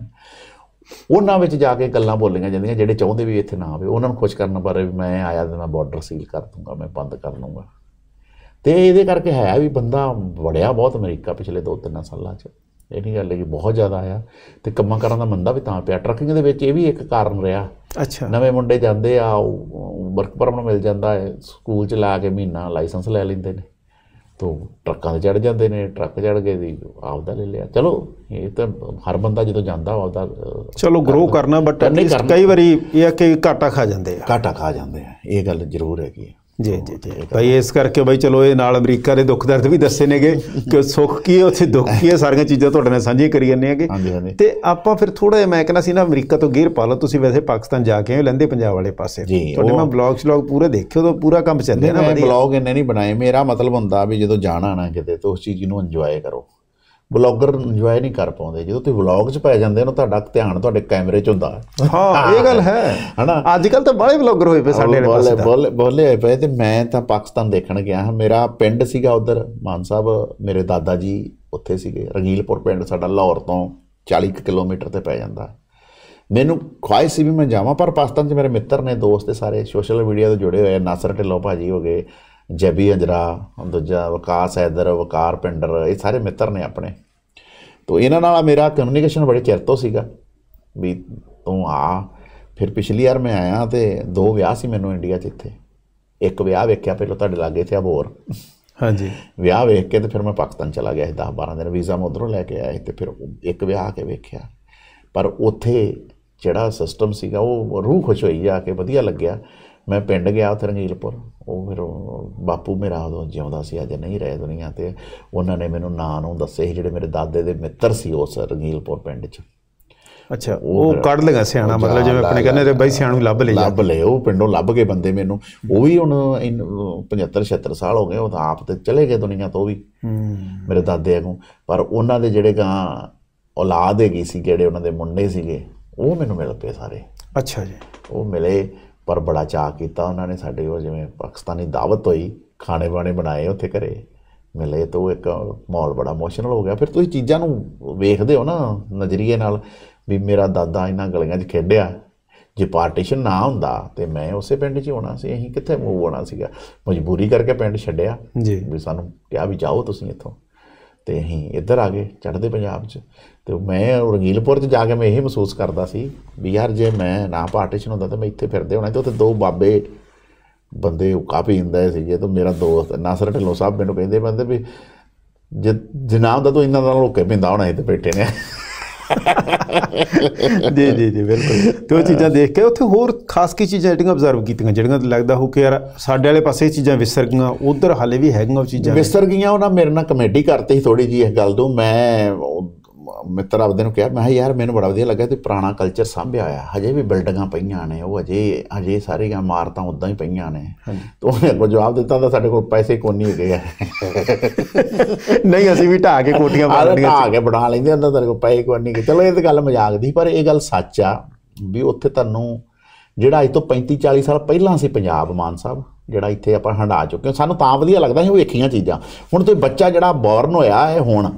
ਉਹਨਾਂ ਵਿੱਚ ਜਾ ਕੇ ਗੱਲਾਂ ਬੋਲੀਆਂ ਜਾਂਦੀਆਂ ਜਿਹੜੇ ਚਾਹੁੰਦੇ ਵੀ ਇੱਥੇ ਨਾ ਆਵੇ ਉਹਨਾਂ ਨੂੰ ਖੁਸ਼ ਕਰਨ ਬਾਰੇ ਵੀ ਮੈਂ ਆਇਆ ਤੇ ਮੈਂ ਬਾਰਡਰ ਸੀਲ ਕਰ ਦੂੰਗਾ ਮੈਂ ਬੰਦ ਕਰ ਲੂੰਗਾ ਤੇ ਇਹਦੇ ਕਰਕੇ ਹੈ ਵੀ ਬੰਦਾ ਵੜਿਆ ਬਹੁਤ ਅਮਰੀਕਾ ਪਿਛਲੇ 2-3 ਸਾਲਾਂ 'ਚ ਇਹ ਨਹੀਂ ਗੱਲ ਹੈ ਕਿ ਬਹੁਤ ਜ਼ਿਆਦਾ ਆ ਤੇ ਕੰਮਾਂ ਕਰਨ ਦਾ ਮੰਦਾ ਵੀ ਤਾਂ ਪਿਆ ਟਰੱਕਿੰਗ ਦੇ ਵਿੱਚ ਇਹ ਵੀ ਇੱਕ ਕਾਰਨ ਰਿਹਾ ਅੱਛਾ ਨਵੇਂ ਮੁੰਡੇ ਜਾਂਦੇ ਆ ਵਰਕ ਪਰਮਿਟ ਮਿਲ ਜਾਂਦਾ ਹੈ ਸਕੂਲ ਚ ਲਾ ਕੇ ਮਹੀਨਾ ਲਾਇਸੈਂਸ ਲੈ ਲੈਂਦੇ ਨੇ ਤੋਂ ਟਰੱਕਾਂ ਤੇ ਚੜ ਜਾਂਦੇ ਨੇ ਟਰੱਕ ਚੜ ਗਏ ਦੀ ਆਪਦਾ ਲੈ ਲਿਆ ਚਲੋ ਇਹ ਤਾਂ ਹਰ ਬੰਦਾ ਜਦੋਂ ਜਾਂਦਾ ਆਪਦਾ ਚਲੋ ਗਰੋ ਕਰਨਾ ਬਟ ਕਈ ਵਾਰੀ ਇਹ ਆ ਕਿ ਘਾਟਾ ਖਾ ਜਾਂਦੇ ਆ ਘਾਟਾ ਖਾ ਜਾਂਦੇ ਆ ਇਹ ਗੱਲ ਜ਼ਰੂਰ ਹੈਗੀ ਆ ਜੀ ਜੀ ਜੀ ਭਾਈ ਇਸ ਕਰਕੇ ਭਾਈ ਚਲੋ ਇਹ ਨਾਲ ਅਮਰੀਕਾ ਦੇ ਦੁੱਖ ਦਰਦ ਵੀ ਦੱਸੇ ਨੇਗੇ ਕਿ ਸੁੱਖ ਕੀ ਹੈ ਉੱਥੇ ਦੁੱਖ ਕੀ ਹੈ ਸਾਰੀਆਂ ਚੀਜ਼ਾਂ ਤੁਹਾਡੇ ਨਾਲ ਸਾਂਝੀਆਂ ਕਰੀ ਜਾਂਦੇ ਹੈਗੇ ਤੇ ਆਪਾਂ ਫਿਰ ਥੋੜਾ ਜਿਹਾ ਮੈਂ ਕਹਿੰਦਾ ਸੀ ਨਾ ਅਮਰੀਕਾ ਤੋਂ ਗੇਰ ਪਾ ਲਓ ਤੁਸੀਂ ਵੈਸੇ ਪਾਕਿਸਤਾਨ ਜਾ ਕੇ ਆਏ ਲੰਦੇ ਪੰਜਾਬ ਵਾਲੇ ਪਾਸੇ ਤੁਹਾਡੇ ਮੈਂ ਬਲੌਗ ਸ਼ਲੌਗ ਪੂਰੇ ਦੇਖਿਓ ਤਾਂ ਪੂਰਾ ਕੰਮ ਚੱਲਦਾ ਨਾ ਵਧੀਆ ਬਲੌਗ ਇੰਨੇ ਨਹੀਂ ਬਣਾਏ ਮੇਰਾ ਮਤਲਬ ਹੁੰਦਾ ਵੀ ਜਦੋਂ ਜਾਣਾ ਨਾ ਕਿਤੇ ਤਾਂ ਉਸ ਚੀਜ਼ ਨੂੰ ਇੰਜੋਏ ਕਰੋ ਬਲੌਗਰ ਇੰਜੋਏ ਨਹੀਂ ਕਰ ਪਾਉਂਦੇ ਜਦੋਂ ਤੁਸੀਂ ਵਲੌਗ 'ਚ ਪੈ ਜਾਂਦੇ ਹੋ ਤੁਹਾਡਾ ਧਿਆਨ ਤੁਹਾਡੇ ਕੈਮਰੇ 'ਚ ਹੁੰਦਾ ਹਾਂ ਇਹ ਗੱਲ ਹੈ ਹਨਾ ਅੱਜ ਕੱਲ ਤਾਂ ਬਾਹਲੇ ਬਲੌਗਰ ਹੋਏ ਪਏ ਸਾਡੇ ਨਾਲ ਬੋਲੇ ਬੋਲੇ ਆਏ ਪਏ ਤੇ ਮੈਂ ਤਾਂ ਪਾਕਿਸਤਾਨ ਦੇਖਣ ਗਿਆ ਹਾਂ ਮੇਰਾ ਪਿੰਡ ਸੀਗਾ ਉਧਰ ਮਾਨ ਸਾਹਿਬ ਮੇਰੇ ਦਾਦਾ ਜੀ ਉੱਥੇ ਸੀਗੇ ਰਗੀਲਪੁਰ ਪਿੰਡ ਸਾਡਾ ਲਾਹੌਰ ਤੋਂ 40 ਕਿਲੋਮੀਟਰ ਤੇ ਪੈ ਜਾਂਦਾ ਮੈਨੂੰ ਖੁਆਇਸ਼ ਸੀ ਵੀ ਮੈਂ ਜਾਵਾਂ ਪਰ ਪਾਕਿਸਤਾਨ 'ਚ ਮੇਰੇ ਮਿੱਤਰ ਨੇ ਦੋਸਤ ਸਾਰੇ ਸੋਸ਼ਲ ਮੀਡੀਆ ਤੋਂ ਜੁੜੇ ਹੋਏ ਨਾਸਰ ਢਿੱਲੋਂ ਭਾਜੀ ਹੋ ਗਏ ਜੈਬੀ ਅਜਰਾ ਦੂਜਾ ਵਕਾਸ ਐਦਰ ਵਕਾਰ ਪਿੰਡਰ ਇਹ ਸਾਰੇ ਮਿੱਤਰ ਨੇ ਆਪਣੇ ਤੋਂ ਇਹਨਾਂ ਨਾਲ ਮੇਰਾ ਕਮਿਊਨੀਕੇਸ਼ਨ ਬੜੇ ਚਿਰ ਤੋਂ ਸੀਗਾ ਵੀ ਤੂੰ ਆ ਫਿਰ ਪਿਛਲੀ ਵਾਰ ਮੈਂ ਆਇਆ ਤੇ ਦੋ ਵਿਆਹ ਸੀ ਮੈਨੂੰ ਇੰਡੀਆ 'ਚ ਇੱਥੇ ਇੱਕ ਵਿਆਹ ਵੇਖਿਆ ਪਹਿਲਾਂ ਤੁਹਾਡੇ ਲਾਗੇ ਤੇ ਅਬੋਰ ਹਾਂਜੀ ਵਿਆਹ ਵੇਖ ਕੇ ਤੇ ਫਿਰ ਮੈਂ ਪਾਕਿਸਤਾਨ ਚਲਾ ਗਿਆ 10 12 ਦਿਨ ਵੀਜ਼ਾ ਮੈਂ ਉਧਰੋਂ ਲੈ ਕੇ ਆਇਆ ਤੇ ਫਿਰ ਇੱਕ ਵਿਆਹ ਕੇ ਵੇਖਿਆ ਪਰ ਉੱਥੇ ਜਿਹੜਾ ਸਿਸਟਮ ਸੀਗਾ ਉਹ ਰੂਹ ਖੁਸ਼ ਹੋਈ ਜਾ ਕੇ ਵਧੀਆ ਲੱਗਿਆ ਮੈਂ ਪਿੰਡ ਗਿਆ ਉੱਥੇ ਰੰਗੀਲਪੁਰ ਉਹ ਫਿਰ ਬਾਪੂ ਮੇਰਾ ਉਦੋਂ ਜਿਉਂਦਾ ਸੀ ਅਜੇ ਨਹੀਂ ਰਹਿ ਦੁਨੀਆ ਤੇ ਉਹਨਾਂ ਨੇ ਮੈਨੂੰ ਨਾਂ ਨੂੰ ਦੱਸੇ ਜਿਹੜੇ ਮੇਰੇ ਦਾਦੇ ਦੇ ਮਿੱਤਰ ਸੀ ਉਸ ਰੰਗੀਲਪੁਰ ਪਿੰਡ 'ਚ ਅੱਛਾ ਉਹ ਕੱਢ ਲਗਾ ਸਿਆਣਾ ਮਤਲਬ ਜਿਵੇਂ ਆਪਣੇ ਕਹਿੰਦੇ ਰੇ ਬਾਈ ਸਿਆਣੂ ਲੱਭ ਲਈ ਲੱਭ ਲਏ ਉਹ ਪਿੰਡੋਂ ਲੱਭ ਕੇ ਬੰਦੇ ਮੈਨੂੰ ਉਹ ਵੀ ਹੁਣ 75 76 ਸਾਲ ਹੋ ਗਏ ਉਹ ਤਾਂ ਆਪ ਤੇ ਚਲੇ ਗਏ ਦੁਨੀਆ ਤੋਂ ਵੀ ਮੇਰੇ ਦਾਦੇ ਅਗੋਂ ਪਰ ਉਹਨਾਂ ਦੇ ਜਿਹੜੇ ਗਾਂ ਔਲਾਦ ਹੈਗੀ ਸੀ ਜਿਹੜੇ ਉਹਨਾਂ ਦੇ ਮੁੰਡੇ ਸੀਗੇ ਉਹ ਮੈਨੂੰ ਮਿਲ ਪਏ ਸਾਰੇ ਅੱਛਾ ਜੀ ਉਹ ਮਿਲੇ ਪਰ ਬੜਾ ਚਾਹ ਕੀਤਾ ਉਹਨਾਂ ਨੇ ਸਾਡੇ ਉਹ ਜਿਵੇਂ ਪਾਕਿਸਤਾਨੀ ਦਾਵਤ ਹੋਈ ਖਾਣੇ ਬਾਣੇ ਬਣਾਏ ਉੱਥੇ ਘਰੇ ਮਿਲੇ ਤਾਂ ਇੱਕ ਮਾਹੌਲ ਬੜਾ ਇਮੋਸ਼ਨਲ ਹੋ ਗਿਆ ਫਿਰ ਤੁਸੀਂ ਚੀਜ਼ਾਂ ਨੂੰ ਵੇਖਦੇ ਹੋ ਨਾ ਨਜ਼ਰੀਏ ਨਾਲ ਵੀ ਮੇਰਾ ਦਾਦਾ ਇਹਨਾਂ ਗਲੀਆਂ 'ਚ ਖੇਡਿਆ ਜੇ ਪਾਰਟੀਸ਼ਨ ਨਾ ਹੁੰਦਾ ਤੇ ਮੈਂ ਉਸੇ ਪਿੰਡ 'ਚ ਹੋਣਾ ਸੀ ਅਸੀਂ ਕਿੱਥੇ ਮੂਵ ਹੋਣਾ ਸੀਗਾ ਮਜਬੂਰੀ ਕਰਕੇ ਪਿੰਡ ਛੱਡਿਆ ਜੀ ਵੀ ਸਾਨੂੰ ਕਿਹਾ ਵੀ ਜਾਓ ਤੁਸੀਂ ਇੱਥੋਂ ਤੇ ਅਸੀਂ ਇੱਧਰ ਆ ਗਏ ਚੜ੍ਹਦੇ ਪੰਜਾਬ 'ਚ ਤੇ ਮੈਂ ਰੰਗੀਲਪੁਰ 'ਚ ਜਾ ਕੇ ਮੈਂ ਇਹ ਮਹਿਸੂਸ ਕਰਦਾ ਸੀ ਵੀ ਯਾਰ ਜੇ ਮੈਂ ਨਾ ਪਾਰਟੀਸ਼ਨ ਹੁੰਦਾ ਤਾਂ ਮੈਂ ਇੱਥੇ ਫਿਰਦੇ ਹੋਣਾ ਤੇ ਉੱਥੇ ਦੋ ਬਾਬੇ ਬੰਦੇ ਉਹ ਕਾਫੀ ਸੀ ਸੀਗੇ ਤਾਂ ਮੇਰਾ ਦੋਸਤ ਨਾਸਰ ਢਿੱਲੋਂ ਸਾਹਿਬ ਮੈਨੂੰ ਕਹਿੰਦੇ ਬੰਦੇ ਵੀ ਜਨਾਬ ਦਾ ਤੂੰ ਇੰਨਾ ਦਾ ਲੋਕੇ ਪਿੰਦਾ ਹੋਣਾ ਇੱਥੇ ਬੈਠੇ ਨੇ [LAUGHS] ਜੀ ਜੀ ਜੀ ਬਿਲਕੁਲ ਤੇ ਉਹ ਚੀਜ਼ਾਂ ਦੇਖ ਕੇ ਉੱਥੇ ਹੋਰ ਖਾਸ ਕੀ ਚੀਜ਼ਾਂ ਜਿਹੜੀਆਂ ਅਬਜ਼ਰਵ ਕੀਤੀਆਂ ਜਿਹੜੀਆਂ ਤੇ ਲੱਗਦਾ ਹੋ ਕਿ ਯਾਰ ਸਾਡੇ ਵਾਲੇ ਪਾਸੇ ਚੀਜ਼ਾਂ ਵਿਸਰ ਗਈਆਂ ਉਧਰ ਹਾਲੇ ਵੀ ਹੈਗੀਆਂ ਉਹ ਚੀਜ਼ਾਂ ਵਿਸਰ ਗਈਆਂ ਉਹਨਾਂ ਮੇਰੇ ਨਾਲ ਕਮੇਟੀ ਕਰਤੀ ਥੋੜੀ ਜੀ ਇਹ ਗੱਲ ਤੋਂ ਮੈਂ ਮਿੱਤਰ ਆਪਦੇ ਨੂੰ ਕਿਹਾ ਮੈਂ ਯਾਰ ਮੈਨੂੰ ਬੜਾ ਵਧੀਆ ਲੱਗਾ ਤੇ ਪੁਰਾਣਾ ਕਲਚਰ ਸਾਂਭਿਆ ਆ ਹਜੇ ਵੀ ਬਿਲਡਿੰਗਾਂ ਪਈਆਂ ਨੇ ਉਹ ਹਜੇ ਹਜੇ ਸਾਰੀਆਂ ਇਮਾਰਤਾਂ ਉਦਾਂ ਹੀ ਪਈਆਂ ਨੇ ਤੋ ਉਹਨੇ ਅੱਗੋਂ ਜਵਾਬ ਦਿੱਤਾ ਤਾਂ ਸਾਡੇ ਕੋਲ ਪੈਸੇ ਕੋਈ ਨਹੀਂ ਹੈਗੇ ਨਹੀਂ ਅਸੀਂ ਵੀ ਢਾ ਕੇ ਕੋਟੀਆਂ ਬਣਾ ਲੈਂਦੇ ਢਾ ਕੇ ਬਣਾ ਲੈਂਦੇ ਅੰਦਰ ਤੇਰੇ ਕੋਲ ਪੈਸੇ ਕੋਈ ਨਹੀਂ ਚਲੋ ਇਹ ਤਾਂ ਗੱਲ ਮਜ਼ਾਕ ਦੀ ਪਰ ਇਹ ਗੱਲ ਸੱਚ ਆ ਵੀ ਉੱਥੇ ਤੁਹਾਨੂੰ ਜਿਹੜਾ ਅੱਜ ਤੋਂ 35 40 ਸਾਲ ਪਹਿਲਾਂ ਸੀ ਪੰਜਾਬ ਮਾਨ ਸਾਹਿਬ ਜਿਹੜਾ ਇੱਥੇ ਆਪਾਂ ਹੰਡਾ ਚੁੱਕੇ ਸਾਨੂੰ ਤਾਂ ਵਧੀਆ ਲੱਗਦਾ ਸੀ ਉਹ ਵੇਖੀਆਂ ਚੀਜ਼ਾਂ ਹੁਣ ਤੇ ਬੱਚਾ ਜਿਹੜਾ ਬੌਰਨ ਹੋਇਆ ਹੈ ਹੁਣ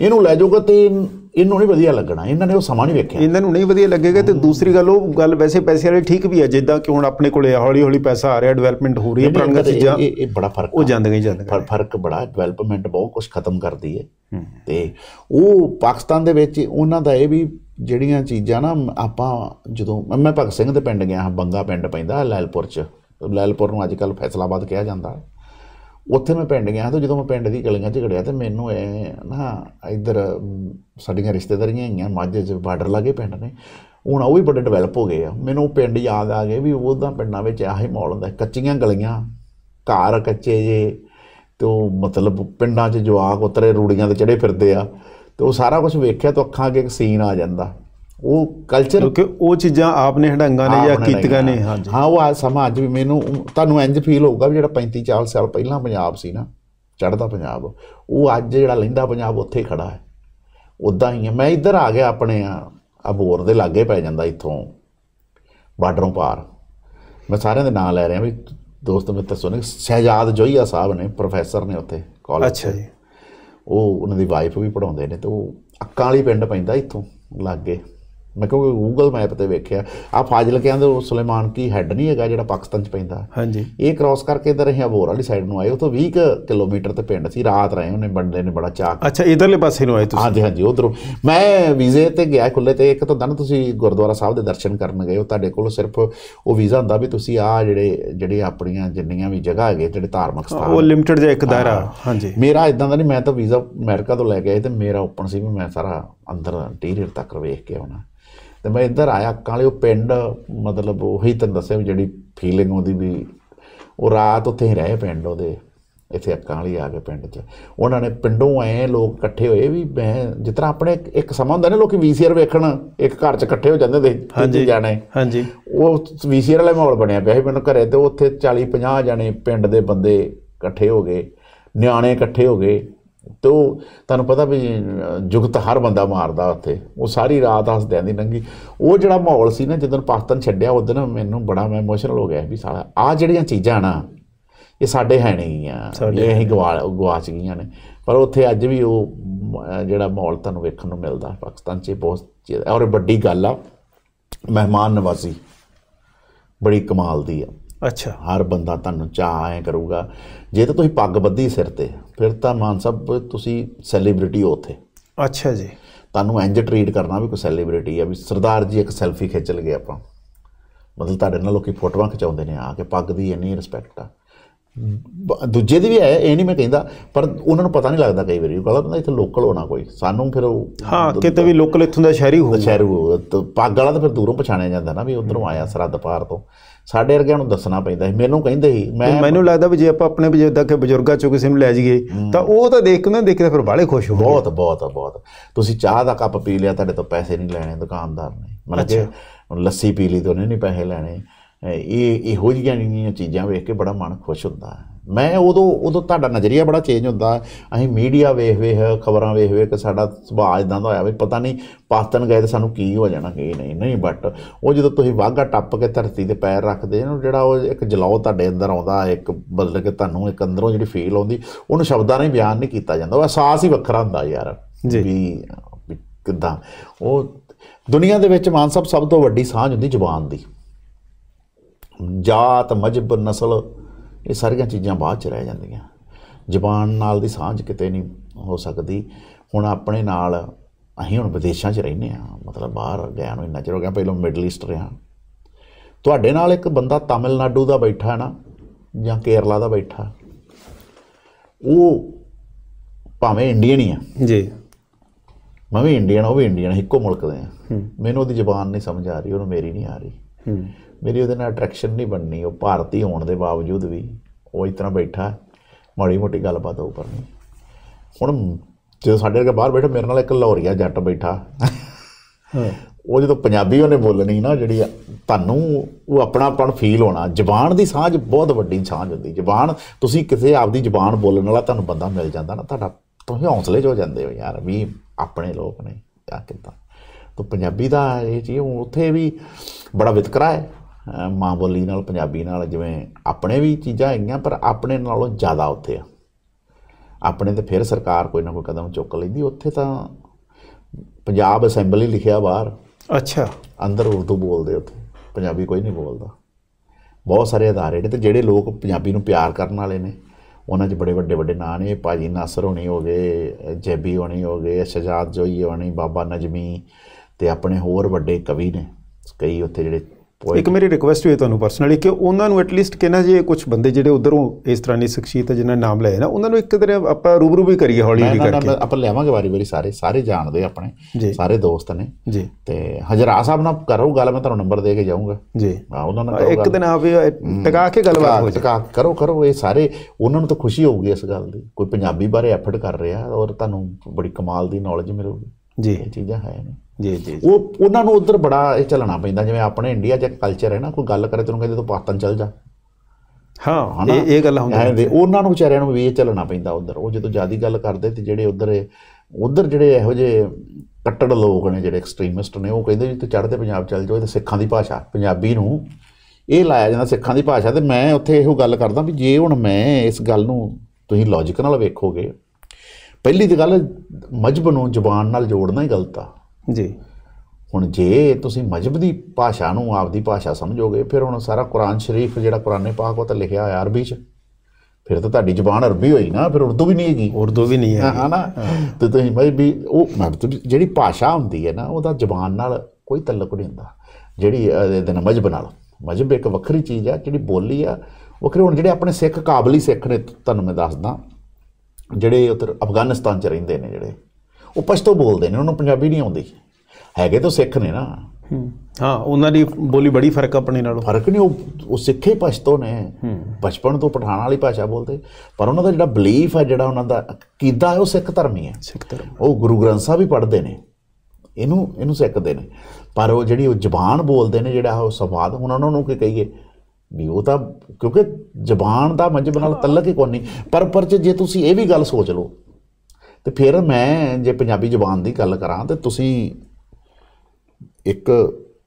ਇਹਨੂੰ ਲੈ ਜਾਓਗਾ ਤੇ ਇਹਨੂੰ ਨਹੀਂ ਵਧੀਆ ਲੱਗਣਾ ਇਹਨਾਂ ਨੇ ਉਹ ਸਮਾਂ ਨਹੀਂ ਵੇਖਿਆ ਇਹਨਾਂ ਨੂੰ ਨਹੀਂ ਵਧੀਆ ਲੱਗੇਗਾ ਤੇ ਦੂਸਰੀ ਗੱਲ ਉਹ ਗੱਲ ਵੈਸੇ ਪੈਸੇ ਵਾਲੇ ਠੀਕ ਵੀ ਹੈ ਜਿੱਦਾਂ ਕਿ ਹੁਣ ਆਪਣੇ ਕੋਲੇ ਹੌਲੀ ਹੌਲੀ ਪੈਸਾ ਆ ਰਿਹਾ ਡਿਵੈਲਪਮੈਂਟ ਹੋ ਰਹੀ ਹੈ ਪੁਰਾਣੀਆਂ ਚੀਜ਼ਾਂ ਇਹ ਬੜਾ ਫਰਕ ਉਹ ਜਾਂਦੀਆਂ ਜਾਂਦੀਆਂ ਫਰਕ ਬੜਾ ਡਿਵੈਲਪਮੈਂਟ ਬਹੁਤ ਕੁਝ ਖਤਮ ਕਰਦੀ ਹੈ ਤੇ ਉਹ ਪਾਕਿਸਤਾਨ ਦੇ ਵਿੱਚ ਉਹਨਾਂ ਦਾ ਇਹ ਵੀ ਜਿਹੜੀਆਂ ਚੀਜ਼ਾਂ ਨਾ ਆਪਾਂ ਜਦੋਂ ਮੈਂ ਭਗਤ ਸਿੰਘ ਦੇ ਪਿੰਡ ਗਿਆ ਹਾਂ ਬੰਗਾ ਪਿੰਡ ਪੈਂਦਾ ਲੈਲਪੁਰ ਚ ਲੈਲਪੁਰ ਨੂੰ ਅੱਜ ਕੱਲ ਫੈਸਲਾਬਾਦ ਕਿਹਾ ਜਾਂਦਾ ਹੈ ਉੱਥੇ ਮੈਂ ਪਿੰਡ ਗਿਆ ਤਾਂ ਜਦੋਂ ਮੈਂ ਪਿੰਡ ਦੀ ਗਲੀਆਂ 'ਚ ਘੜਿਆ ਤੇ ਮੈਨੂੰ ਐ ਨਾ ਇੱਧਰ ਸਾਡੀਆਂ ਰਿਸ਼ਤੇਦਾਰੀਆਂ ਹੈਗੀਆਂ ਮਾਝੇ 'ਚ ਬਾਰਡਰ ਲਾਗੇ ਪਿੰਡ ਨੇ ਹੁਣ ਉਹ ਵੀ ਬੜੇ ਡਿਵੈਲਪ ਹੋ ਗਏ ਆ ਮੈਨੂੰ ਪਿੰਡ ਯਾਦ ਆ ਗਏ ਵੀ ਉਹਦਾ ਪਿੰਡਾਂ ਵਿੱਚ ਆਹੀ ਮਾਹੌਲ ਹੁੰਦਾ ਕੱਚੀਆਂ ਗਲੀਆਂ ਘਰ ਕੱਚੇ ਜੇ ਤੇ ਉਹ ਮਤਲਬ ਪਿੰਡਾਂ 'ਚ ਜਵਾਕ ਉਤਰੇ ਰੂੜੀਆਂ ਤੇ ਚੜੇ ਫਿਰਦੇ ਆ ਤੇ ਉਹ ਸਾਰਾ ਕੁਝ ਵੇਖਿਆ ਤਾਂ ਅੱਖਾਂ 'ਗੇ ਇੱਕ ਸੀਨ ਆ ਜਾਂਦਾ ਉਹ ਕਲਚਰ ਕਿਉਂਕਿ ਉਹ ਚੀਜ਼ਾਂ ਆਪਨੇ ਨੇ ਨੇ ਜਾਂ ਕੀਤਗਾ ਨੇ ਹਾਂਜੀ ਹਾਂ ਉਹ ਆ ਸਮਾਂ ਅੱਜ ਵੀ ਮੈਨੂੰ ਤੁਹਾਨੂੰ ਇੰਜ ਫੀਲ ਹੋਊਗਾ ਵੀ ਜਿਹੜਾ 35 40 ਸਾਲ ਪਹਿਲਾਂ ਪੰਜਾਬ ਸੀ ਨਾ ਚੜਦਾ ਪੰਜਾਬ ਉਹ ਅੱਜ ਜਿਹੜਾ ਲੈਂਦਾ ਪੰਜਾਬ ਉੱਥੇ ਖੜਾ ਹੈ ਉਦਾਂ ਹੀ ਹੈ ਮੈਂ ਇੱਧਰ ਆ ਗਿਆ ਆਪਣੇ ਆ ਅਬੋਰ ਦੇ ਲਾਗੇ ਪੈ ਜਾਂਦਾ ਇੱਥੋਂ ਬਾਰਡਰੋਂ ਪਾਰ ਮੈਂ ਸਾਰਿਆਂ ਦੇ ਨਾਮ ਲੈ ਰਿਹਾ ਵੀ ਦੋਸਤ ਮਿੱਤਰ ਸੁਣੇ ਸਹਿਜਾਦ ਜੋਈਆ ਸਾਹਿਬ ਨੇ ਪ੍ਰੋਫੈਸਰ ਨੇ ਉੱਥੇ ਕਾਲਜ ਅੱਛਾ ਜੀ ਉਹ ਉਹਨਾਂ ਦੀ ਵਾਈਫ ਵੀ ਪੜਾਉਂਦੇ ਨੇ ਤੇ ਉਹ ਅੱਕਾਂ ਵਾਲੀ ਪਿੰਡ ਪੈਂਦਾ ਇੱਥੋਂ ਲਾਗੇ ਮੈਂ ਕਿਉਂਕਿ ਗੂਗਲ ਮੈਪ ਤੇ ਵੇਖਿਆ ਆ ਕਹਿੰਦੇ ਉਹ ਸੁਲੇਮਾਨ ਕੀ ਹੈੱਡ ਨਹੀਂ ਹੈਗਾ ਜਿਹੜਾ ਪਾਕਿਸਤਾਨ ਚ ਪੈਂਦਾ ਹਾਂਜੀ ਇਹ ਕ੍ਰਾਸ ਕਰਕੇ ਇਧਰ ਅਸੀਂ ਅਬੋਰ ਵਾਲੀ ਸਾਈਡ ਨੂੰ ਆਏ ਉਥੋਂ 20 ਕਿਲੋਮੀਟਰ ਤੇ ਪਿੰਡ ਸੀ ਰਾਤ ਰਹੇ ਉਹਨੇ ਬੰਦੇ ਨੇ ਬੜਾ ਚਾਕ ਅੱਛਾ ਇਧਰਲੇ ਪਾਸੇ ਨੂੰ ਆਏ ਤੁਸੀਂ ਹਾਂਜੀ ਹਾਂਜੀ ਉਧਰੋਂ ਮੈਂ ਵੀਜ਼ੇ ਤੇ ਗਿਆ ਖੁੱਲੇ ਤੇ ਇੱਕ ਤਾਂ ਦਨ ਤੁਸੀਂ ਗੁਰਦੁਆਰਾ ਸਾਹਿਬ ਦੇ ਦਰਸ਼ਨ ਕਰਨ ਗਏ ਉਹ ਤੁਹਾਡੇ ਕੋਲ ਸਿਰਫ ਉਹ ਵੀਜ਼ਾ ਹੁੰਦਾ ਵੀ ਤੁਸੀਂ ਆ ਜਿਹੜੇ ਜਿਹੜੇ ਆਪਣੀਆਂ ਜਿੰਨੀਆਂ ਵੀ ਜਗ੍ਹਾ ਹੈਗੇ ਜਿਹੜੇ ਧਾਰਮਿਕ ਸਥਾਨ ਉਹ ਲਿਮਟਿਡ ਜਿਹਾ ਇੱਕ ਦਾਇਰਾ ਹਾਂਜੀ ਮੇਰਾ ਇਦਾਂ ਦਾ ਨਹੀਂ ਮੈਂ ਤਾਂ ਵੀਜ਼ਾ ਅਮਰੀਕਾ ਤੋਂ ਲੈ ਕੇ ਆਇਆ ਤੇ ਮੇਰਾ ਓਪਨ ਸੀ ਵੀ ਮੈਂ ਸਾਰਾ ਅੰਦਰ ਇੰਟੀਰੀਅਰ ਤੱਕ ਵੇਖ ਕੇ ਆਉਣਾ ਤੇ ਮੈਂ ਇੱਧਰ ਆਇਆ ਕਾਲੇ ਉਹ ਪਿੰਡ ਮਤਲਬ ਉਹੀ ਤਾਂ ਦੱਸਿਆ ਜਿਹੜੀ ਫੀਲਿੰਗ ਆਉਂਦੀ ਵੀ ਉਹ ਰਾਤ ਉੱਥੇ ਹੀ ਰਹੇ ਪਿੰਡ ਉਹਦੇ ਇੱਥੇ ਅੱਕਾਂ ਵਾਲੀ ਆ ਕੇ ਪਿੰਡ 'ਚ ਉਹਨਾਂ ਨੇ ਪਿੰਡੋਂ ਆਏ ਲੋਕ ਇਕੱਠੇ ਹੋਏ ਵੀ ਮੈਂ ਜਿਸ ਤਰ੍ਹਾਂ ਆਪਣੇ ਇੱਕ ਸਮਾਂ ਹੁੰਦਾ ਨੇ ਲੋਕੀ ਵੀਸੀਆਰ ਵੇਖਣ ਇੱਕ ਘਰ 'ਚ ਇਕੱਠੇ ਹੋ ਜਾਂਦੇ ਤੇ ਜੀ ਜਾਣੇ ਹਾਂਜੀ ਉਹ ਵੀਸੀਆਰ ਵਾਲਾ ਮਾਹੌਲ ਬਣਿਆ ਪਿਆ ਸੀ ਮੈਨੂੰ ਘਰੇ ਤੇ ਉੱਥੇ 40 50 ਜਾਣੇ ਪਿੰਡ ਦੇ ਬੰਦੇ ਇਕੱਠੇ ਹੋ ਗਏ ਨਿਆਣੇ ਇਕੱਠੇ ਹੋ ਗਏ ਤੋ ਤੁਹਾਨੂੰ ਪਤਾ ਵੀ ਜੁਗਤ ਹਰ ਬੰਦਾ ਮਾਰਦਾ ਉੱਥੇ ਉਹ ਸਾਰੀ ਰਾਤ ਹੱਸਦੇ ਆਂਦੀ ਨੰਗੀ ਉਹ ਜਿਹੜਾ ਮਾਹੌਲ ਸੀ ਨਾ ਜਦੋਂ ਪਾਕਿਸਤਾਨ ਛੱਡਿਆ ਉਦੋਂ ਮੈਨੂੰ ਬੜਾ ਮੈਂ ਇਮੋਸ਼ਨਲ ਹੋ ਗਿਆ ਵੀ ਸਾਲਾ ਆ ਜਿਹੜੀਆਂ ਚੀਜ਼ਾਂ ਨਾ ਇਹ ਸਾਡੇ ਹੈ ਨਹੀਂ ਆ ਇਹ ਅਸੀਂ ਗਵਾਚ ਗਈਆਂ ਨੇ ਪਰ ਉੱਥੇ ਅੱਜ ਵੀ ਉਹ ਜਿਹੜਾ ਮਾਹੌਲ ਤੁਹਾਨੂੰ ਵੇਖਣ ਨੂੰ ਮਿਲਦਾ ਪਾਕਿਸਤਾਨ 'ਚ ਬਹੁਤ ਔਰ ਵੱਡੀ ਗੱਲ ਆ ਮਹਿਮਾਨ ਨਵਾਜ਼ੀ ਬੜੀ ਕਮਾਲ ਦੀ ਆ ਅੱਛਾ ਹਰ ਬੰਦਾ ਤੁਹਾਨੂੰ ਚਾਹ ਆਏ ਕਰੂਗਾ ਜੇ ਤਾਂ ਤੁਸੀਂ ਪੱਗ ਬੱਧੀ ਸਿਰ ਤੇ ਫਿਰ ਤਾਂ ਮਾਨ ਸਾਹਿਬ ਤੁਸੀਂ ਸੈਲੀਬ੍ਰਿਟੀ ਹੋ ਉੱਥੇ ਅੱਛਾ ਜੀ ਤੁਹਾਨੂੰ ਇੰਜ ਟ੍ਰੀਟ ਕਰਨਾ ਵੀ ਕੋਈ ਸੈਲੀਬ੍ਰਿਟੀ ਆ ਵੀ ਸਰਦਾਰ ਜੀ ਇੱਕ ਸੈਲਫੀ ਖਿੱਚ ਲਗੇ ਆਪਾਂ ਮਤਲਬ ਤੁਹਾਡੇ ਨਾਲ ਲੋਕੀ ਫੋਟੋਆਂ ਖਿਚਾਉਂਦੇ ਨੇ ਆ ਕੇ ਪੱਗ ਦੀ ਇੰਨੀ ਰਿਸਪੈਕਟ ਆ ਦੂਜੇ ਦੀ ਵੀ ਹੈ ਇਹ ਨਹੀਂ ਮੈਂ ਕਹਿੰਦਾ ਪਰ ਉਹਨਾਂ ਨੂੰ ਪਤਾ ਨਹੀਂ ਲੱਗਦਾ ਕਈ ਵਾਰੀ ਕਹਿੰਦਾ ਕਹਿੰਦਾ ਇੱਥੇ ਲੋਕਲ ਹੋਣਾ ਕੋਈ ਸਾਨੂੰ ਫਿਰ ਉਹ ਹਾਂ ਕਿਤੇ ਵੀ ਲੋਕਲ ਇੱਥੋਂ ਦਾ ਸ਼ਹਿਰੀ ਹੋਊਗਾ ਸ਼ਹਿਰੀ ਹੋਊਗਾ ਪੱਗ ਵਾਲਾ ਤਾਂ ਫਿਰ ਦੂਰੋਂ ਪਛਾਣਿਆ ਜਾਂਦਾ ਨਾ ਵੀ ਉਧਰੋਂ ਆਇਆ ਸਰਦਪਾਰ ਪਾਰ ਤੋਂ ਸਾਡੇ ਵਰਗਿਆਂ ਨੂੰ ਦੱਸਣਾ ਪੈਂਦਾ ਸੀ ਮੈਨੂੰ ਕਹਿੰਦੇ ਸੀ ਮੈਂ ਮੈਨੂੰ ਲੱਗਦਾ ਵੀ ਜੇ ਆਪਾਂ ਆਪਣੇ ਬਜ਼ੁਰਗਾਂ ਕਿ ਬਜ਼ੁਰਗਾਂ ਚੋਂ ਕਿਸੇ ਨੂੰ ਲੈ ਜਾਈਏ ਤਾਂ ਉਹ ਤਾਂ ਦੇਖ ਕੇ ਨਾ ਦੇਖਦੇ ਫਿਰ ਬਾਲੇ ਖੁਸ਼ ਹੋ ਬਹੁਤ ਬਹੁਤ ਬਹੁਤ ਤੁਸੀਂ ਚਾਹ ਦਾ ਕੱਪ ਪੀ ਲਿਆ ਤੁਹਾਡੇ ਤੋਂ ਪੈਸੇ ਨਹੀਂ ਲੈਣੇ ਦੁਕਾਨਦਾਰ ਨੇ ਮਤਲਬ ਜੇ ਲੱਸੀ ਪੀ ਲਈ ਤਾਂ ਉਹਨੇ ਨਹੀਂ ਪੈਸੇ ਲੈਣੇ ਇਹ ਇਹੋ ਜਿਹੀਆਂ ਜਿਹੜੀਆਂ ਚੀਜ਼ਾਂ ਵੇਖ ਕੇ ਬੜਾ ਮਨ ਖੁਸ਼ ਹੁੰਦਾ ਹੈ ਮੈਂ ਉਦੋਂ ਉਦੋਂ ਤੁਹਾਡਾ ਨਜ਼ਰੀਆ ਬੜਾ ਚੇਂਜ ਹੁੰਦਾ ਅਸੀਂ ਮੀਡੀਆ ਵੇਖ ਵੇਖ ਖਬਰਾਂ ਵੇਖ ਵੇਖ ਕਿ ਸਾਡਾ ਸੁਭਾਅ ਇਦਾਂ ਦਾ ਹੋਇਆ ਵੀ ਪਤਾ ਨਹੀਂ ਪਾਸਤਨ ਗਏ ਤੇ ਸਾਨੂੰ ਕੀ ਹੋ ਜਾਣਾ ਕੀ ਨਹੀਂ ਨਹੀਂ ਬਟ ਉਹ ਜਦੋਂ ਤੁਸੀਂ ਵਾਗਾ ਟੱਪ ਕੇ ਧਰਤੀ ਤੇ ਪੈਰ ਰੱਖਦੇ ਇਹਨੂੰ ਜਿਹੜਾ ਉਹ ਇੱਕ ਜਲਾਉ ਤੁਹਾਡੇ ਅੰਦਰ ਆਉਂਦਾ ਇੱਕ ਬਦਲ ਕੇ ਤੁਹਾਨੂੰ ਇੱਕ ਅੰਦਰੋਂ ਜਿਹੜੀ ਫੀਲ ਆਉਂਦੀ ਉਹਨੂੰ ਸ਼ਬਦਾਂ ਨਾਲ ਬਿਆਨ ਨਹੀਂ ਕੀਤਾ ਜਾਂਦਾ ਉਹ ਅਹਿਸਾਸ ਹੀ ਵੱਖਰਾ ਹੁੰਦਾ ਯਾਰ ਜੀ ਕਿਦਾਂ ਉਹ ਦੁਨੀਆ ਦੇ ਵਿੱਚ ਮਾਨਸਬ ਸਭ ਤੋਂ ਵੱਡੀ ਸਾਂਝ ਹੁੰਦੀ ਜ਼ੁਬਾਨ ਦੀ ਜਾਤ ਮਜਬ ਨਸਲ ਇਹ ਸਾਰੀਆਂ ਚੀਜ਼ਾਂ ਬਾਅਦ ਚ ਰਹਿ ਜਾਂਦੀਆਂ ਜ਼ਬਾਨ ਨਾਲ ਦੀ ਸਾਂਝ ਕਿਤੇ ਨਹੀਂ ਹੋ ਸਕਦੀ ਹੁਣ ਆਪਣੇ ਨਾਲ ਅਸੀਂ ਹੁਣ ਵਿਦੇਸ਼ਾਂ 'ਚ ਰਹਿੰਦੇ ਆ ਮਤਲਬ ਬਾਹਰ ਗਿਆ ਨੂੰ ਇੰਨਾ ਚਿਰ ਹੋ ਗਿਆ ਪਹਿਲਾਂ ਮਿਡਲ ਈਸਟ ਰਿਹਾ ਤੁਹਾਡੇ ਨਾਲ ਇੱਕ ਬੰਦਾ ਤਾਮਿਲਨਾਡੂ ਦਾ ਬੈਠਾ ਹੈ ਨਾ ਜਾਂ ਕੇਰਲਾ ਦਾ ਬੈਠਾ ਉਹ ਭਾਵੇਂ ਇੰਡੀਅਨ ਹੀ ਆ ਜੀ ਮੈਂ ਵੀ ਇੰਡੀਅਨ ਉਹ ਵੀ ਇੰਡੀਅਨ ਇੱਕੋ ਮੁਲਕ ਦੇ ਆ ਮੈਨੂੰ ਉਹਦੀ ਜ਼ਬਾਨ ਨਹੀਂ ਸਮਝ ਆ ਰਹੀ ਉਹਨੂੰ ਮੇਰੀ ਨਹੀਂ ਆ ਰਹੀ ਮੇਰੀ ਉਹਦੇ ਨਾਲ ਅਟਰੈਕਸ਼ਨ ਨਹੀਂ ਬਣਨੀ ਉਹ ਭਾਰਤੀ ਹੋਣ ਦੇ ਬਾਵਜੂਦ ਵੀ ਉਹ ਇਸ ਤਰ੍ਹਾਂ ਬੈਠਾ ਮਾੜੀ ਮੋਟੀ ਗੱਲਬਾਤ ਉੱਪਰ ਨਹੀਂ ਹੁਣ ਜਦੋਂ ਸਾਡੇ ਅੱਗੇ ਬਾਹਰ ਬੈਠੇ ਮੇਰੇ ਨਾਲ ਇੱਕ ਲੋਰੀਆ ਜੱਟ ਬੈਠਾ ਉਹ ਜਦੋਂ ਪੰਜਾਬੀ ਉਹਨੇ ਬੋਲਣੀ ਨਾ ਜਿਹੜੀ ਤੁਹਾਨੂੰ ਉਹ ਆਪਣਾਪਣ ਫੀਲ ਹੋਣਾ ਜ਼ਬਾਨ ਦੀ ਸਾਂਝ ਬਹੁਤ ਵੱਡੀ ਸਾਂਝ ਹੁੰਦੀ ਜ਼ਬਾਨ ਤੁਸੀਂ ਕਿਸੇ ਆਪਦੀ ਜ਼ਬਾਨ ਬੋਲਣ ਵਾਲਾ ਤੁਹਾਨੂੰ ਬੰਦਾ ਮਿਲ ਜਾਂਦਾ ਨਾ ਤੁਹਾਡਾ ਤੁਸੀਂ ਹੌਸਲੇ 'ਚ ਹੋ ਜਾਂਦੇ ਹੋ ਯਾਰ ਵੀ ਆਪਣੇ ਲੋਕ ਨੇ ਆ ਕਿਦਾਂ ਤਾਂ ਪੰਜਾਬੀ ਦਾ ਇਹ ਜੀ ਉੱਥੇ ਵੀ ਬੜਾ ਵਿਤਕਰਾ ਹੈ ਮਾਂ ਬੋਲੀ ਨਾਲ ਪੰਜਾਬੀ ਨਾਲ ਜਿਵੇਂ ਆਪਣੇ ਵੀ ਚੀਜ਼ਾਂ ਹੈਗੀਆਂ ਪਰ ਆਪਣੇ ਨਾਲੋਂ ਜ਼ਿਆਦਾ ਉੱਥੇ ਆ ਆਪਣੇ ਤੇ ਫਿਰ ਸਰਕਾਰ ਕੋਈ ਨਾ ਕੋਈ ਕਦਮ ਚੁੱਕ ਲੈਂਦੀ ਉੱਥੇ ਤਾਂ ਪੰਜਾਬ ਅਸੈਂਬਲੀ ਲਿਖਿਆ ਬਾਹਰ ਅੱਛਾ ਅੰਦਰ ਉਰਦੂ ਬੋਲਦੇ ਉੱਥੇ ਪੰਜਾਬੀ ਕੋਈ ਨਹੀਂ ਬੋਲਦਾ ਬਹੁਤ ਸਾਰੇ ਅਦਾਰੇ ਨੇ ਤੇ ਜਿਹੜੇ ਲੋਕ ਪੰਜਾਬੀ ਨੂੰ ਪਿਆਰ ਕਰਨ ਵਾਲੇ ਨੇ ਉਹਨਾਂ 'ਚ ਬੜੇ ਵੱਡੇ ਵੱਡੇ ਨਾਂ ਨੇ ਭਾਜੀ ਨਾਸਰ ਹੋਣੀ ਹੋ ਗਏ ਜੈਬੀ ਹੋਣੀ ਹੋ ਗਏ ਸ਼ਜਾਦ ਜੋਈ ਹੋਣੀ ਬਾਬਾ ਨਜਮੀ ਤੇ ਆਪਣੇ ਹੋਰ ਵੱਡੇ ਕਵੀ ਨੇ ਕਈ ਉੱਥੇ ਜਿਹੜੇ ਇੱਕ ਮੇਰੀ ਰਿਕੁਐਸਟ ਹੋਈ ਤੁਹਾਨੂੰ ਪਰਸਨਲੀ ਕਿ ਉਹਨਾਂ ਨੂੰ ਐਟਲੀਸਟ ਕਹਿਣਾ ਜੇ ਕੁਝ ਬੰਦੇ ਜਿਹੜੇ ਉਧਰੋਂ ਇਸ ਤਰ੍ਹਾਂ ਦੀ ਸ਼ਖਸੀਅਤ ਜਿਨ੍ਹਾਂ ਨਾਮ ਲਏ ਨਾ ਉਹਨਾਂ ਨੂੰ ਇੱਕ ਤਰ੍ਹਾਂ ਆਪਾਂ ਰੂਬਰੂ ਵੀ ਕਰੀਏ ਹੌਲੀ ਹੌਲੀ ਕਰਕੇ ਆਪਾਂ ਲਿਆਵਾਂਗੇ ਵਾਰੀ ਵਾਰੀ ਸਾਰੇ ਸਾਰੇ ਜਾਣਦੇ ਆਪਣੇ ਸਾਰੇ ਦੋਸਤ ਨੇ ਜੀ ਤੇ ਹਜਰਾ ਸਾਹਿਬ ਨਾਲ ਕਰੋ ਗੱਲ ਮੈਂ ਤੁਹਾਨੂੰ ਨੰਬਰ ਦੇ ਕੇ ਜਾਊਂਗਾ ਜੀ ਹਾਂ ਉਹਨਾਂ ਨਾਲ ਇੱਕ ਦਿਨ ਆਵੇ ਟਿਕਾ ਕੇ ਗੱਲਬਾਤ ਹੋ ਟਿਕਾ ਕਰੋ ਕਰੋ ਇਹ ਸਾਰੇ ਉਹਨਾਂ ਨੂੰ ਤਾਂ ਖੁਸ਼ੀ ਹੋਊਗੀ ਇਸ ਗੱਲ ਦੀ ਕੋਈ ਪੰਜਾਬੀ ਬਾਰੇ ਐਫਰਟ ਕਰ ਰਿਹਾ ਔਰ ਤੁਹਾਨੂੰ ਬੜੀ ਕਮਾਲ ਦੀ ਨੌਲੇਜ ਮਿਲੂਗੀ ਜੀ ਇਹ ਚੀਜ਼ਾਂ ਹੈ ਨੇ ਜੀ ਜੀ ਉਹ ਉਹਨਾਂ ਨੂੰ ਉਧਰ ਬੜਾ ਇਹ ਚੱਲਣਾ ਪੈਂਦਾ ਜਿਵੇਂ ਆਪਣੇ ਇੰਡੀਆ 'ਚ ਕਲਚਰ ਹੈ ਨਾ ਕੋਈ ਗੱਲ ਕਰੇ ਤੈਨੂੰ ਕਹਿੰਦੇ ਤੂੰ ਪਾਕਿਸਤਾਨ ਚੱਲ ਜਾ ਹਾਂ ਇਹ ਇਹ ਗੱਲ ਹੁੰਦੀ ਹੈ ਉਹਨਾਂ ਨੂੰ ਵਿਚਾਰਿਆਂ ਨੂੰ ਵੀ ਇਹ ਚੱਲਣਾ ਪੈਂਦਾ ਉਧਰ ਉਹ ਜਦੋਂ ਜਿਆਦੀ ਗੱਲ ਕਰਦੇ ਤੇ ਜਿਹੜੇ ਉਧਰ ਉਧਰ ਜਿਹੜੇ ਇਹੋ ਜਿਹੇ ਕੱਟੜ ਲੋਕ ਨੇ ਜਿਹੜੇ ਐਕਸਟ੍ਰੀਮਿਸਟ ਨੇ ਉਹ ਕਹਿੰਦੇ ਜੀ ਤੂੰ ਚੜ੍ਹਦੇ ਪੰਜਾਬ ਚੱਲ ਜਾ ਇਹ ਤਾਂ ਸਿੱਖਾਂ ਦੀ ਭਾਸ਼ਾ ਪੰਜਾਬੀ ਨੂੰ ਇਹ ਲਾਇਆ ਜਾਂਦਾ ਸਿੱਖਾਂ ਦੀ ਭਾਸ਼ਾ ਤੇ ਮੈਂ ਉੱਥੇ ਇਹੋ ਗੱਲ ਕਰਦਾ ਵੀ ਜੇ ਹੁਣ ਮੈਂ ਇਸ ਗੱਲ ਨੂੰ ਤੁਸੀਂ ਲੌਜੀਕ ਨਾਲ ਵੇਖੋਗੇ ਪਹਿਲੀ ਤੇ ਗੱਲ ਮਜਬ ਨੂੰ ਜ਼ੁਬਾਨ ਨਾਲ ਜੋੜਨਾ ਹੀ ਗਲਤ ਆ ਜੀ ਹੁਣ ਜੇ ਤੁਸੀਂ ਮਜਬ ਦੀ ਭਾਸ਼ਾ ਨੂੰ ਆਪਦੀ ਭਾਸ਼ਾ ਸਮਝੋਗੇ ਫਿਰ ਹੁਣ ਸਾਰਾ ਕੁਰਾਨ ਸ਼ਰੀਫ ਜਿਹੜਾ ਕੁਰਾਨੇ ਪਾਕ ਉਹ ਤਾਂ ਲਿਖਿਆ ਹੋਇਆ ਅਰਬੀ 'ਚ ਫਿਰ ਤਾਂ ਤੁਹਾਡੀ ਜ਼ਬਾਨ ਅਰਬੀ ਹੋਈ ਨਾ ਫਿਰ ਉਰਦੂ ਵੀ ਨਹੀਂ ਹੈਗੀ ਉਰਦੂ ਵੀ ਨਹੀਂ ਹੈ ਹਾਂ ਨਾ ਤੇ ਤੁਸੀਂ ਭਾਈ ਵੀ ਉਹ ਮਤਲਬ ਜਿਹੜੀ ਭਾਸ਼ਾ ਹੁੰਦੀ ਹੈ ਨਾ ਉਹਦਾ ਜ਼ਬਾਨ ਨਾਲ ਕੋਈ ਤਲਕ ਨਹੀਂ ਹੁੰਦਾ ਜਿਹੜੀ ਇਹਦੇ ਦਿਨ ਮਜਬ ਨਾਲ ਮਜਬ ਇੱਕ ਵੱਖਰੀ ਚੀਜ਼ ਹੈ ਜਿਹੜੀ ਬੋਲੀ ਆ ਵੱਖਰੀ ਹੁਣ ਜਿਹੜੇ ਆਪਣੇ ਸਿੱਖ ਕਾਬਲੀ ਸਿੱਖ ਨੇ ਤੁਹਾਨੂੰ ਮੈਂ ਦੱਸਦਾ ਜਿਹੜੇ ਉਧਰ ਅਫਗਾਨਿਸਤਾਨ 'ਚ ਰਹਿੰਦੇ ਨੇ ਜਿਹੜੇ ਉਹ ਪਸ਼ਤੋ ਬੋਲਦੇ ਨੇ ਉਹਨੂੰ ਪੰਜਾਬੀ ਨਹੀਂ ਆਉਂਦੀ ਹੈਗੇ ਤਾਂ ਸਿੱਖ ਨੇ ਨਾ ਹਾਂ ਉਹਨਾਂ ਦੀ ਬੋਲੀ ਬੜੀ ਫਰਕ ਆਪਣੇ ਨਾਲੋਂ ਫਰਕ ਨਹੀਂ ਉਹ ਉਹ ਸਿੱਖੇ ਪਸ਼ਤੋ ਨੇ ਬਚਪਨ ਤੋਂ ਪਠਾਣਾ ਵਾਲੀ ਭਾਸ਼ਾ ਬੋਲਦੇ ਪਰ ਉਹਨਾਂ ਦਾ ਜਿਹੜਾ ਬਲੀਫ ਹੈ ਜਿਹੜਾ ਉਹਨਾਂ ਦਾ ਕੀਦਾ ਹੈ ਉਹ ਸਿੱਖ ਧਰਮੀ ਹੈ ਸਿੱਖ ਧਰਮ ਉਹ ਗੁਰੂ ਗ੍ਰੰਥ ਸਾਹਿਬ ਵੀ ਪੜ੍ਹਦੇ ਨੇ ਇਹਨੂੰ ਇਹਨੂੰ ਸਿੱਖਦੇ ਨੇ ਪਰ ਉਹ ਜਿਹੜੀ ਉਹ ਜ਼ਬਾਨ ਬੋਲਦੇ ਨੇ ਜਿਹੜਾ ਉਹ ਸਵਾਦ ਉਹਨਾਂ ਨੂੰ ਕੀ ਕਹੀਏ ਵੀ ਉਹ ਤਾਂ ਕਿਉਂਕਿ ਜ਼ਬਾਨ ਦਾ ਮਜਬ ਨਾਲ ਤਲਕ ਹੀ ਕੋਈ ਨਹੀਂ ਪਰ ਪਰ ਜੇ ਤੁਸੀਂ ਇਹ ਵੀ ਗੱਲ ਸੋਚ ਲਓ ਤੇ ਫਿਰ ਮੈਂ ਜੇ ਪੰਜਾਬੀ ਜ਼ੁਬਾਨ ਦੀ ਗੱਲ ਕਰਾਂ ਤੇ ਤੁਸੀਂ ਇੱਕ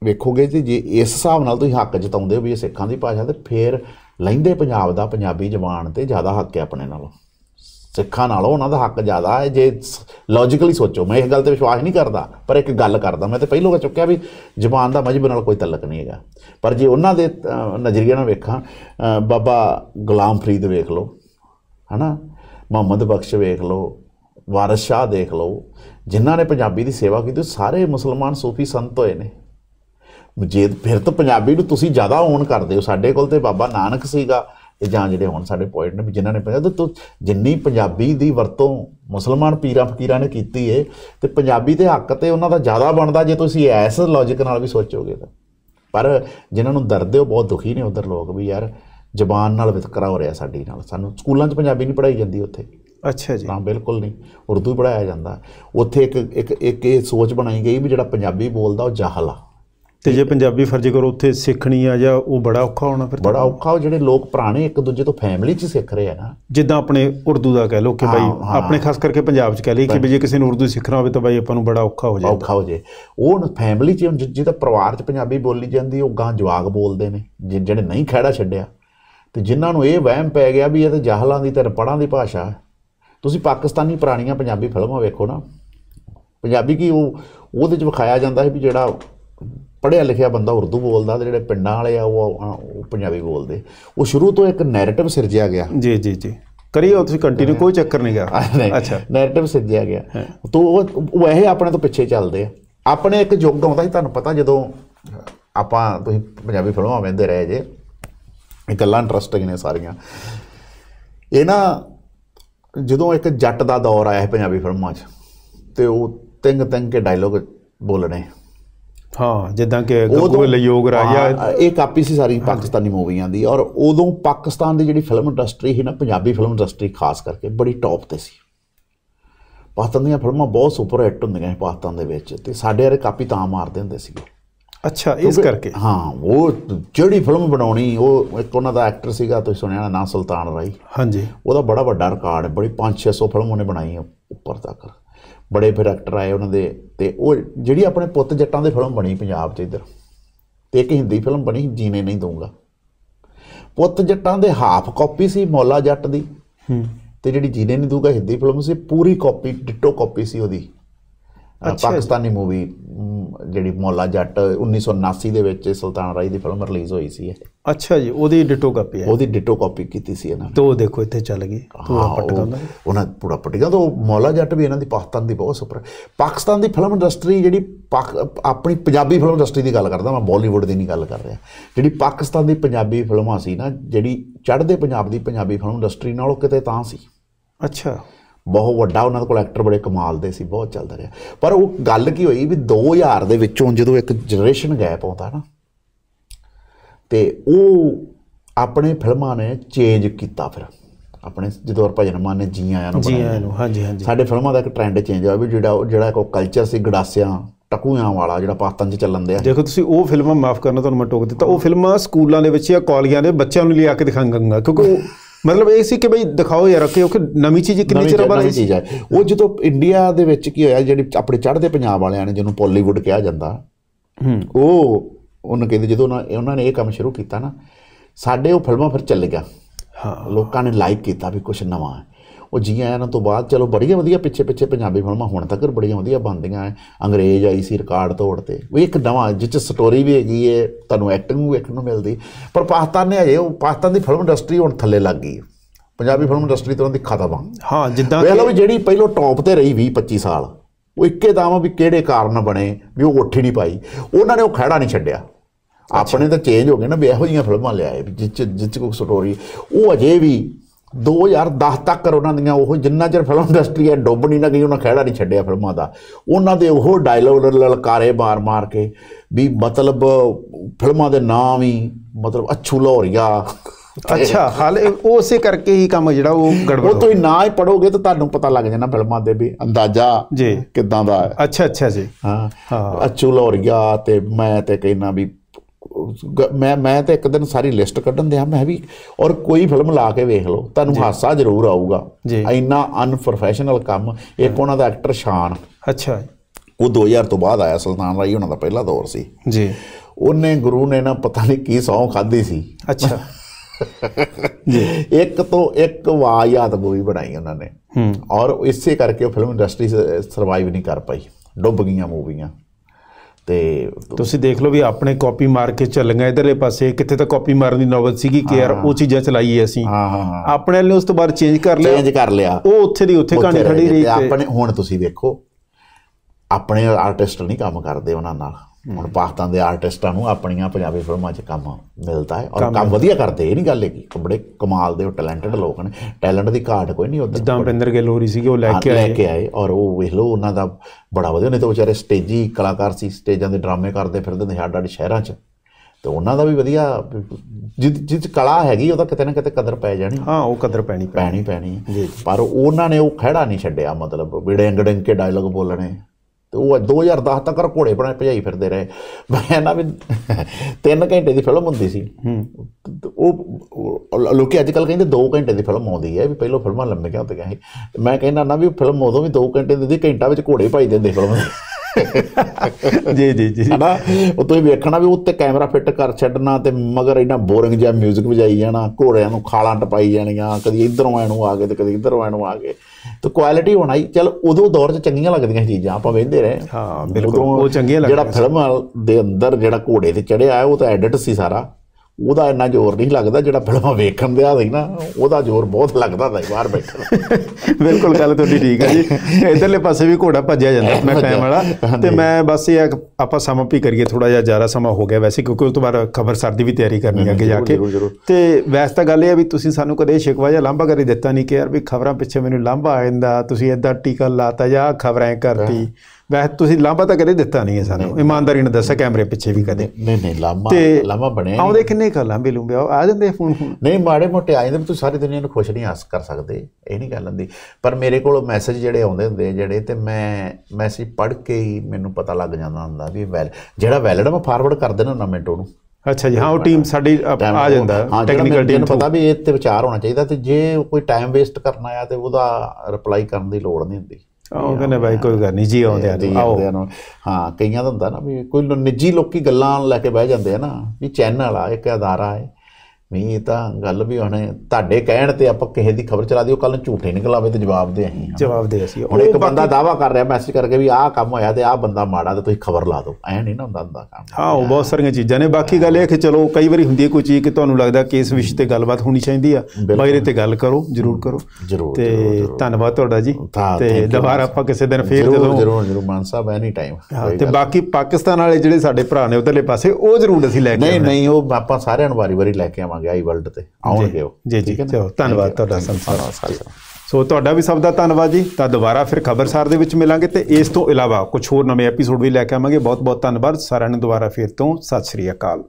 ਵੇਖੋਗੇ ਜੀ ਜੇ ਇਸ ਹਿਸਾਬ ਨਾਲ ਤੁਸੀਂ ਹੱਕ ਜਤਾਉਂਦੇ ਹੋ ਵੀ ਇਹ ਸਿੱਖਾਂ ਦੀ ਭਾਸ਼ਾ ਤੇ ਫਿਰ ਲੈਂਦੇ ਪੰਜਾਬ ਦਾ ਪੰਜਾਬੀ ਜ਼ੁਬਾਨ ਤੇ ਜ਼ਿਆਦਾ ਹੱਕ ਹੈ ਆਪਣੇ ਨਾਲੋਂ ਸਿੱਖਾਂ ਨਾਲੋਂ ਉਹਨਾਂ ਦਾ ਹੱਕ ਜ਼ਿਆਦਾ ਹੈ ਜੇ ਲੌਜੀਕਲੀ ਸੋਚੋ ਮੈਂ ਇਸ ਗੱਲ ਤੇ ਵਿਸ਼ਵਾਸ ਨਹੀਂ ਕਰਦਾ ਪਰ ਇੱਕ ਗੱਲ ਕਰਦਾ ਮੈਂ ਤੇ ਪਹਿਲੋਂ ਚੁੱਕਿਆ ਵੀ ਜ਼ਬਾਨ ਦਾ ਮਜਬੂਰ ਨਾਲ ਕੋਈ ਤਲਕ ਨਹੀਂ ਹੈਗਾ ਪਰ ਜੇ ਉਹਨਾਂ ਦੇ ਨਜ਼ਰੀਏ ਨਾਲ ਵੇਖਾਂ ਬਾਬਾ ਗੁਲਾਮ ਫਰੀਦ ਵੇਖ ਲਓ ਹਨਾ ਮੁਹੰਮਦ ਬਖਸ਼ ਵੇਖ ਲਓ ਵਾਰਿਸ ਸ਼ਾਹ ਦੇਖ ਲਓ ਜਿਨ੍ਹਾਂ ਨੇ ਪੰਜਾਬੀ ਦੀ ਸੇਵਾ ਕੀਤੀ ਸਾਰੇ ਮੁਸਲਮਾਨ ਸੂਫੀ ਸੰਤ ਹੋਏ ਨੇ ਜੇ ਫਿਰ ਤਾਂ ਪੰਜਾਬੀ ਨੂੰ ਤੁਸੀਂ ਜ਼ਿਆਦਾ ਓਨ ਕਰਦੇ ਹੋ ਸਾਡੇ ਕੋਲ ਤੇ ਬਾਬਾ ਨਾਨਕ ਸੀਗਾ ਤੇ ਜਾਂ ਜਿਹੜੇ ਹੁਣ ਸਾਡੇ ਪੋਇਟ ਨੇ ਜਿਨ੍ਹਾਂ ਨੇ ਪੰਜਾਬੀ ਤੋਂ ਜਿੰਨੀ ਪੰਜਾਬੀ ਦੀ ਵਰਤੋਂ ਮੁਸਲਮਾਨ ਪੀਰਾਂ ਫਕੀਰਾਂ ਨੇ ਕੀਤੀ ਏ ਤੇ ਪੰਜਾਬੀ ਦੇ ਹੱਕ ਤੇ ਉਹਨਾਂ ਦਾ ਜ਼ਿਆਦਾ ਬਣਦਾ ਜੇ ਤੁਸੀਂ ਐਸ ਲੌਜੀਕ ਨਾਲ ਵੀ ਸੋਚੋਗੇ ਤਾਂ ਪਰ ਜਿਨ੍ਹਾਂ ਨੂੰ ਦਰਦ ਹੈ ਉਹ ਬਹੁਤ ਦੁਖੀ ਨੇ ਉਧਰ ਲੋਕ ਵੀ ਯਾਰ ਜ਼ਬਾਨ ਨਾਲ ਵਿਤਕਰਾ ਹੋ ਰਿਹਾ ਸਾਡੀ ਨਾਲ ਸਾਨੂੰ ਸਕੂਲਾਂ 'ਚ ਪੰਜਾਬੀ ਨਹੀਂ ਪੜ੍ਹਾਈ ਜਾਂਦੀ ਉੱਥੇ ਅੱਛਾ ਜੀ ਹਾਂ ਬਿਲਕੁਲ ਨਹੀਂ ਉਰਦੂ ਪੜਾਇਆ ਜਾਂਦਾ ਉੱਥੇ ਇੱਕ ਇੱਕ ਇੱਕ ਇਹ ਸੋਚ ਬਣਾਈ ਗਈ ਵੀ ਜਿਹੜਾ ਪੰਜਾਬੀ ਬੋਲਦਾ ਉਹ ਜਾਹਲ ਆ ਤੇ ਜੇ ਪੰਜਾਬੀ ਫਰਜ਼ ਕਰੋ ਉੱਥੇ ਸਿੱਖਣੀ ਆ ਜਾਂ ਉਹ ਬੜਾ ਔਖਾ ਹੋਣਾ ਫਿਰ ਬੜਾ ਔਖਾ ਉਹ ਜਿਹੜੇ ਲੋਕ ਪੁਰਾਣੇ ਇੱਕ ਦੂਜੇ ਤੋਂ ਫੈਮਿਲੀ 'ਚ ਸਿੱਖ ਰਹੇ ਆ ਨਾ ਜਿੱਦਾਂ ਆਪਣੇ ਉਰਦੂ ਦਾ ਕਹਿ ਲੋ ਕਿ ਬਾਈ ਆਪਣੇ ਖਾਸ ਕਰਕੇ ਪੰਜਾਬ 'ਚ ਕਹਿ ਲਈ ਕਿ ਵੀ ਜੇ ਕਿਸੇ ਨੂੰ ਉਰਦੂ ਸਿੱਖਣਾ ਹੋਵੇ ਤਾਂ ਬਾਈ ਆਪਾਂ ਨੂੰ ਬੜਾ ਔਖਾ ਹੋ ਜਾਏ ਔਖਾ ਹੋ ਜਾਏ ਉਹ ਫੈਮਿਲੀ 'ਚ ਜਿਹਦਾ ਪਰਿਵਾਰ 'ਚ ਪੰਜਾਬੀ ਬੋਲੀ ਜਾਂਦੀ ਉਹ ਗਾਂ ਜਵਾਗ ਬੋਲਦੇ ਨੇ ਜਿਹੜੇ ਨਹੀਂ ਖੜਾ ਛੱਡਿਆ ਤੇ ਜਿਨ੍ਹਾਂ ਨੂੰ ਇਹ ਵਹਿਮ ਪੈ ਗਿਆ ਵੀ ਇਹ ਤਾਂ ਜਾਹਲਾਂ ਦੀ ਤੇ ਰਪੜਾਂ ਦੀ ਭਾਸ਼ਾ ਤੁਸੀਂ ਪਾਕਿਸਤਾਨੀ ਪੁਰਾਣੀਆਂ ਪੰਜਾਬੀ ਫਿਲਮਾਂ ਵੇਖੋ ਨਾ ਪੰਜਾਬੀ ਕੀ ਉਹ ਉਹਦੇ ਚ ਵਿਖਾਇਆ ਜਾਂਦਾ ਹੈ ਵੀ ਜਿਹੜਾ ਪੜਿਆ ਲਿਖਿਆ ਬੰਦਾ ਉਰਦੂ ਬੋਲਦਾ ਤੇ ਜਿਹੜੇ ਪਿੰਡਾਂ ਵਾਲੇ ਆ ਉਹ ਪੰਜਾਬੀ ਬੋਲਦੇ ਉਹ ਸ਼ੁਰੂ ਤੋਂ ਇੱਕ ਨੈਰੇਟਿਵ ਸਿਰਜਿਆ ਗਿਆ ਜੀ ਜੀ ਜੀ ਕਰੀਓ ਤੁਸੀਂ ਕੰਟੀਨਿਊ ਕੋਈ ਚੱਕਰ [LAUGHS] ਨਹੀਂ ਗਿਆ ਅੱਛਾ ਨੈਰੇਟਿਵ ਸਿਰਜਿਆ ਗਿਆ ਤੋਂ ਉਹ ਇਹ ਆਪਣੇ ਤੋਂ ਪਿੱਛੇ ਚੱਲਦੇ ਆ ਆਪਣੇ ਇੱਕ ਯੁੱਗ ਆਉਂਦਾ ਸੀ ਤੁਹਾਨੂੰ ਪਤਾ ਜਦੋਂ ਆਪਾਂ ਤੁਸੀਂ ਪੰਜਾਬੀ ਫਿਲਮਾਂ ਵੇਖਦੇ ਰਹੇ ਜੇ ਇਹ ਗੱਲਾਂ ਇੰਟਰਸਟਿੰਗ ਨੇ ਸਾਰੀਆਂ ਇਹ ਨਾ ਜਦੋਂ ਇੱਕ ਜੱਟ ਦਾ ਦੌਰ ਆਇਆ ਹੈ ਪੰਜਾਬੀ ਫਿਲਮਾਂ 'ਚ ਤੇ ਉਹ ਤਿੰਗ ਤਿੰਗ ਕੇ ਡਾਇਲੋਗ ਬੋਲਣੇ ਹਾਂ ਜਿੱਦਾਂ ਕਿ ਗੱਗੂ ਯੋਗ ਰਾਜਾ ਇਹ ਕਾਪੀ ਸੀ ਸਾਰੀ ਪਾਕਿਸਤਾਨੀ ਮੂਵੀਆਂ ਦੀ ਔਰ ਉਦੋਂ ਪਾਕਿਸਤਾਨ ਦੀ ਜਿਹੜੀ ਫਿਲਮ ਇੰਡਸਟਰੀ ਸੀ ਨਾ ਪੰਜਾਬੀ ਫਿਲਮ ਇੰਡਸਟਰੀ ਖਾਸ ਕਰਕੇ ਬੜੀ ਟੌਪ ਤੇ ਸੀ ਪਾਕਿਸਤਾਨੀਆਂ ਫਿਲਮਾਂ ਬਹੁਤ ਸੁਪਰ ਹਿੱਟ ਹੁੰਦੀਆਂ ਸੀ ਪਾਕਿਸਤਾਨ ਦੇ ਵਿੱਚ ਤੇ ਸਾਡੇ ਯਾਰ ਕਾਪੀ ਤਾਂ ਮਾਰਦੇ ਹੁੰਦੇ ਸੀਗੇ ਅੱਛਾ ਇਸ ਕਰਕੇ ਹਾਂ ਉਹ ਜਿਹੜੀ ਫਿਲਮ ਬਣਾਉਣੀ ਉਹ ਇੱਕ ਉਹਨਾਂ ਦਾ ਐਕਟਰ ਸੀਗਾ ਤੁਸੀਂ ਸੁਣਿਆ ਨਾ ਸੁਲਤਾਨ ਰਾਈ ਹਾਂਜੀ ਉਹਦਾ ਬੜਾ ਵੱਡਾ ਰਿਕਾਰਡ ਹੈ ਬੜੀ 5-600 ਫਿਲਮ ਉਹਨੇ ਬਣਾਈ ਹੈ ਉੱਪਰ ਤੱਕ ਬੜੇ ਫਿਰ ਐਕਟਰ ਆਏ ਉਹਨਾਂ ਦੇ ਤੇ ਉਹ ਜਿਹੜੀ ਆਪਣੇ ਪੁੱਤ ਜੱਟਾਂ ਦੇ ਫਿਲਮ ਬਣੀ ਪੰਜਾਬ 'ਚ ਇੱਧਰ ਤੇ ਇੱਕ ਹਿੰਦੀ ਫਿਲਮ ਬਣੀ ਜੀਨੇ ਨਹੀਂ ਦਊਂਗਾ ਪੁੱਤ ਜੱਟਾਂ ਦੇ ਹਾਫ ਕਾਪੀ ਸੀ ਮੌਲਾ ਜੱਟ ਦੀ ਹੂੰ ਤੇ ਜਿਹੜੀ ਜੀਨੇ ਨਹੀਂ ਦਊਗਾ ਹਿੰਦੀ ਫਿਲਮ ਸੀ ਪੂਰੀ ਕਾਪੀ ਡਿੱਟੋ ਕਾਪੀ ਸੀ ਉਹਦੀ ਪਾਕਿਸਤਾਨੀ ਮੂਵੀ ਜਿਹੜੀ ਮੌਲਾ ਜੱਟ 1979 ਦੇ ਵਿੱਚ ਸੁਲਤਾਨ ਰਾਈ ਦੀ ਫਿਲਮ ਰਿਲੀਜ਼ ਹੋਈ ਸੀ ਅੱਛਾ ਜੀ ਉਹਦੀ ਡਿਟੋ ਕਾਪੀ ਹੈ ਉਹਦੀ ਡਿਟੋ ਕਾਪੀ ਕੀਤੀ ਸੀ ਇਹਨਾਂ ਤੋਂ ਦੇਖੋ ਇੱਥੇ ਚੱਲ ਗਈ ਪੂਰਾ ਪਟਕਾ ਉਹਨਾਂ ਪੂਰਾ ਪਟਕਾ ਤੋਂ ਮੌਲਾ ਜੱਟ ਵੀ ਇਹਨਾਂ ਦੀ ਪਾਕਿਸਤਾਨ ਦੀ ਬਹੁਤ ਸੁਪਰ ਪਾਕਿਸਤਾਨ ਦੀ ਫਿਲਮ ਇੰਡਸਟਰੀ ਜਿਹੜੀ ਆਪਣੀ ਪੰਜਾਬੀ ਫਿਲਮ ਇੰਡਸਟਰੀ ਦੀ ਗੱਲ ਕਰਦਾ ਮੈਂ ਬਾਲੀਵੁੱਡ ਦੀ ਨਹੀਂ ਗੱਲ ਕਰ ਰਿਹਾ ਜਿਹੜੀ ਪਾਕਿਸਤਾਨ ਦੀ ਪੰਜਾਬੀ ਫਿਲਮਾਂ ਸੀ ਨਾ ਜਿਹੜੀ ਚੜ੍ਹਦੇ ਪੰਜਾਬ ਦੀ ਪੰਜਾਬੀ ਫਿਲਮ ਇੰਡਸਟਰੀ ਨਾਲੋਂ ਕਿਤੇ ਤਾਂ ਸੀ ਅੱਛਾ ਬਹੁਤ ਵੱਡਾ ਉਹਨਾਂ ਕੋਲ ਐਕਟਰ ਬੜੇ ਕਮਾਲ ਦੇ ਸੀ ਬਹੁਤ ਚੱਲਦਾ ਰਿਹਾ ਪਰ ਉਹ ਗੱਲ ਕੀ ਹੋਈ ਵੀ 2000 ਦੇ ਵਿੱਚੋਂ ਜਦੋਂ ਇੱਕ ਜਨਰੇਸ਼ਨ ਗੈਪ ਆਉਂਦਾ ਨਾ ਤੇ ਉਹ ਆਪਣੇ ਫਿਲਮਾਂ ਨੇ ਚੇਂਜ ਕੀਤਾ ਫਿਰ ਆਪਣੇ ਜਦੋਂ ਭਜਨ ਮਾਨ ਨੇ ਜੀ ਆਇਆਂ ਨੂੰ ਜੀ ਨੂੰ ਹਾਂਜੀ ਹਾਂਜੀ ਸਾਡੇ ਫਿਲਮਾਂ ਦਾ ਇੱਕ ਟ੍ਰੈਂਡ ਚੇਂਜ ਹੋਇਆ ਵੀ ਜਿਹੜਾ ਜਿਹੜਾ ਕੋ ਕਲਚਰ ਸੀ ਗੜਾਸਿਆਂ ਟਕੂਆਂ ਵਾਲਾ ਜਿਹੜਾ ਪਾਕਿਸਤਾਨ 'ਚ ਚੱਲਣ ਦਿਆ ਦੇਖੋ ਤੁਸੀਂ ਉਹ ਫਿਲਮਾਂ ਮਾਫ ਕਰਨਾ ਤੁਹਾਨੂੰ ਮੈਂ ਟੋਕ ਦਿੱਤਾ ਉਹ ਫਿਲਮਾਂ ਸਕੂਲਾਂ ਦੇ ਵਿੱਚ ਜਾਂ ਕਾਲਜਾਂ ਦੇ ਬੱਚਿਆਂ ਨੂੰ ਲਿਆ ਕੇ ਦਿਖਾਵਾਂਗਾ ਕਿਉਂਕਿ ਮਤਲਬ ਇਹ ਸੀ ਕਿ ਬਈ ਦਿਖਾਓ ਯਾਰ ਕਿ ਕਿ ਨਵੀਂ ਚੀਜ਼ ਕਿੰਨੀ ਚਿਰ ਬਾਅਦ ਆਈ ਚੀਜ਼ ਹੈ ਉਹ ਜਦੋਂ ਇੰਡੀਆ ਦੇ ਵਿੱਚ ਕੀ ਹੋਇਆ ਜਿਹੜੀ ਆਪਣੇ ਚੜ੍ਹਦੇ ਪੰਜਾਬ ਵਾਲਿਆਂ ਨੇ ਜਿਹਨੂੰ ਪੋਲੀਵੁੱਡ ਕਿਹਾ ਜਾਂਦਾ ਹੂੰ ਉਹ ਉਹਨਾਂ ਕਹਿੰਦੇ ਜਦੋਂ ਉਹਨਾਂ ਨੇ ਇਹ ਕੰਮ ਸ਼ੁਰੂ ਕੀਤਾ ਨਾ ਸਾਡੇ ਉਹ ਫਿਲਮਾਂ ਫਿਰ ਚੱਲ ਗਿਆ ਹਾਂ ਲੋਕਾਂ ਨੇ ਲਾਈਕ ਕੀਤਾ ਵੀ ਕੁਝ ਨਵਾਂ ਹੈ ਉਹ ਜੀ ਆਇਆਂ ਤੋਂ ਬਾਅਦ ਚਲੋ ਬੜੀਆਂ ਵਧੀਆ ਪਿੱਛੇ ਪਿੱਛੇ ਪੰਜਾਬੀ ਫਿਲਮਾਂ ਹੁਣ ਤੱਕ ਬੜੀਆਂ ਵਧੀਆ ਬਣਦੀਆਂ ਐ ਅੰਗਰੇਜ਼ ਆਈ ਸੀ ਰਿਕਾਰਡ ਤੋੜ ਤੇ ਉਹ ਇੱਕ ਨਵਾਂ ਜਿੱਚ ਸਟੋਰੀ ਵੀ ਹੈਗੀ ਏ ਤੁਹਾਨੂੰ ਐਕਟਿੰਗ ਵੀ ਵੇਖਣ ਨੂੰ ਮਿਲਦੀ ਪਰ ਪਾਕਿਸਤਾਨ ਨੇ ਅਜੇ ਉਹ ਪਾਕਿਸਤਾਨ ਦੀ ਫਿਲਮ ਇੰਡਸਟਰੀ ਹੁਣ ਥੱਲੇ ਲੱਗ ਗਈ ਪੰਜਾਬੀ ਫਿਲਮ ਇੰਡਸਟਰੀ ਤੋਂ ਦੀ ਖਤਮ ਹਾਂ ਜਿੱਦਾਂ ਵੇਖ ਲਓ ਵੀ ਜਿਹੜੀ ਪਹਿਲੋ ਟੌਪ ਤੇ ਰਹੀ 20 25 ਸਾਲ ਉਹ ਇੱਕੇ ਦਾਮ ਵੀ ਕਿਹੜੇ ਕਾਰਨ ਬਣੇ ਵੀ ਉਹ ਉੱਠੀ ਨਹੀਂ ਪਾਈ ਉਹਨਾਂ ਨੇ ਉਹ ਖੜਾ ਨਹੀਂ ਛੱਡਿਆ ਆਪਣੇ ਤਾਂ ਚੇਂਜ ਹੋ ਗਏ ਨਾ ਵੀ ਇਹੋ ਜੀਆਂ ਫਿਲਮਾਂ ਲਿਆਏ ਜਿੱਚ ਜਿੱਚ ਕੋ ਸਟੋਰੀ ਉਹ ਅਜੇ ਵੀ 2010 ਤੱਕ ਉਹਨਾਂ ਦੀਆਂ ਉਹ ਜਿੰਨਾ ਚਿਰ ਫਿਲਮ ਇੰਡਸਟਰੀ ਐ ਡੁੱਬ ਨਹੀਂ ਨਾ ਗਈ ਉਹਨਾਂ ਖਹਿੜਾ ਨਹੀਂ ਛੱਡਿਆ ਫਿਲਮਾਂ ਦਾ ਉਹਨਾਂ ਦੇ ਉਹ ਡਾਇਲੌਗ ਲਲਕਾਰੇ ਮਾਰ-ਮਾਰ ਕੇ ਵੀ ਮਤਲਬ ਫਿਲਮਾਂ ਦੇ ਨਾਮ ਹੀ ਮਤਲਬ ਅਛੂ ਲੋਰੀਆ ਅੱਛਾ ਹਾਲੇ ਉਸੇ ਕਰਕੇ ਹੀ ਕੰਮ ਜਿਹੜਾ ਉਹ ਗੜਬੜ ਉਹ ਤੁਸੀਂ ਨਾ ਹੀ ਪੜੋਗੇ ਤਾਂ ਤੁਹਾਨੂੰ ਪਤਾ ਲੱਗ ਜਾਣਾ ਫਿਲਮਾਂ ਦੇ ਵੀ ਅੰਦਾਜ਼ਾ ਜੀ ਕਿਦਾਂ ਦਾ ਹੈ ਅੱਛਾ ਅੱਛਾ ਜੀ ਹਾਂ ਅਛੂ ਲੋਰੀਆ ਤੇ ਮੈਂ ਤੇ ਕਹਿਣਾ ਵੀ ਮੈਂ ਮੈਂ ਤਾਂ ਇੱਕ ਦਿਨ ਸਾਰੀ ਲਿਸਟ ਕੱਢਣ ਦਿਆਂ ਮੈਂ ਵੀ ਔਰ ਕੋਈ ਫਿਲਮ ਲਾ ਕੇ ਵੇਖ ਲਓ ਤੁਹਾਨੂੰ ਹਾਸਾ ਜ਼ਰੂਰ ਆਊਗਾ ਇੰਨਾ ਅਨਪ੍ਰੋਫੈਸ਼ਨਲ ਕੰਮ ਇੱਕ ਉਹਨਾਂ ਦਾ ਐਕਟਰ ਸ਼ਾਨ ਅੱਛਾ ਉਹ 2000 ਤੋਂ ਬਾਅਦ ਆਇਆ ਸੁਲਤਾਨ ਰਾਈ ਉਹਨਾਂ ਦਾ ਪਹਿਲਾ ਦੌਰ ਸੀ ਜੀ ਉਹਨੇ ਗੁਰੂ ਨੇ ਨਾ ਪਤਾ ਨਹੀਂ ਕੀ ਸੌਂ ਖਾਧੀ ਸੀ ਅੱਛਾ [LAUGHS] ਜੀ ਇੱਕ ਤੋਂ ਇੱਕ ਵਾਇਆਤ ਮੂਵੀ ਬਣਾਈ ਉਹਨਾਂ ਨੇ ਔਰ ਇਸੇ ਕਰਕੇ ਉਹ ਫਿਲਮ ਇੰਡਸਟਰੀ ਸਰਵਾਈਵ ਨਹੀਂ ਕਰ ਪਾਈ ਡੁੱਬ ਗਈਆਂ ਮੂਵੀਆਂ ਤੇ ਤੁਸੀਂ ਦੇਖ ਲਓ ਵੀ ਆਪਣੇ ਕਾਪੀ ਮਾਰ ਕੇ ਚੱਲੀਆਂ ਇਧਰਲੇ ਪਾਸੇ ਕਿੱਥੇ ਤਾਂ ਕਾਪੀ ਮਾਰਨ ਦੀ ਨੌਬਤ ਸੀਗੀ ਕਿ ਯਾਰ ਉਹ ਚੀਜ਼ਾਂ ਚਲਾਈਏ ਅਸੀਂ ਹਾਂ ਹਾਂ ਆਪਣੇ ਲਈ ਉਸ ਤੋਂ ਬਾਅਦ ਚੇਂਜ ਕਰ ਲਿਆ ਚੇਂਜ ਕਰ ਲਿਆ ਉਹ ਉੱਥੇ ਦੀ ਉੱਥੇ ਕਹਾਣੀ ਖੜੀ ਰਹੀ ਤੇ ਆਪਣੇ ਹੁਣ ਤੁਸੀਂ ਵੇਖੋ ਆਪਣੇ ਆਰਟਿਸਟ ਨਹੀਂ ਕੰਮ ਕਰਦੇ ਉਹਨਾਂ ਨਾਲ ਹੁਣ ਪਾਕਿਸਤਾਨ ਦੇ ਆਰਟਿਸਟਾਂ ਨੂੰ ਆਪਣੀਆਂ ਪੰਜਾਬੀ ਫਿਲਮਾਂ 'ਚ ਕੰਮ ਮਿਲਦਾ ਹੈ ਔਰ ਕੰਮ ਵਧੀਆ ਕਰਦੇ ਇਹ ਨਹੀਂ ਗੱਲ ਹੈ ਕਿ ਬੜੇ ਕਮਾਲ ਦੇ ਟੈਲੈਂਟਡ ਲੋਕ ਨੇ ਟੈਲੈਂਟ ਦੀ ਘਾਟ ਕੋਈ ਨਹੀਂ ਉੱਧਰ ਜਿੱਦਾਂ ਪਿੰਦਰ ਗਿੱਲ ਹੋਰੀ ਸੀਗੇ ਉਹ ਲੈ ਕੇ ਆਏ ਲੈ ਕੇ ਆਏ ਔਰ ਉਹ ਵੇਖ ਲਓ ਉਹਨਾਂ ਦਾ ਬੜਾ ਵਧੀਆ ਨੇ ਤੇ ਵਿਚਾਰੇ ਸਟੇਜੀ ਕਲਾਕਾਰ ਸੀ ਸਟੇਜਾਂ ਦੇ ਡਰਾਮੇ ਕਰਦੇ ਫਿਰਦੇ ਨੇ ਹੱਡ-ਹੱਡ ਸ਼ਹਿਰਾਂ 'ਚ ਤੇ ਉਹਨਾਂ ਦਾ ਵੀ ਵਧੀਆ ਜਿੱਦ ਜਿੱਦ ਕਲਾ ਹੈਗੀ ਉਹਦਾ ਕਿਤੇ ਨਾ ਕਿਤੇ ਕਦਰ ਪੈ ਜਾਣੀ ਹਾਂ ਉਹ ਕਦਰ ਪੈਣੀ ਪੈਣੀ ਪੈਣੀ ਪਰ ਉਹਨਾਂ ਨੇ ਉਹ ਖਿਹੜਾ ਨਹੀਂ ਛੱਡਿਆ ਮਤਲਬ ਬਿੜੇ ਅੰਗੜੰਗ ਕੇ ਡਾਇਲੌਗ ਬੋਲਣੇ ਤੇ ਉਹ 2010 ਤੱਕ ਘੋੜੇ ਬਣਾ ਭਜਾਈ ਫਿਰਦੇ ਰਹੇ ਮੈਂ ਨਾ ਵੀ 3 ਘੰਟੇ ਦੀ ਫਿਲਮ ਹੁੰਦੀ ਸੀ ਉਹ ਲੋਕੀ ਅੱਜ ਕੱਲ ਕਹਿੰਦੇ 2 ਘੰਟੇ ਦੀ ਫਿਲਮ ਆਉਂਦੀ ਹੈ ਵੀ ਪਹਿਲਾਂ ਫਿਲਮਾਂ ਲੰਮੀਆਂ ਹੁੰਦੀਆਂ ਸੀ ਮੈਂ ਕਹਿੰਦਾ ਨਾ ਵੀ ਫਿਲਮ ਉਦੋਂ ਵੀ 2 ਘੰਟੇ ਦੀ ਘੰਟਾ ਵਿੱਚ ਘੋੜੇ ਭਾਈ ਦਿੰਦੇ ਫਿਲਮ ਜੀ ਜੀ ਜੀ ਹਨਾ ਉਹ ਤੁਸੀਂ ਵੇਖਣਾ ਵੀ ਉੱਤੇ ਕੈਮਰਾ ਫਿੱਟ ਕਰ ਛੱਡਣਾ ਤੇ ਮਗਰ ਇਹਨਾਂ ਬੋਰਿੰਗ ਜਿਹਾ 뮤직 ਵਜਾਈ ਜਾਣਾ ਘੋੜਿਆਂ ਨੂੰ ਖਾਲਾਂ ਟਪਾਈ ਜਾਣੀਆਂ ਕਦੀ ਇਧਰੋਂ ਆਣੂ ਆ ਗਏ ਤੇ ਕਦੀ ਇਧਰੋਂ ਆਣੂ ਆ ਗਏ ਤਾਂ ਕੁਆਲਿਟੀ ਹੋਣਾ ਹੀ ਚਲ ਉਦੋਂ ਦੌਰ 'ਚ ਚੰਗੀਆਂ ਲੱਗਦੀਆਂ ਚੀਜ਼ਾਂ ਆਪਾਂ ਵੇਖਦੇ ਰਹੇ ਹਾਂ ਬਿਲਕੁਲ ਉਹ ਚੰਗੀਆਂ ਲੱਗਦੀਆਂ ਜਿਹੜਾ ਫਿਲਮ ਦੇ ਅੰਦਰ ਜਿਹੜਾ ਘੋੜੇ ਤੇ ਚੜਿਆ ਉਹ ਤਾਂ ਐਡਿਟ ਸੀ ਸਾਰਾ ਉਹਦਾ ਇੰਨਾ ਜ਼ੋਰ ਨਹੀਂ ਲੱਗਦਾ ਜਿਹੜਾ ਫਿਲਮਾਂ ਵੇਖਣ ਦੇ ਆ ਰਹੀ ਨਾ ਉਹਦਾ ਜ਼ੋਰ ਬਹੁਤ ਲੱਗਦਾ ਦਾ ਬਾਹਰ [LAUGHS] ਬੈਠਾ ਬਿਲਕੁਲ ਗੱਲ ਤੁਹਾਡੀ ਠੀਕ ਹੈ ਜੀ ਇਧਰਲੇ ਪਾਸੇ ਵੀ ਘੋੜਾ ਭੱਜਿਆ ਜਾਂਦਾ ਮੈਂ ਟਾਈਮ ਵਾਲਾ ਤੇ ਮੈਂ ਬਸ ਇਹ ਆਪਾਂ ਸਮਾਪਤੀ ਕਰੀਏ ਥੋੜਾ ਜਿਹਾ ਜ਼ਿਆਦਾ ਸਮਾਂ ਹੋ ਗਿਆ ਵੈਸੇ ਕਿਉਂਕਿ ਉਸ ਤੋਂ ਬਾਅਦ ਖਬਰ ਸਰਦੀ ਵੀ ਤਿਆਰੀ ਕਰਨੀ ਹੈ ਅੱਗੇ ਜਾ ਕੇ ਤੇ ਵੈਸੇ ਤਾਂ ਗੱਲ ਇਹ ਆ ਵੀ ਤੁਸੀਂ ਸਾਨੂੰ ਕਦੇ ਸ਼ਿਕਵਾ ਜਾਂ ਲਾਂਭਾ ਕਰੀ ਦਿੱਤਾ ਨਹੀਂ ਕਿ ਯਾਰ ਵੀ ਖਬਰਾਂ ਪਿੱਛੇ ਮੈਨੂੰ ਲਾਂਭਾ ਆ ਜਾਂਦਾ ਤੁਸੀਂ ਇਦਾਂ ਟੀਕਾ ਲਾਤਾ ਜਾਂ ਖਬਰਾਂ ਕਰਤੀ ਵੈਸੇ ਤੁਸੀਂ ਲਾਂਭਾ ਤਾਂ ਕਦੇ ਦਿੱਤਾ ਨਹੀਂ ਹੈ ਸਾਨੂੰ ਇਮਾਨਦਾਰੀ ਨਾਲ ਦੱਸਿਆ ਕੈਮਰੇ ਪਿੱਛੇ ਵੀ ਕਦੇ ਨਹੀਂ ਨਹੀਂ ਲਾਂਭਾ ਲਾਂਭਾ ਬਣਿਆ ਆਉਂਦੇ ਕਿੰਨੇ ਕਾ ਲਾਂਭੇ ਲੂੰਬੇ ਆ ਜਾਂਦੇ ਫੋਨ ਫੋਨ ਨਹੀਂ ਮਾੜੇ ਮੋਟੇ ਆ ਜਾਂਦੇ ਤੁਸੀਂ ਸਾਰੀ ਦੁਨੀਆ ਨੂੰ ਖੁਸ਼ ਨਹੀਂ ਆਸ ਕਰ ਸਕਦੇ ਇਹ ਨਹੀਂ ਗੱਲ ਹੁੰਦੀ ਪਰ ਮੇਰੇ ਕੋਲ ਮੈਸੇਜ ਜਿਹੜੇ ਆਉਂਦੇ ਹੁੰਦੇ ਜਿਹੜੇ ਤੇ ਮੈਂ ਮੈਸੇਜ ਪੜ੍ਹ ਕੇ ਹੀ ਮੈਨੂੰ ਪਤਾ ਲੱਗ ਜਾਂਦਾ ਹੁੰਦਾ ਵੀ ਵੈਲ ਜਿਹੜਾ ਵੈਲਿਡ ਮੈਂ ਫਾਰਵਰਡ ਕਰ ਦੇਣਾ ਨਾ ਮਿੰਟ ਉਹਨੂੰ ਅੱਛਾ ਜੀ ਹਾਂ ਉਹ ਟੀਮ ਸਾਡੀ ਆ ਜਾਂਦਾ ਟੈਕਨੀਕਲ ਟੀਮ ਨੂੰ ਪਤਾ ਵੀ ਇਹ ਤੇ ਵਿਚਾਰ ਹੋਣਾ ਚਾਹੀਦਾ ਤੇ ਜੇ ਕੋਈ ਟਾਈਮ ਵੇਸਟ ਕਰਨਾ ਆ ਤੇ ਉਹਦਾ ਰਿਪਲਾਈ ਕਰਨ ਦੀ ਲੋੜ ਨਹੀਂ ਹੁੰਦੀ ਉਹ ਕਹਿੰਦੇ ਬਾਈ ਕੋਈ ਗੱਲ ਨਹੀਂ ਜੀ ਆਉਂਦੇ ਆ ਆਓ ਹਾਂ ਕਈਆਂ ਦਾ ਹੁੰਦਾ ਨਾ ਵੀ ਕੋਈ ਨਿੱਜੀ ਲੋਕੀ ਗੱਲਾਂ ਲੈ ਕੇ ਬਹਿ ਜਾਂਦੇ ਆ ਨਾ ਵੀ ਚੈਨਲ ਆ ਇੱਕ ਅਦਾਰਾ ਹੈ ਨਹੀਂ ਇਹ ਤਾਂ ਗੱਲ ਵੀ ਹੁਣ ਤੁਹਾਡੇ ਕਹਿਣ ਤੇ ਆਪਾਂ ਕਿਸੇ ਦੀ ਖਬਰ ਚਲਾ ਦਿਓ ਕੱਲ ਨੂੰ ਝੂਠੇ ਨਿਕਲ ਆਵੇ ਤੇ ਜਵਾਬ ਦੇ ਅਸੀਂ ਜਵਾਬ ਦੇ ਅਸੀਂ ਹੁਣ ਇੱਕ ਬੰਦਾ ਦਾਵਾ ਕਰ ਰਿਹਾ ਮੈਸੇਜ ਕਰਕੇ ਵੀ ਆਹ ਕੰਮ ਹੋਇਆ ਤੇ ਆਹ ਬੰਦਾ ਮਾੜਾ ਤੇ ਤੁਸੀਂ ਖਬਰ ਲਾ ਦਿਓ ਐ ਨਹੀਂ ਨਾ ਹੁੰਦਾ ਹੁੰਦਾ ਕੰਮ ਹਾਂ ਉਹ ਬਹੁਤ ਸਾਰੀਆਂ ਚੀਜ਼ਾਂ ਨੇ ਬਾਕੀ ਗੱਲ ਇਹ ਕਿ ਚਲੋ ਕਈ ਵਾਰੀ ਹੁੰਦੀ ਹੈ ਕੋਈ ਚੀਜ਼ ਕਿ ਤੁਹਾਨੂੰ ਲੱਗਦਾ ਕਿ ਇਸ ਵਿਸ਼ੇ ਤੇ ਗੱਲਬਾਤ ਹੋਣੀ ਚਾਹੀਦੀ ਆ ਬਾਇਰੇ ਤੇ ਗੱਲ ਕਰੋ ਜਰੂਰ ਕਰੋ ਜਰੂਰ ਤੇ ਧੰਨਵਾਦ ਤੁਹਾਡਾ ਜੀ ਤੇ ਦੁਬਾਰਾ ਆਪਾਂ ਕਿਸੇ ਦਿਨ ਫੇਰ ਜਦੋਂ ਜਰੂਰ ਜਰੂਰ ਮਾਨ ਸਾਹਿਬ ਐਨੀ ਟਾਈਮ ਤੇ ਬਾਕੀ ਪਾਕਿਸਤਾਨ ਵਾਲੇ ਜਿਹੜੇ ਸਾਡੇ ਭਰਾ ਨੇ ਉਧਰਲੇ ਪਾਸੇ ਉਹ ਜਰੂਰ ਅਸੀਂ ਲੈ ਕੇ ਨਹੀਂ ਨਹੀਂ ਉਹ ਆਪਾਂ ਸਾਰਿਆਂ ਨੂੰ ਵਾਰੀ ਵਾਰੀ ਲੈ ਕੇ ਆਵਾਂਗੇ ਕਰਾਵਾਂਗੇ ਆਈ ਵਰਲਡ ਤੇ ਆਉਣਗੇ ਉਹ ਜੀ ਜੀ ਚਲੋ ਧੰਨਵਾਦ ਤੁਹਾਡਾ ਸੰਸਾਰ ਸੋ ਤੁਹਾਡਾ ਵੀ ਸਭ ਦਾ ਧੰਨਵਾਦ ਜੀ ਤਾਂ ਦੁਬਾਰਾ ਫਿਰ ਖਬਰਸਾਰ ਦੇ ਵਿੱਚ ਮਿਲਾਂਗੇ ਤੇ ਇਸ ਤੋਂ ਇਲਾਵਾ ਕੁਝ ਹੋਰ ਨਵੇਂ ਐਪੀਸੋਡ ਵੀ ਲੈ ਕੇ ਆਵਾਂਗੇ ਬਹੁਤ ਬਹੁਤ ਧੰਨਵਾਦ ਸਾਰਿਆਂ ਨੂੰ ਦੁਬਾਰਾ ਫਿਰ ਤੋਂ ਸਤਿ ਸ੍ਰੀ ਅਕਾਲ